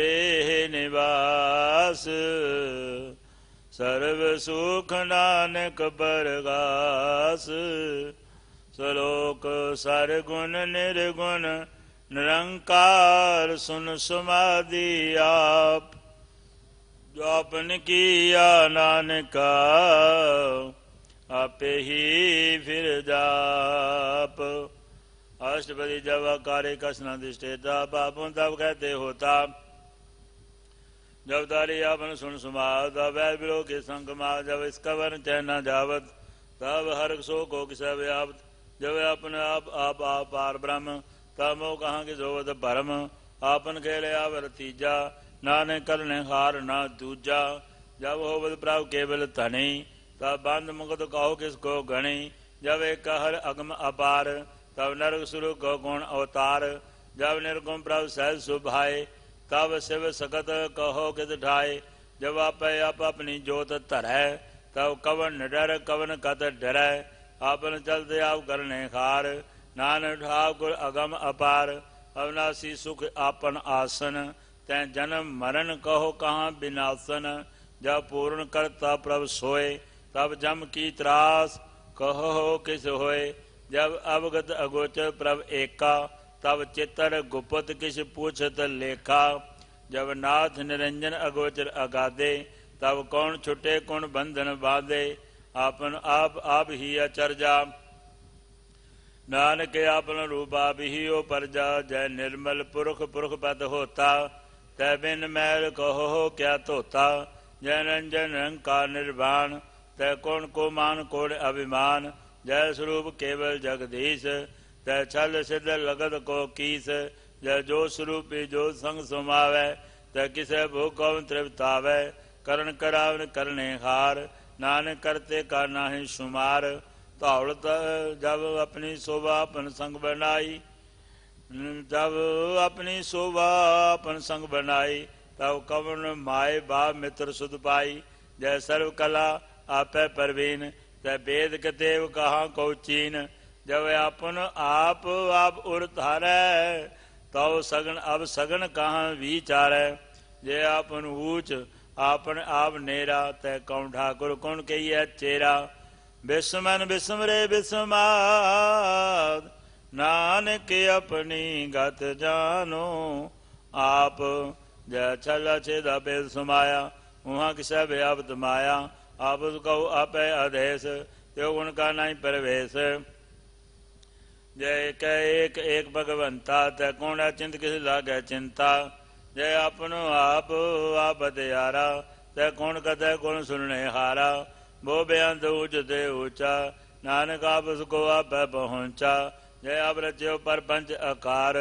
देह निवास सर्व सुख नानक बरगास सर गुण निर्गुण निरंकार सुन सुमादि आप जो अपन किया नानका आप ही फिर जाप अष्टपति जब कार्य कसना दिष्टेता पापों तब कहते होता जब तारी अपन सुन सुमावत तब विरोह के संकमा जब इसका वर्ण चहना जावत तब हर सो को सब यावत ਜਬ ਆਪਨ ਆਪ ਆਪ ਆਪ ਪਾਰ ਬ੍ਰਹਮ ਤਮੋ ਕਹਾਂਗੇ ਜੋਤ ਭਰਮ ਆਪਨ ਕਹਿ ਲਿਆ ਵਰਤੀਜਾ ਨਾਨੇ ਕਰਨੇ ਹਾਰ ਨਾ ਦੂਜਾ ਜਬ ਹੋਵਦ ਪ੍ਰਭ ਕੇਵਲ ਧਣੀ ਤਾ ਬੰਦ ਮੁਕਤ ਕਹੋ ਕਿਸ ਕੋ ਗਣੀ ਜਬ ਏਕ ਹਰ ਅਗਮ ਅਪਾਰ ਤਬ ਨਰਗ ਸੁਰ ਕੋ ਗੁਣ ਅਵਤਾਰ ਜਬ ਨਿਰਗੁਣ ਪ੍ਰਭ ਸਹਿਜ ਸੁਭਾਏ ਤਬ ਸਿਵ ਸਕਤ ਕਹੋ ਕਿਸ ਠਾਏ ਜਬ ਆਪੇ ਆਪ ਆਪਣੀ ਜੋਤ ਧਰੈ ਤਬ ਕਵਨ ਡਰ ਕਵਨ ਕਤ ਡਰੈ ਆਪਨ ਚਲਦੇ ਆਪ ਕਰਨੇ ਖਾਰ ਨਾਨਕ ਠਾਕੁਰ ਅਗਮ ਅਪਾਰ ਅਵਨਾਸੀ ਸੁਖ ਆਪਨ ਆਸਨ ਤੈ ਜਨਮ ਮਰਨ ਕਹੋ ਕਹਾ ਬਿਨਾਸਨ ਜਬ ਪੂਰਨ ਕਰਤਾ ਪ੍ਰਭ ਸੋਏ ਤਬ ਜਮ ਕੀ ਤਰਾਸ ਕਹੋ ਕਿਸ ਹੋਏ ਜਬ ਅਵਗਤ ਅਗੋਚਰ ਪ੍ਰਭ ਏਕਾ ਤਬ ਚਿਤਰ ਗੁਪਤ ਕਿਸ ਪੁੱਛਤ ਲੇਖਾ ਜਬ ਨਾਥ ਨਿਰੰਜਨ ਅਗੋਚਰ ਅਗਾਦੇ ਤਬ ਕੌਣ ਛੁਟੇ ਕੌਣ ਬੰਧਨ ਬਾਦੇ ਆਪਨ ਆਪ ਆਪ ਹੀ ਅਚਰਜਾ ਨਾਨਕ ਆਪਨ ਰੂਪਾ ਉਹ ਪਰਜਾ ਜੈ ਨਿਰਮਲ ਪੁਰਖ ਪੁਰਖ ਪਦ ਹੋਤਾ ਤੈ ਬਿਨ ਮੈਲ ਕਹੋ ਕਿਆ ਧੋਤਾ ਜੈ ਰੰਜਨ ਰੰਕਾਰ ਨਿਰਵਾਣ ਤੈ ਕੋਣ ਕੋ ਮਾਨ ਕੋੜ ਅਭਿਮਾਨ ਜੈ ਸਰੂਪ ਕੇਵਲ ਜਗਦੀਸ਼ ਤੈ ਛਲ ਸਿਧ ਲਗਤ ਕੋ ਕੀਸ ਜੈ ਜੋ ਸਰੂਪੀ ਜੋ ਸੰਗ ਸੁਮਾਵੇ ਤੈ ਕਿਸੈ ਭੂਕਮ ਤ੍ਰਿਪਤਾਵੇ ਕਰਨ ਕਰਾਵਨ ਕਰਨੇ ਹਾਰ ਨਾਨਕ ਕਰਤੇ ਕਾ ਨਾਹੀ ਸ਼ੁਮਾਰ ਧੌਲਤ ਜਬ ਆਪਣੀ ਸੋਭਾ ਆਪਨ ਸੰਗ ਬਣਾਈ ਜਬ ਆਪਣੀ ਸੋਭਾ ਆਪਨ ਸੰਗ ਬਣਾਈ ਤਬ ਕਵਨ ਮਾਏ ਬਾ ਮਿੱਤਰ ਸੁਧ ਪਾਈ ਜੈ ਸਰਵ ਕਲਾ ਆਪੇ ਪਰਵੀਨ ਤੈ ਬੇਦ ਕਤੇਵ ਕਹਾ ਕੋ ਚੀਨ ਜਬ ਆਪਨ ਆਪ ਆਪ ਉਰ ਧਾਰੈ ਤਉ ਸਗਣ ਅਬ ਸਗਣ ਕਹਾ ਵਿਚਾਰੈ ਜੇ ਆਪਨ ਊਚ ਆਪਨ ਆਪ ਨੇਰਾ ਤੈ ਕੌਣ ਠਾਕੁਰ ਕੌਣ ਕਹੀਐ ਚੇਰਾ ਬਿਸਮਨ ਬਿਸਮਰੇ ਬਿਸਮਾਦ ਨਾਨਕ ਆਪਣੀ ਗਤ ਜਾਨੋ ਆਪ ਜੈ ਚਲ ਚੇਦਾ ਬੇਦ ਸਮਾਇਆ ਉਹਾ ਕਿਸੈ ਬਿਆਪ ਦਮਾਇਆ ਆਪ ਕਉ ਆਪੇ ਆਦੇਸ ਤੇ ਉਹਨ ਕਾ ਨਹੀਂ ਪਰਵੇਸ ਜੈ ਕੈ ਇੱਕ ਇੱਕ ਭਗਵੰਤਾ ਤੈ ਕੋਣਾ ਚਿੰਤ ਕਿਸ ਲਾਗੈ ਚਿੰਤਾ ਜੇ ਆਪਨੋ ਆਪ ਆਪ ਤਿਆਰਾ ਤੇ ਗੁਣ ਕਦੈ ਗੁਣ ਸੁਣਨੇ ਹਾਰਾ ਬੋ ਬਿਆੰਦ ਉਜ ਤੇ ਉਚਾ ਨਾਨਕ ਆਪਸ ਕੋ ਆਪੈ ਪਹੁੰਚਾ ਜੇ ਆਪ ਰਚਿਓ ਪਰਪੰਚ ਆਕਾਰ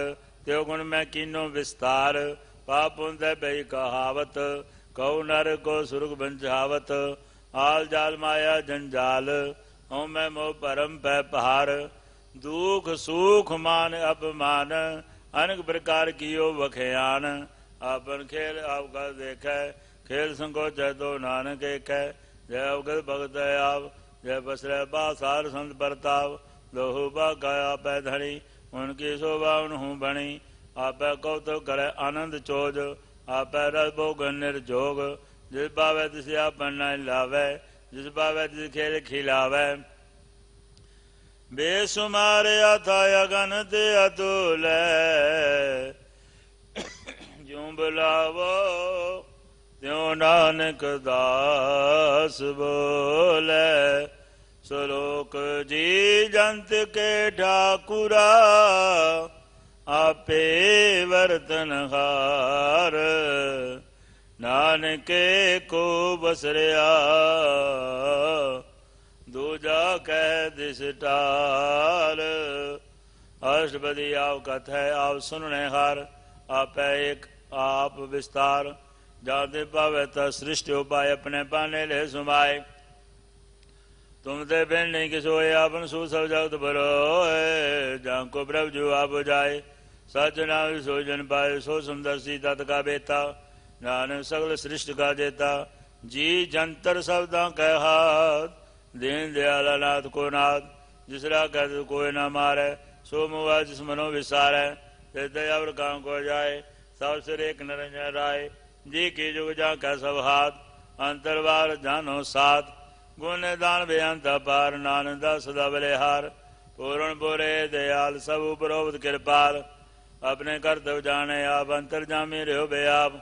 ਤੇ ਗੁਣ ਮੈਂ ਕੀਨੋ ਵਿਸਤਾਰ ਪਾਪ ਹੁੰਦੇ ਬਈ ਕਹਾਵਤ ਕਉ ਨਰ ਕੋ ਸੁਰਗ ਬੰਝਾਵਤ ਆਲ ਜਾਲ ਮਾਇਆ ਜੰਜਾਲ ਹਉ ਮੈਂ ਮੋਹ ਪਰਮ ਪੈ ਪਹਾਰ ਦੁਖ ਸੁਖ ਮਾਨ ਅਪਮਾਨ ਅਨੇਕ ਪ੍ਰਕਾਰ ਕੀਓ ਵਖਿਆਨ ਆਪਨ ਖੇਲ ਆਪ ਕਰ ਦੇਖੈ ਖੇਲ ਸੰਕੋਚੈ ਤੋ ਨਾਨਕ ਏਕੈ ਜੈ ਅਵਗਤ ਭਗਤ ਆਪ ਜੈ ਬਸਰੇ ਬਾ ਸਾਰ ਸੰਤ ਪਰਤਾਵ ਲੋਹੁ ਬਾ ਗਾਇਆ ਪੈ ਧਣੀ ਹੁਣ ਕੀ ਸੋਭਾ ਹੂੰ ਬਣੀ ਆਪੈ ਕਉਤੋ ਕਰੈ ਆਨੰਦ ਚੋਜ ਆਪੈ ਰਸ ਭੋਗ ਨਿਰਜੋਗ ਜਿਸ ਬਾਵੇ ਤਿਸ ਆਪਨ ਨਾ ਲਾਵੇ ਜਿਸ ਬਾਵੇ ਤਿਸ ਖੇਲ ਖਿਲਾਵੇ ਬੇਸੁਮਾਰ ਅਥਾ ਅਗਨ ਤੇ ਅਤੁਲੈ ਨੂੰ ਬੁਲਾਵੋ ਤਿਉ ਨਾਨਕ ਦਾਸ ਬੋਲੇ ਸਲੋਕ ਜੀ ਜੰਤ ਕੇ ਢਾਕੁਰਾ ਆਪੇ ਵਰਤਨ ਹਾਰ ਨਾਨਕੇ ਕੋ ਬਸਰਿਆ ਦੂਜਾ ਕਹਿ ਦਿਸਟਾਰ ਅਸ਼ਟਪਦੀ ਆਵ ਕਥ ਹੈ ਆਪ ਸੁਣਨੇ ਹਾਰ ਆਪੈ ਇੱਕ आप विस्तार जाते पावे तो सृष्टि उपाय अपने पाने ले सुमाए तुम ते नहीं किसोए आपन सू सब जगत भरो जाको प्रभ जो आप जाए सच सो जन पाए सो सुंदर सीता का बेता नान सगल सृष्ट का देता जी जंतर शब्द कह दीन दयाला नाथ को नाथ जिसरा कह कोई ना मारे सो मुआ जिस मनो विसार है काम को जाए सब एक नरंजन राय जी की जुग जा का अंतर अंतरवार जानो सात गुण दान बेअंत पार दस दबले बलिहार पूर्ण बोरे दयाल सब उपरोध कृपाल अपने कर्तव्य जाने आप अंतर जामी रहो बे आप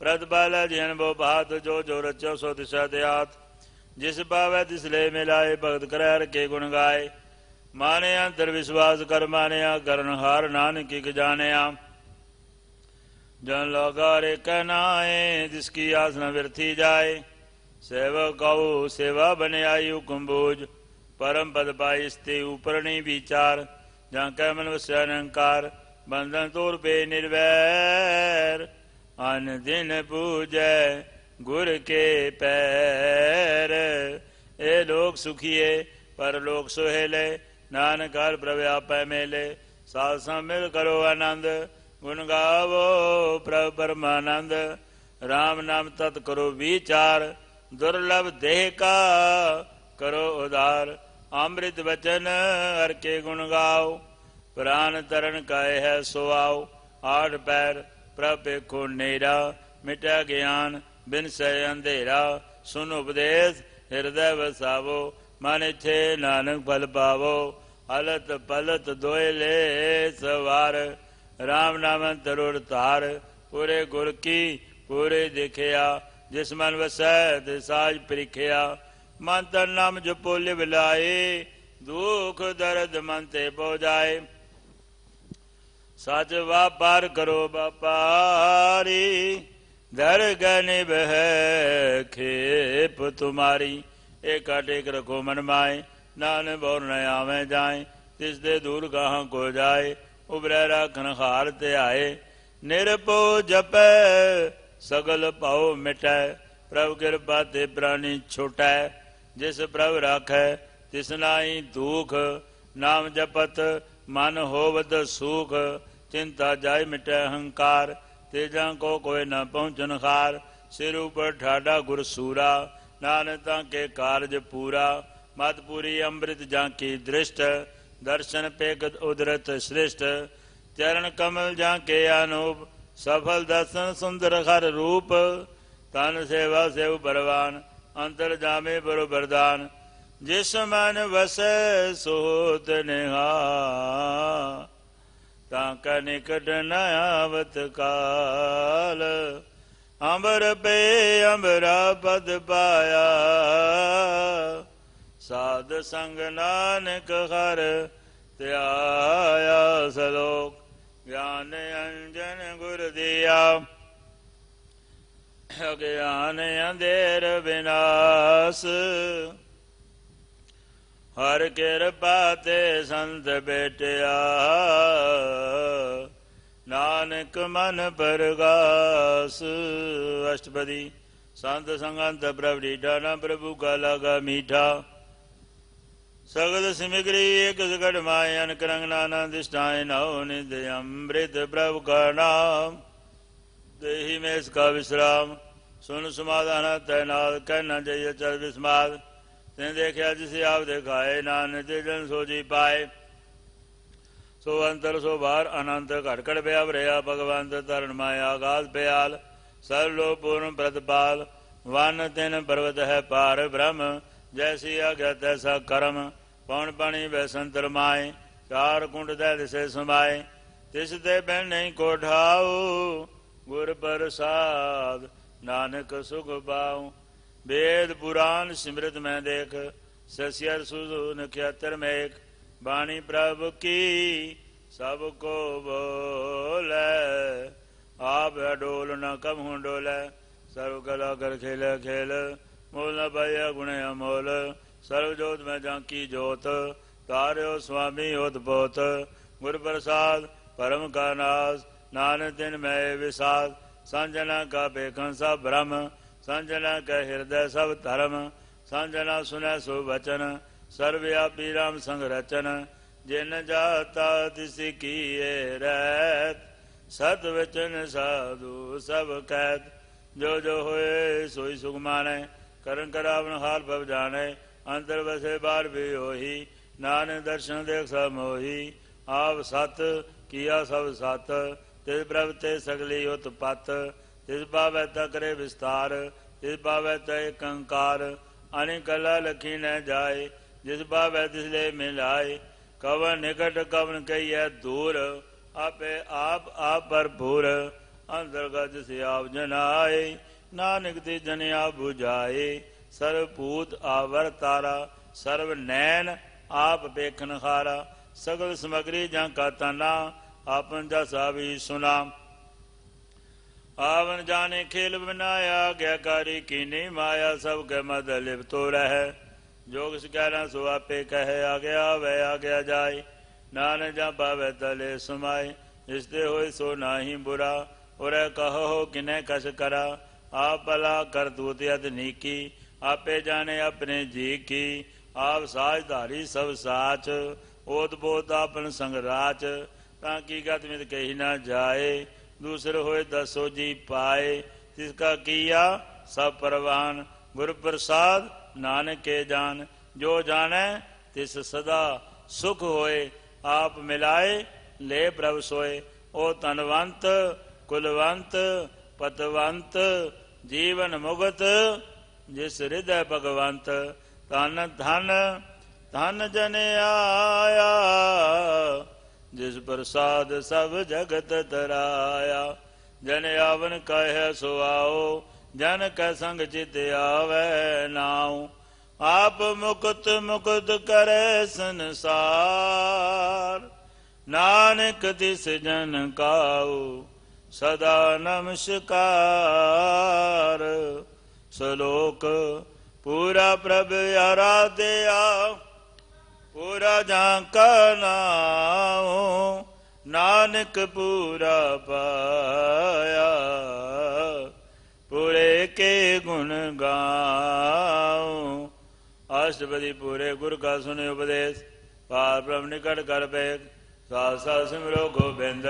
प्रत प्रतिपल जिन बो भात जो जो रचो सो दिशा दयात जिस पावे तिसले मिलाए भगत कर के गुण गाए माने अंतर विश्वास कर माने करण हार नानक जाने आम जन लौकार कनाए जिसकी आसना व्यर्थी जाए सेवा कहो सेवा बने आयु कुंभोज परम पद पाई स्ते नहीं विचार जहाँ कह मन अहंकार बंधन तोर पे निर्वैर अन दिन पूजय गुर के पैर ए लोग सुखिए पर लोग सोहेले नानक हर प्रव्याप मेले साथ मिल करो आनंद ਗੁਣ ਗਾਵੋ ਪ੍ਰਭ ਪਰਮਾਨੰਦ RAM ਨਾਮ ਤਤ ਕਰੋ ਵਿਚਾਰ ਦੁਰਲਭ ਦੇਹ ਕਾ ਕਰੋ ਉਦਾਰ ਅੰਮ੍ਰਿਤ ਵਚਨ ਹਰ ਕੇ ਗੁਣ ਗਾਓ ਪ੍ਰਾਨ ਤਰਨ ਕਾਇ ਹੈ ਸੋ ਆਓ ਆਠ ਪੈਰ ਪ੍ਰਭ ਕੋ ਨੇਰਾ ਮਿਟਾ ਗਿਆਨ ਬਿਨ ਸਹਿ ਅੰਧੇਰਾ ਸੁਨ ਉਪਦੇਸ਼ ਹਿਰਦੈ ਵਸਾਵੋ ਮਨ ਇਛੇ ਨਾਨਕ ਫਲ ਪਾਵੋ ਹਲਤ ਪਲਤ ਦੋਇਲੇ ਸਵਾਰ राम नाम तरुर तार पूरे गुर की पूरे देखया जिस मन वसै साज परिखया मन तन नाम जपो लिव दुख दर्द मन ते जाए सच व्यापार करो व्यापारी दर गन बह खेप तुम्हारी एक टेक रखो मन माए नान बोर न आवे जाए तिस दे दूर कहाँ को जाए ਉਬਰੈ ਰਖਨਹਾਰ ਤੇ ਆਏ ਨਿਰਪੋ ਜਪੈ ਸਗਲ ਭਉ ਮਿਟੈ ਪ੍ਰਭ ਕਿਰਪਾ ਤੇ ਪ੍ਰਾਨੀ ਛੋਟੈ ਜਿਸ ਪ੍ਰਭ ਰਾਖੈ ਤਿਸ ਨਾਹੀ ਦੁਖ ਨਾਮ ਜਪਤ ਮਨ ਹੋਵਦ ਸੁਖ ਚਿੰਤਾ ਜਾਇ ਮਿਟੈ ਹੰਕਾਰ ਤੇਜਾਂ ਕੋ ਕੋਈ ਨ ਪਹੁੰਚਨ ਖਾਰ ਸਿਰ ਉਪਰ ਠਾਡਾ ਗੁਰ ਸੂਰਾ ਨਾਨਕ ਤਾਂ ਕੇ ਕਾਰਜ ਪੂਰਾ ਮਤ ਪੂਰੀ ਅੰਮ੍ਰਿਤ ਜਾਂ ਕੀ ਦ੍ਰਿਸ਼ਟ ਦਰਸ਼ਨ ਪੇਗਤ ਉਦਰਤ ਸ੍ਰਿਸ਼ਟ ਚਰਨ ਕਮਲ ਜਾਂ ਕੇ ਅਨੂਪ ਸਫਲ ਦਰਸ਼ਨ ਸੁੰਦਰ ਹਰ ਰੂਪ ਤਨ ਸੇਵਾ ਸੇਵ ਪਰਵਾਨ ਅੰਤਰ ਜਾਮੇ ਬਰੋ ਬਰਦਾਨ ਜਿਸ ਮਨ ਵਸੈ ਸੋ ਤਨਹਾ ਤਾਂ ਕਾ ਨਿਕਟ ਨ ਆਵਤ ਕਾਲ ਅੰਬਰ ਪੇ ਅੰਬਰਾ ਪਦ ਪਾਇਆ ਸਾਧ ਸੰਗ ਨਾਨਕ ਹਰ ਧਿਆਇਆ ਸਲੋਕ ਗਿਆਨ ਅੰਜਨ ਗੁਰ ਦਿਆ ਗਿਆਨ ਅੰਧੇਰ ਬਿਨਾਸ ਹਰ ਕਿਰਪਾ ਤੇ ਸੰਤ ਬੇਟਿਆ ਨਾਨਕ ਮਨ ਪਰਗਾਸ ਅਸ਼ਟਪਦੀ ਸੰਤ ਸੰਗੰਤ ਪ੍ਰਭ ਡੀਡਾ ਨਾ ਪ੍ਰਭੂ ਕਾ ਲਗਾ ਮੀਠਾ सगद सिमिग्री एक जगड मायन करंग नाना दिष्टाय नव निध अमृत प्रभु का नाम देही में इसका विश्राम सुन समाधान तैनाद कहना चाहिए चल विस्माद ते देखा जिसे आप देखाए नान जन सोजी पाए सो अंतर सो भार अनंत घर घटकड़ बया भया भगवंत तरण माया आगाध भयाल सर्वलो पूर्ण प्रतपाल वन तिन पर्वत है पार ब्रह्म जैसी अज्ञा तैसा कर्म पौन पानी वैसंतर माए चार कुंड दैद से समाए तिस दे बहने को ठाओ गुर प्रसाद नानक सुख पाओ वेद पुराण सिमृत मैं देख सस्यर सुन नक्षत्र में एक वाणी प्रभु की सब को बोले आप डोल न कम डोले सर्व कला कर खेल खेल मोल न भय गुण अमोल सर्वजोत में जाकी जोत कार्यो स्वामी उदबोत गुरु प्रसाद परम का नाश नान दिन में विषाद संजना का बेखन सब ब्रह्म संजना के हृदय सब धर्म संजना सुने सुवचन सर्वयापी राम संग रचन जिन जाता तिसी किए रैत सत वचन साधु सब कैद जो जो हुए सोई सुख माने करण करावन हाल भव जाने ਅੰਦਰ ਵਸੇ ਬਾਹਰ ਵੀ ਹੋਈ ਨਾਨਕ ਦਰਸ਼ਨ ਦੇਖ ਸਭ ਮੋਹੀ ਆਪ ਸਤ ਕੀਆ ਸਭ ਸਤ ਤਿਸ ਪ੍ਰਭ ਤੇ ਸਗਲੀ ਉਤਪਤ ਤਿਸ ਬਾਵੇ ਤਕਰੇ ਵਿਸਤਾਰ ਤਿਸ ਬਾਵੇ ਤਾ ਏਕੰਕਾਰ ਅਨੇ ਕਲਾ ਲਖੀ ਨ ਜਾਏ ਜਿਸ ਬਾਵੇ ਤਿਸ ਲੈ ਮਿਲਾਏ ਕਵਨ ਨਿਕਟ ਕਵਨ ਕਈਐ ਦੂਰ ਆਪੇ ਆਪ ਆਪ ਭਰਪੂਰ ਅੰਦਰ ਗਜ ਸੇ ਆਪ ਜਨਾਏ ਨਾਨਕ ਤੇ ਜਨ ਆਪ 부ਝਾਏ ਸਰਵਭੂਤ ਆਵਰ ਤਾਰਾ ਸਰਵ ਨੈਣ ਆਪ ਬੇਖਨਹਾਰਾ ਸਗਲ ਸਮਗਰੀ ਜਾਂ ਕਾ ਤਾਨਾ ਆਪਨ ਦਾ ਵੀ ਸੁਨਾ ਆਵਨ ਜਾਣੇ ਖੇਲ ਬਨਾਇਆ ਗਿਆਕਾਰੀ ਕੀਨੀ ਮਾਇਆ ਸਭ ਕੇ ਮਦ ਲਿਪਤੋ ਰਹਿ ਜੋਗ ਸਿਕਾਰਾਂ ਸੋ ਆਪੇ ਕਹੇ ਆ ਗਿਆ ਵੈ ਆ ਗਿਆ ਜਾਏ ਨਾਨ ਜਾਂ ਪਾਵੇ ਤਲੇ ਸਮਾਏ ਜਿਸ ਤੇ ਹੋਏ ਸੋ ਨਾਹੀ ਬੁਰਾ ਔਰ ਕਹੋ ਕਿਨੇ ਕਸ ਕਰਾ ਆਪ ਭਲਾ ਕਰ ਦੂਤ ਅਦ ਨੀਕੀ आपे जाने अपने जी की आप साझधारी सब साच ओत बोत अपन संगराच की गत मित कही ना जाए दूसर होए दसो जी पाए जिसका किया सब परवान गुरु प्रसाद नानक के जान जो जाने तिस सदा सुख होए आप मिलाए ले प्रभ सोए ओ तनवंत कुलवंत पतवंत जीवन मुगत ਜਿਸ ਹਿਰਦੈ ਭਗਵੰਤ ਤਨ ਧਨ ਧਨ ਜਨ ਆਇਆ ਜਿਸ ਪ੍ਰਸਾਦ ਸਭ ਜਗਤ ਤਰਾਇਆ ਜਨ ਆਵਨ ਕਹਿ ਸੁਆਓ ਜਨ ਕੈ ਸੰਗ ਚਿਤ ਆਵੈ ਨਾਉ ਆਪ ਮੁਕਤ ਮੁਕਤ ਕਰੈ ਸੰਸਾਰ ਨਾਨਕ ਤਿਸ ਜਨ ਕਾਉ ਸਦਾ ਨਮਸਕਾਰ ਸ਼ਲੋਕ ਪੂਰਾ ਪ੍ਰਭ ਆਰਾਧਿਆ ਪੂਰਾ ਜਾਂ ਨਾਉ ਨਾਨਕ ਪੂਰਾ ਪਾਇਆ ਪੂਰੇ ਕੇ ਗੁਣ ਗਾਉ ਅਸ਼ਟਪਦੀ ਪੂਰੇ ਗੁਰ ਕਾ ਸੁਨੇ ਉਪਦੇਸ਼ ਪਾਰ ਬ੍ਰਹਮ ਨਿਕਟ ਕਰ ਬੈ ਸਾਧ ਸਾਧ ਸਿਮਰੋ ਗੋਬਿੰਦ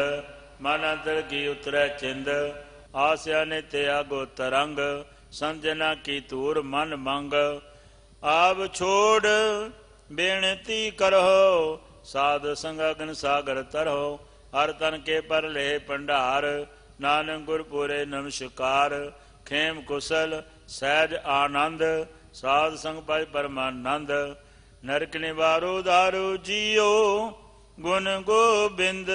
ਮਨ ਅੰਤਰ ਕੀ ਉਤਰੈ ਚਿੰਦ ਆਸਿਆ ਨੇ ਤੇ ਆਗੋ ਤਰੰਗ ਸੰਜਨਾ ਕੀ ਤੂਰ ਮਨ ਮੰਗ ਆਪ ਛੋੜ ਬੇਨਤੀ ਕਰੋ ਸਾਧ ਸੰਗ ਅਗਨ ਸਾਗਰ ਤਰੋ ਹਰ ਤਨ ਕੇ ਪਰ ਲੈ ਭੰਡਾਰ ਨਾਨਕ ਗੁਰਪੂਰੇ ਨਮਸਕਾਰ ਖੇਮ ਕੁਸਲ ਸਹਿਜ ਆਨੰਦ ਸਾਧ ਸੰਗ ਪਾਇ ਪਰਮਾਨੰਦ ਨਰਕ ਨਿਵਾਰੋ ਦਾਰੂ ਜੀਓ ਗੁਣ ਗੋਬਿੰਦ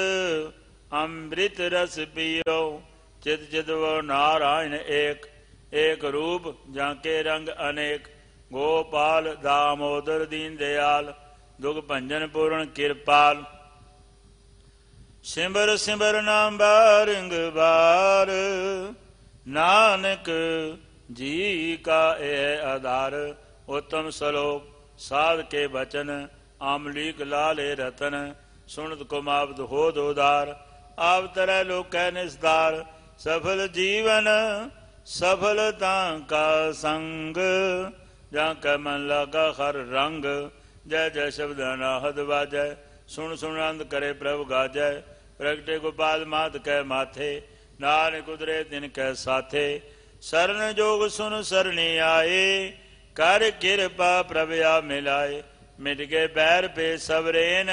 ਅੰਮ੍ਰਿਤ ਰਸ ਪੀਓ ਚਿਤ ਚਿਤ ਵੋ ਨਾਰਾਇਣ ਏਕ ਏਕ ਰੂਪ ਜਾਂ ਕੇ ਰੰਗ ਅਨੇਕ ਗੋਪਾਲ ਦਾਮੋਦਰ ਦੀਨ ਦਿਆਲ ਦੁਖ ਭੰਜਨ ਪੂਰਨ ਕਿਰਪਾਲ ਸਿਮਰ ਸਿਮਰ ਨਾਮ ਬਾਰਿੰਗ ਬਾਰ ਨਾਨਕ ਜੀ ਕਾ ਇਹ ਆਧਾਰ ਉਤਮ ਸਲੋਕ ਸਾਧ ਕੇ ਬਚਨ ਆਮਲੀਕ ਲਾਲੇ ਰਤਨ ਸੁਣਤ ਕੋ ਮਾਬਦ ਹੋ ਦੋਦਾਰ ਆਪ ਤਰੈ ਲੋਕੈ ਨਿਸਦਾਰ ਸਫਲ ਜੀਵਨ सफलता का संग जहाँ कमल लगा हर रंग जय जय शब्द नाहद बाजय सुन अंत करे प्रभु गाजय प्रगटे गोपाल मात कह माथे नारायण कुदरे दिन कह साथे शरण जोग सुन सरणी आए कर कृपा प्रभया मिलाए मिट गए बैर पे सबरेन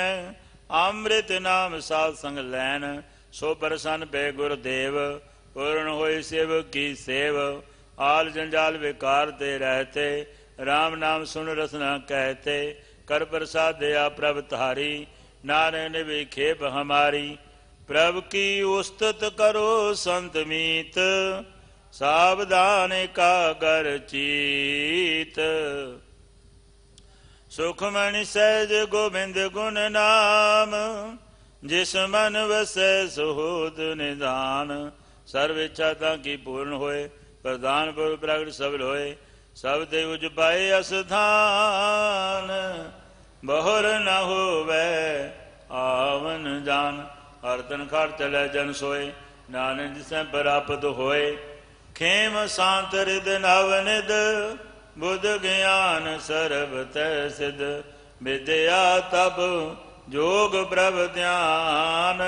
अमृत नाम सात संग लैन सो प्रसन्न पे गुरुदेव पूर्ण हो शिव की सेव आल जंजाल ते रहते राम नाम सुन रसना कहते कर प्रसाद दया प्रभ तारी नारायण विखेप हमारी प्रभ की उस्तत करो संत मीत सावधान का गर चीत सुखमणि सहज गोविंद गुण नाम जिस मन वसै निदान सर्व इच्छा तां की पूर्ण होए प्रधान पर प्रगट सबल होए सब दे उज पाए असधान बहुर न हो वै आवन जान अर्तन खर चले जन सोए नानक जिसे प्राप्त होए खेम शांत रिद नवनिद बुद्ध ज्ञान सर्व तय सिद्ध विद्या तब योग प्रभ ध्यान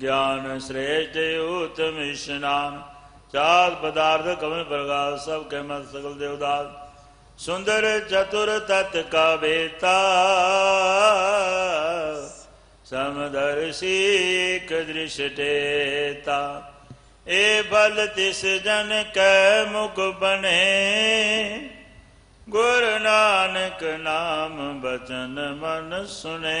ज्ञान श्रेष्ठ उत्तम स्नान चार पदार्थ कवन प्रकाश सब कहमत सकल देवदास सुंदर चतुर तत् का बेता समदर्शी दृष्टेता ए बल तिस जन क मुख बने गुरु नानक नाम बचन मन सुने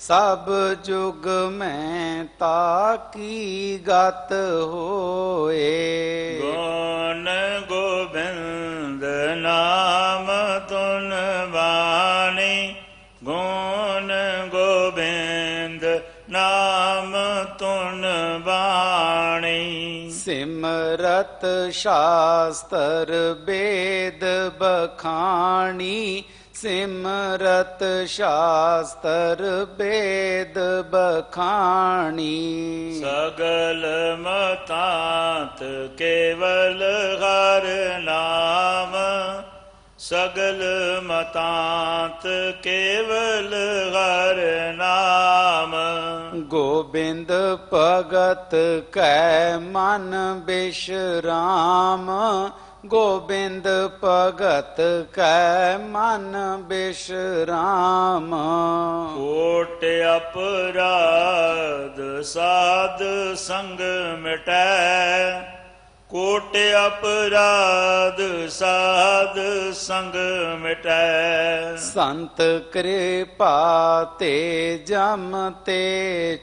सब जुग में ताकी गत होए गुण गोविंद नाम तुन वाणी गुण गोविंद नाम तुन वाणी सिमरत शास्त्र वेद बखाणी सिमरत शास्त्र वेद बखाणी सगल मतात केवल हर नाम सगल मतात केवल हर नाम गोविंद भगत कै मन विश्राम ਗੋਬਿੰਦ ਭਗਤ ਕੈ ਮਨ ਬਿਸ਼ਰਾਮ ਕੋਟ ਅਪਰਾਧ ਸਾਧ ਸੰਗ ਮਿਟੈ ਕੋਟ ਅਪਰਾਧ ਸਾਧ ਸੰਗ ਮਿਟੈ ਸੰਤ ਕਿਰਪਾ ਤੇ ਜਮ ਤੇ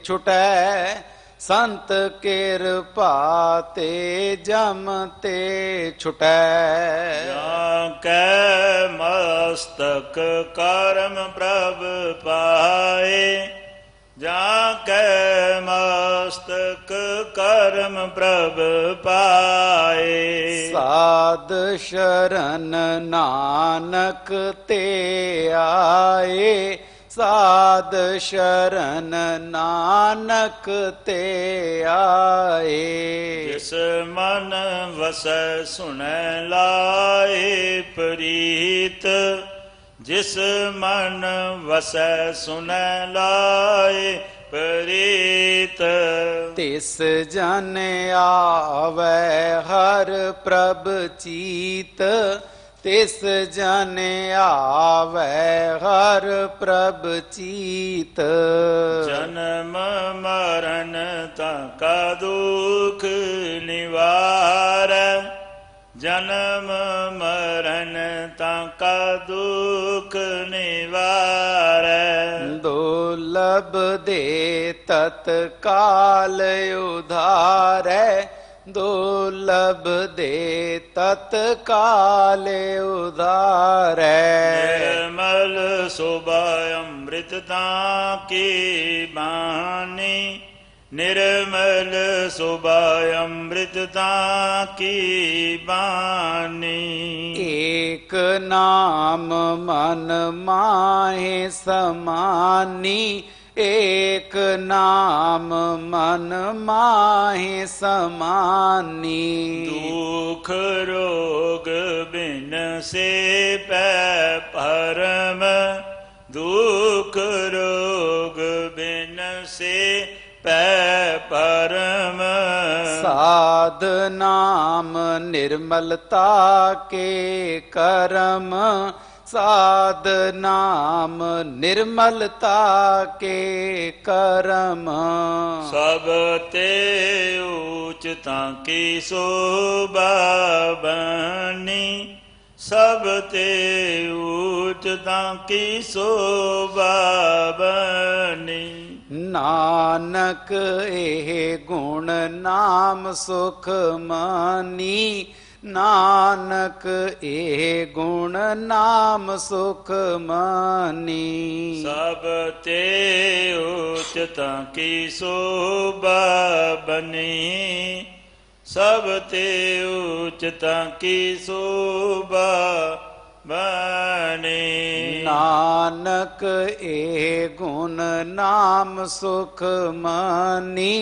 ਛੁਟੈ ਸੰਤ ਕਿਰਪਾ ਤੇ ਜਮ ਤੇ ਛੁਟੈ ਜਾਂ ਕੈ ਮਸਤਕ ਕਰਮ ਪ੍ਰਭ ਪਾਏ ਜਾਂ ਕੈ ਮਸਤਕ ਕਰਮ ਪ੍ਰਭ ਪਾਏ ਸਾਧ ਸ਼ਰਨ ਨਾਨਕ ਤੇ ਆਏ ਸਾਧ ਸ਼ਰਨ ਨਾਨਕ ਤੇ ਆਏ ਜਿਸ ਮਨ ਵਸੈ ਸੁਣੈ ਲਾਏ ਪ੍ਰੀਤ ਜਿਸ ਮਨ ਵਸੈ ਸੁਣੈ ਲਾਏ ਪ੍ਰੀਤ ਤਿਸ ਜਨ ਆਵੇ ਹਰ ਪ੍ਰਭ ਚੀਤ तिस जने आवै हर प्रभ चीत जन्म मरण का दुख निवार जन्म मरण तक दुख निवार दुर्लभ दे तत्काल उधार दुर्लभ दे तत्काल उदार निर्मल सुबह अमृतता की बानी निर्मल सुबह अमृतता की बानी एक नाम मन माहे समानी ਏਕ ਨਾਮ ਮਨ ਮਾਹੇ ਸਮਾਨੀ ਦੁਖ ਰੋਗ ਬਿਨ ਸੇ ਪੈ ਪਰਮ ਦੁਖ ਰੋਗ ਬਿਨ ਸੇ ਪੈ ਪਰਮ ਸਾਧ ਨਾਮ ਨਿਰਮਲਤਾ ਕੇ ਕਰਮ साध नाम निर्मलता के करम सब ते ऊच ताकी शोभा बनी सब ते ऊच ताकी शोभा नानक ए गुण नाम सुख मानी नानक ए गुण नाम सुख मनी सब ते उच्चत की शोभा बनी सब ते उच्चत की शोभा बने नानक ए गुण नाम सुख मनी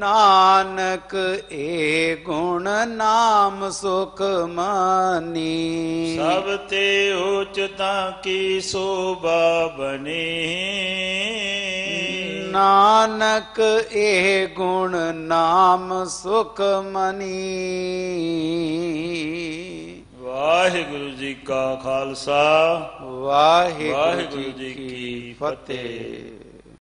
नानक ए गुण नाम सुख मानी सब ते उचता की शोभा बने नानक ए गुण नाम सुख मनी वाहिगुरु जी का खालसा वाहेगुरु जी की फतेह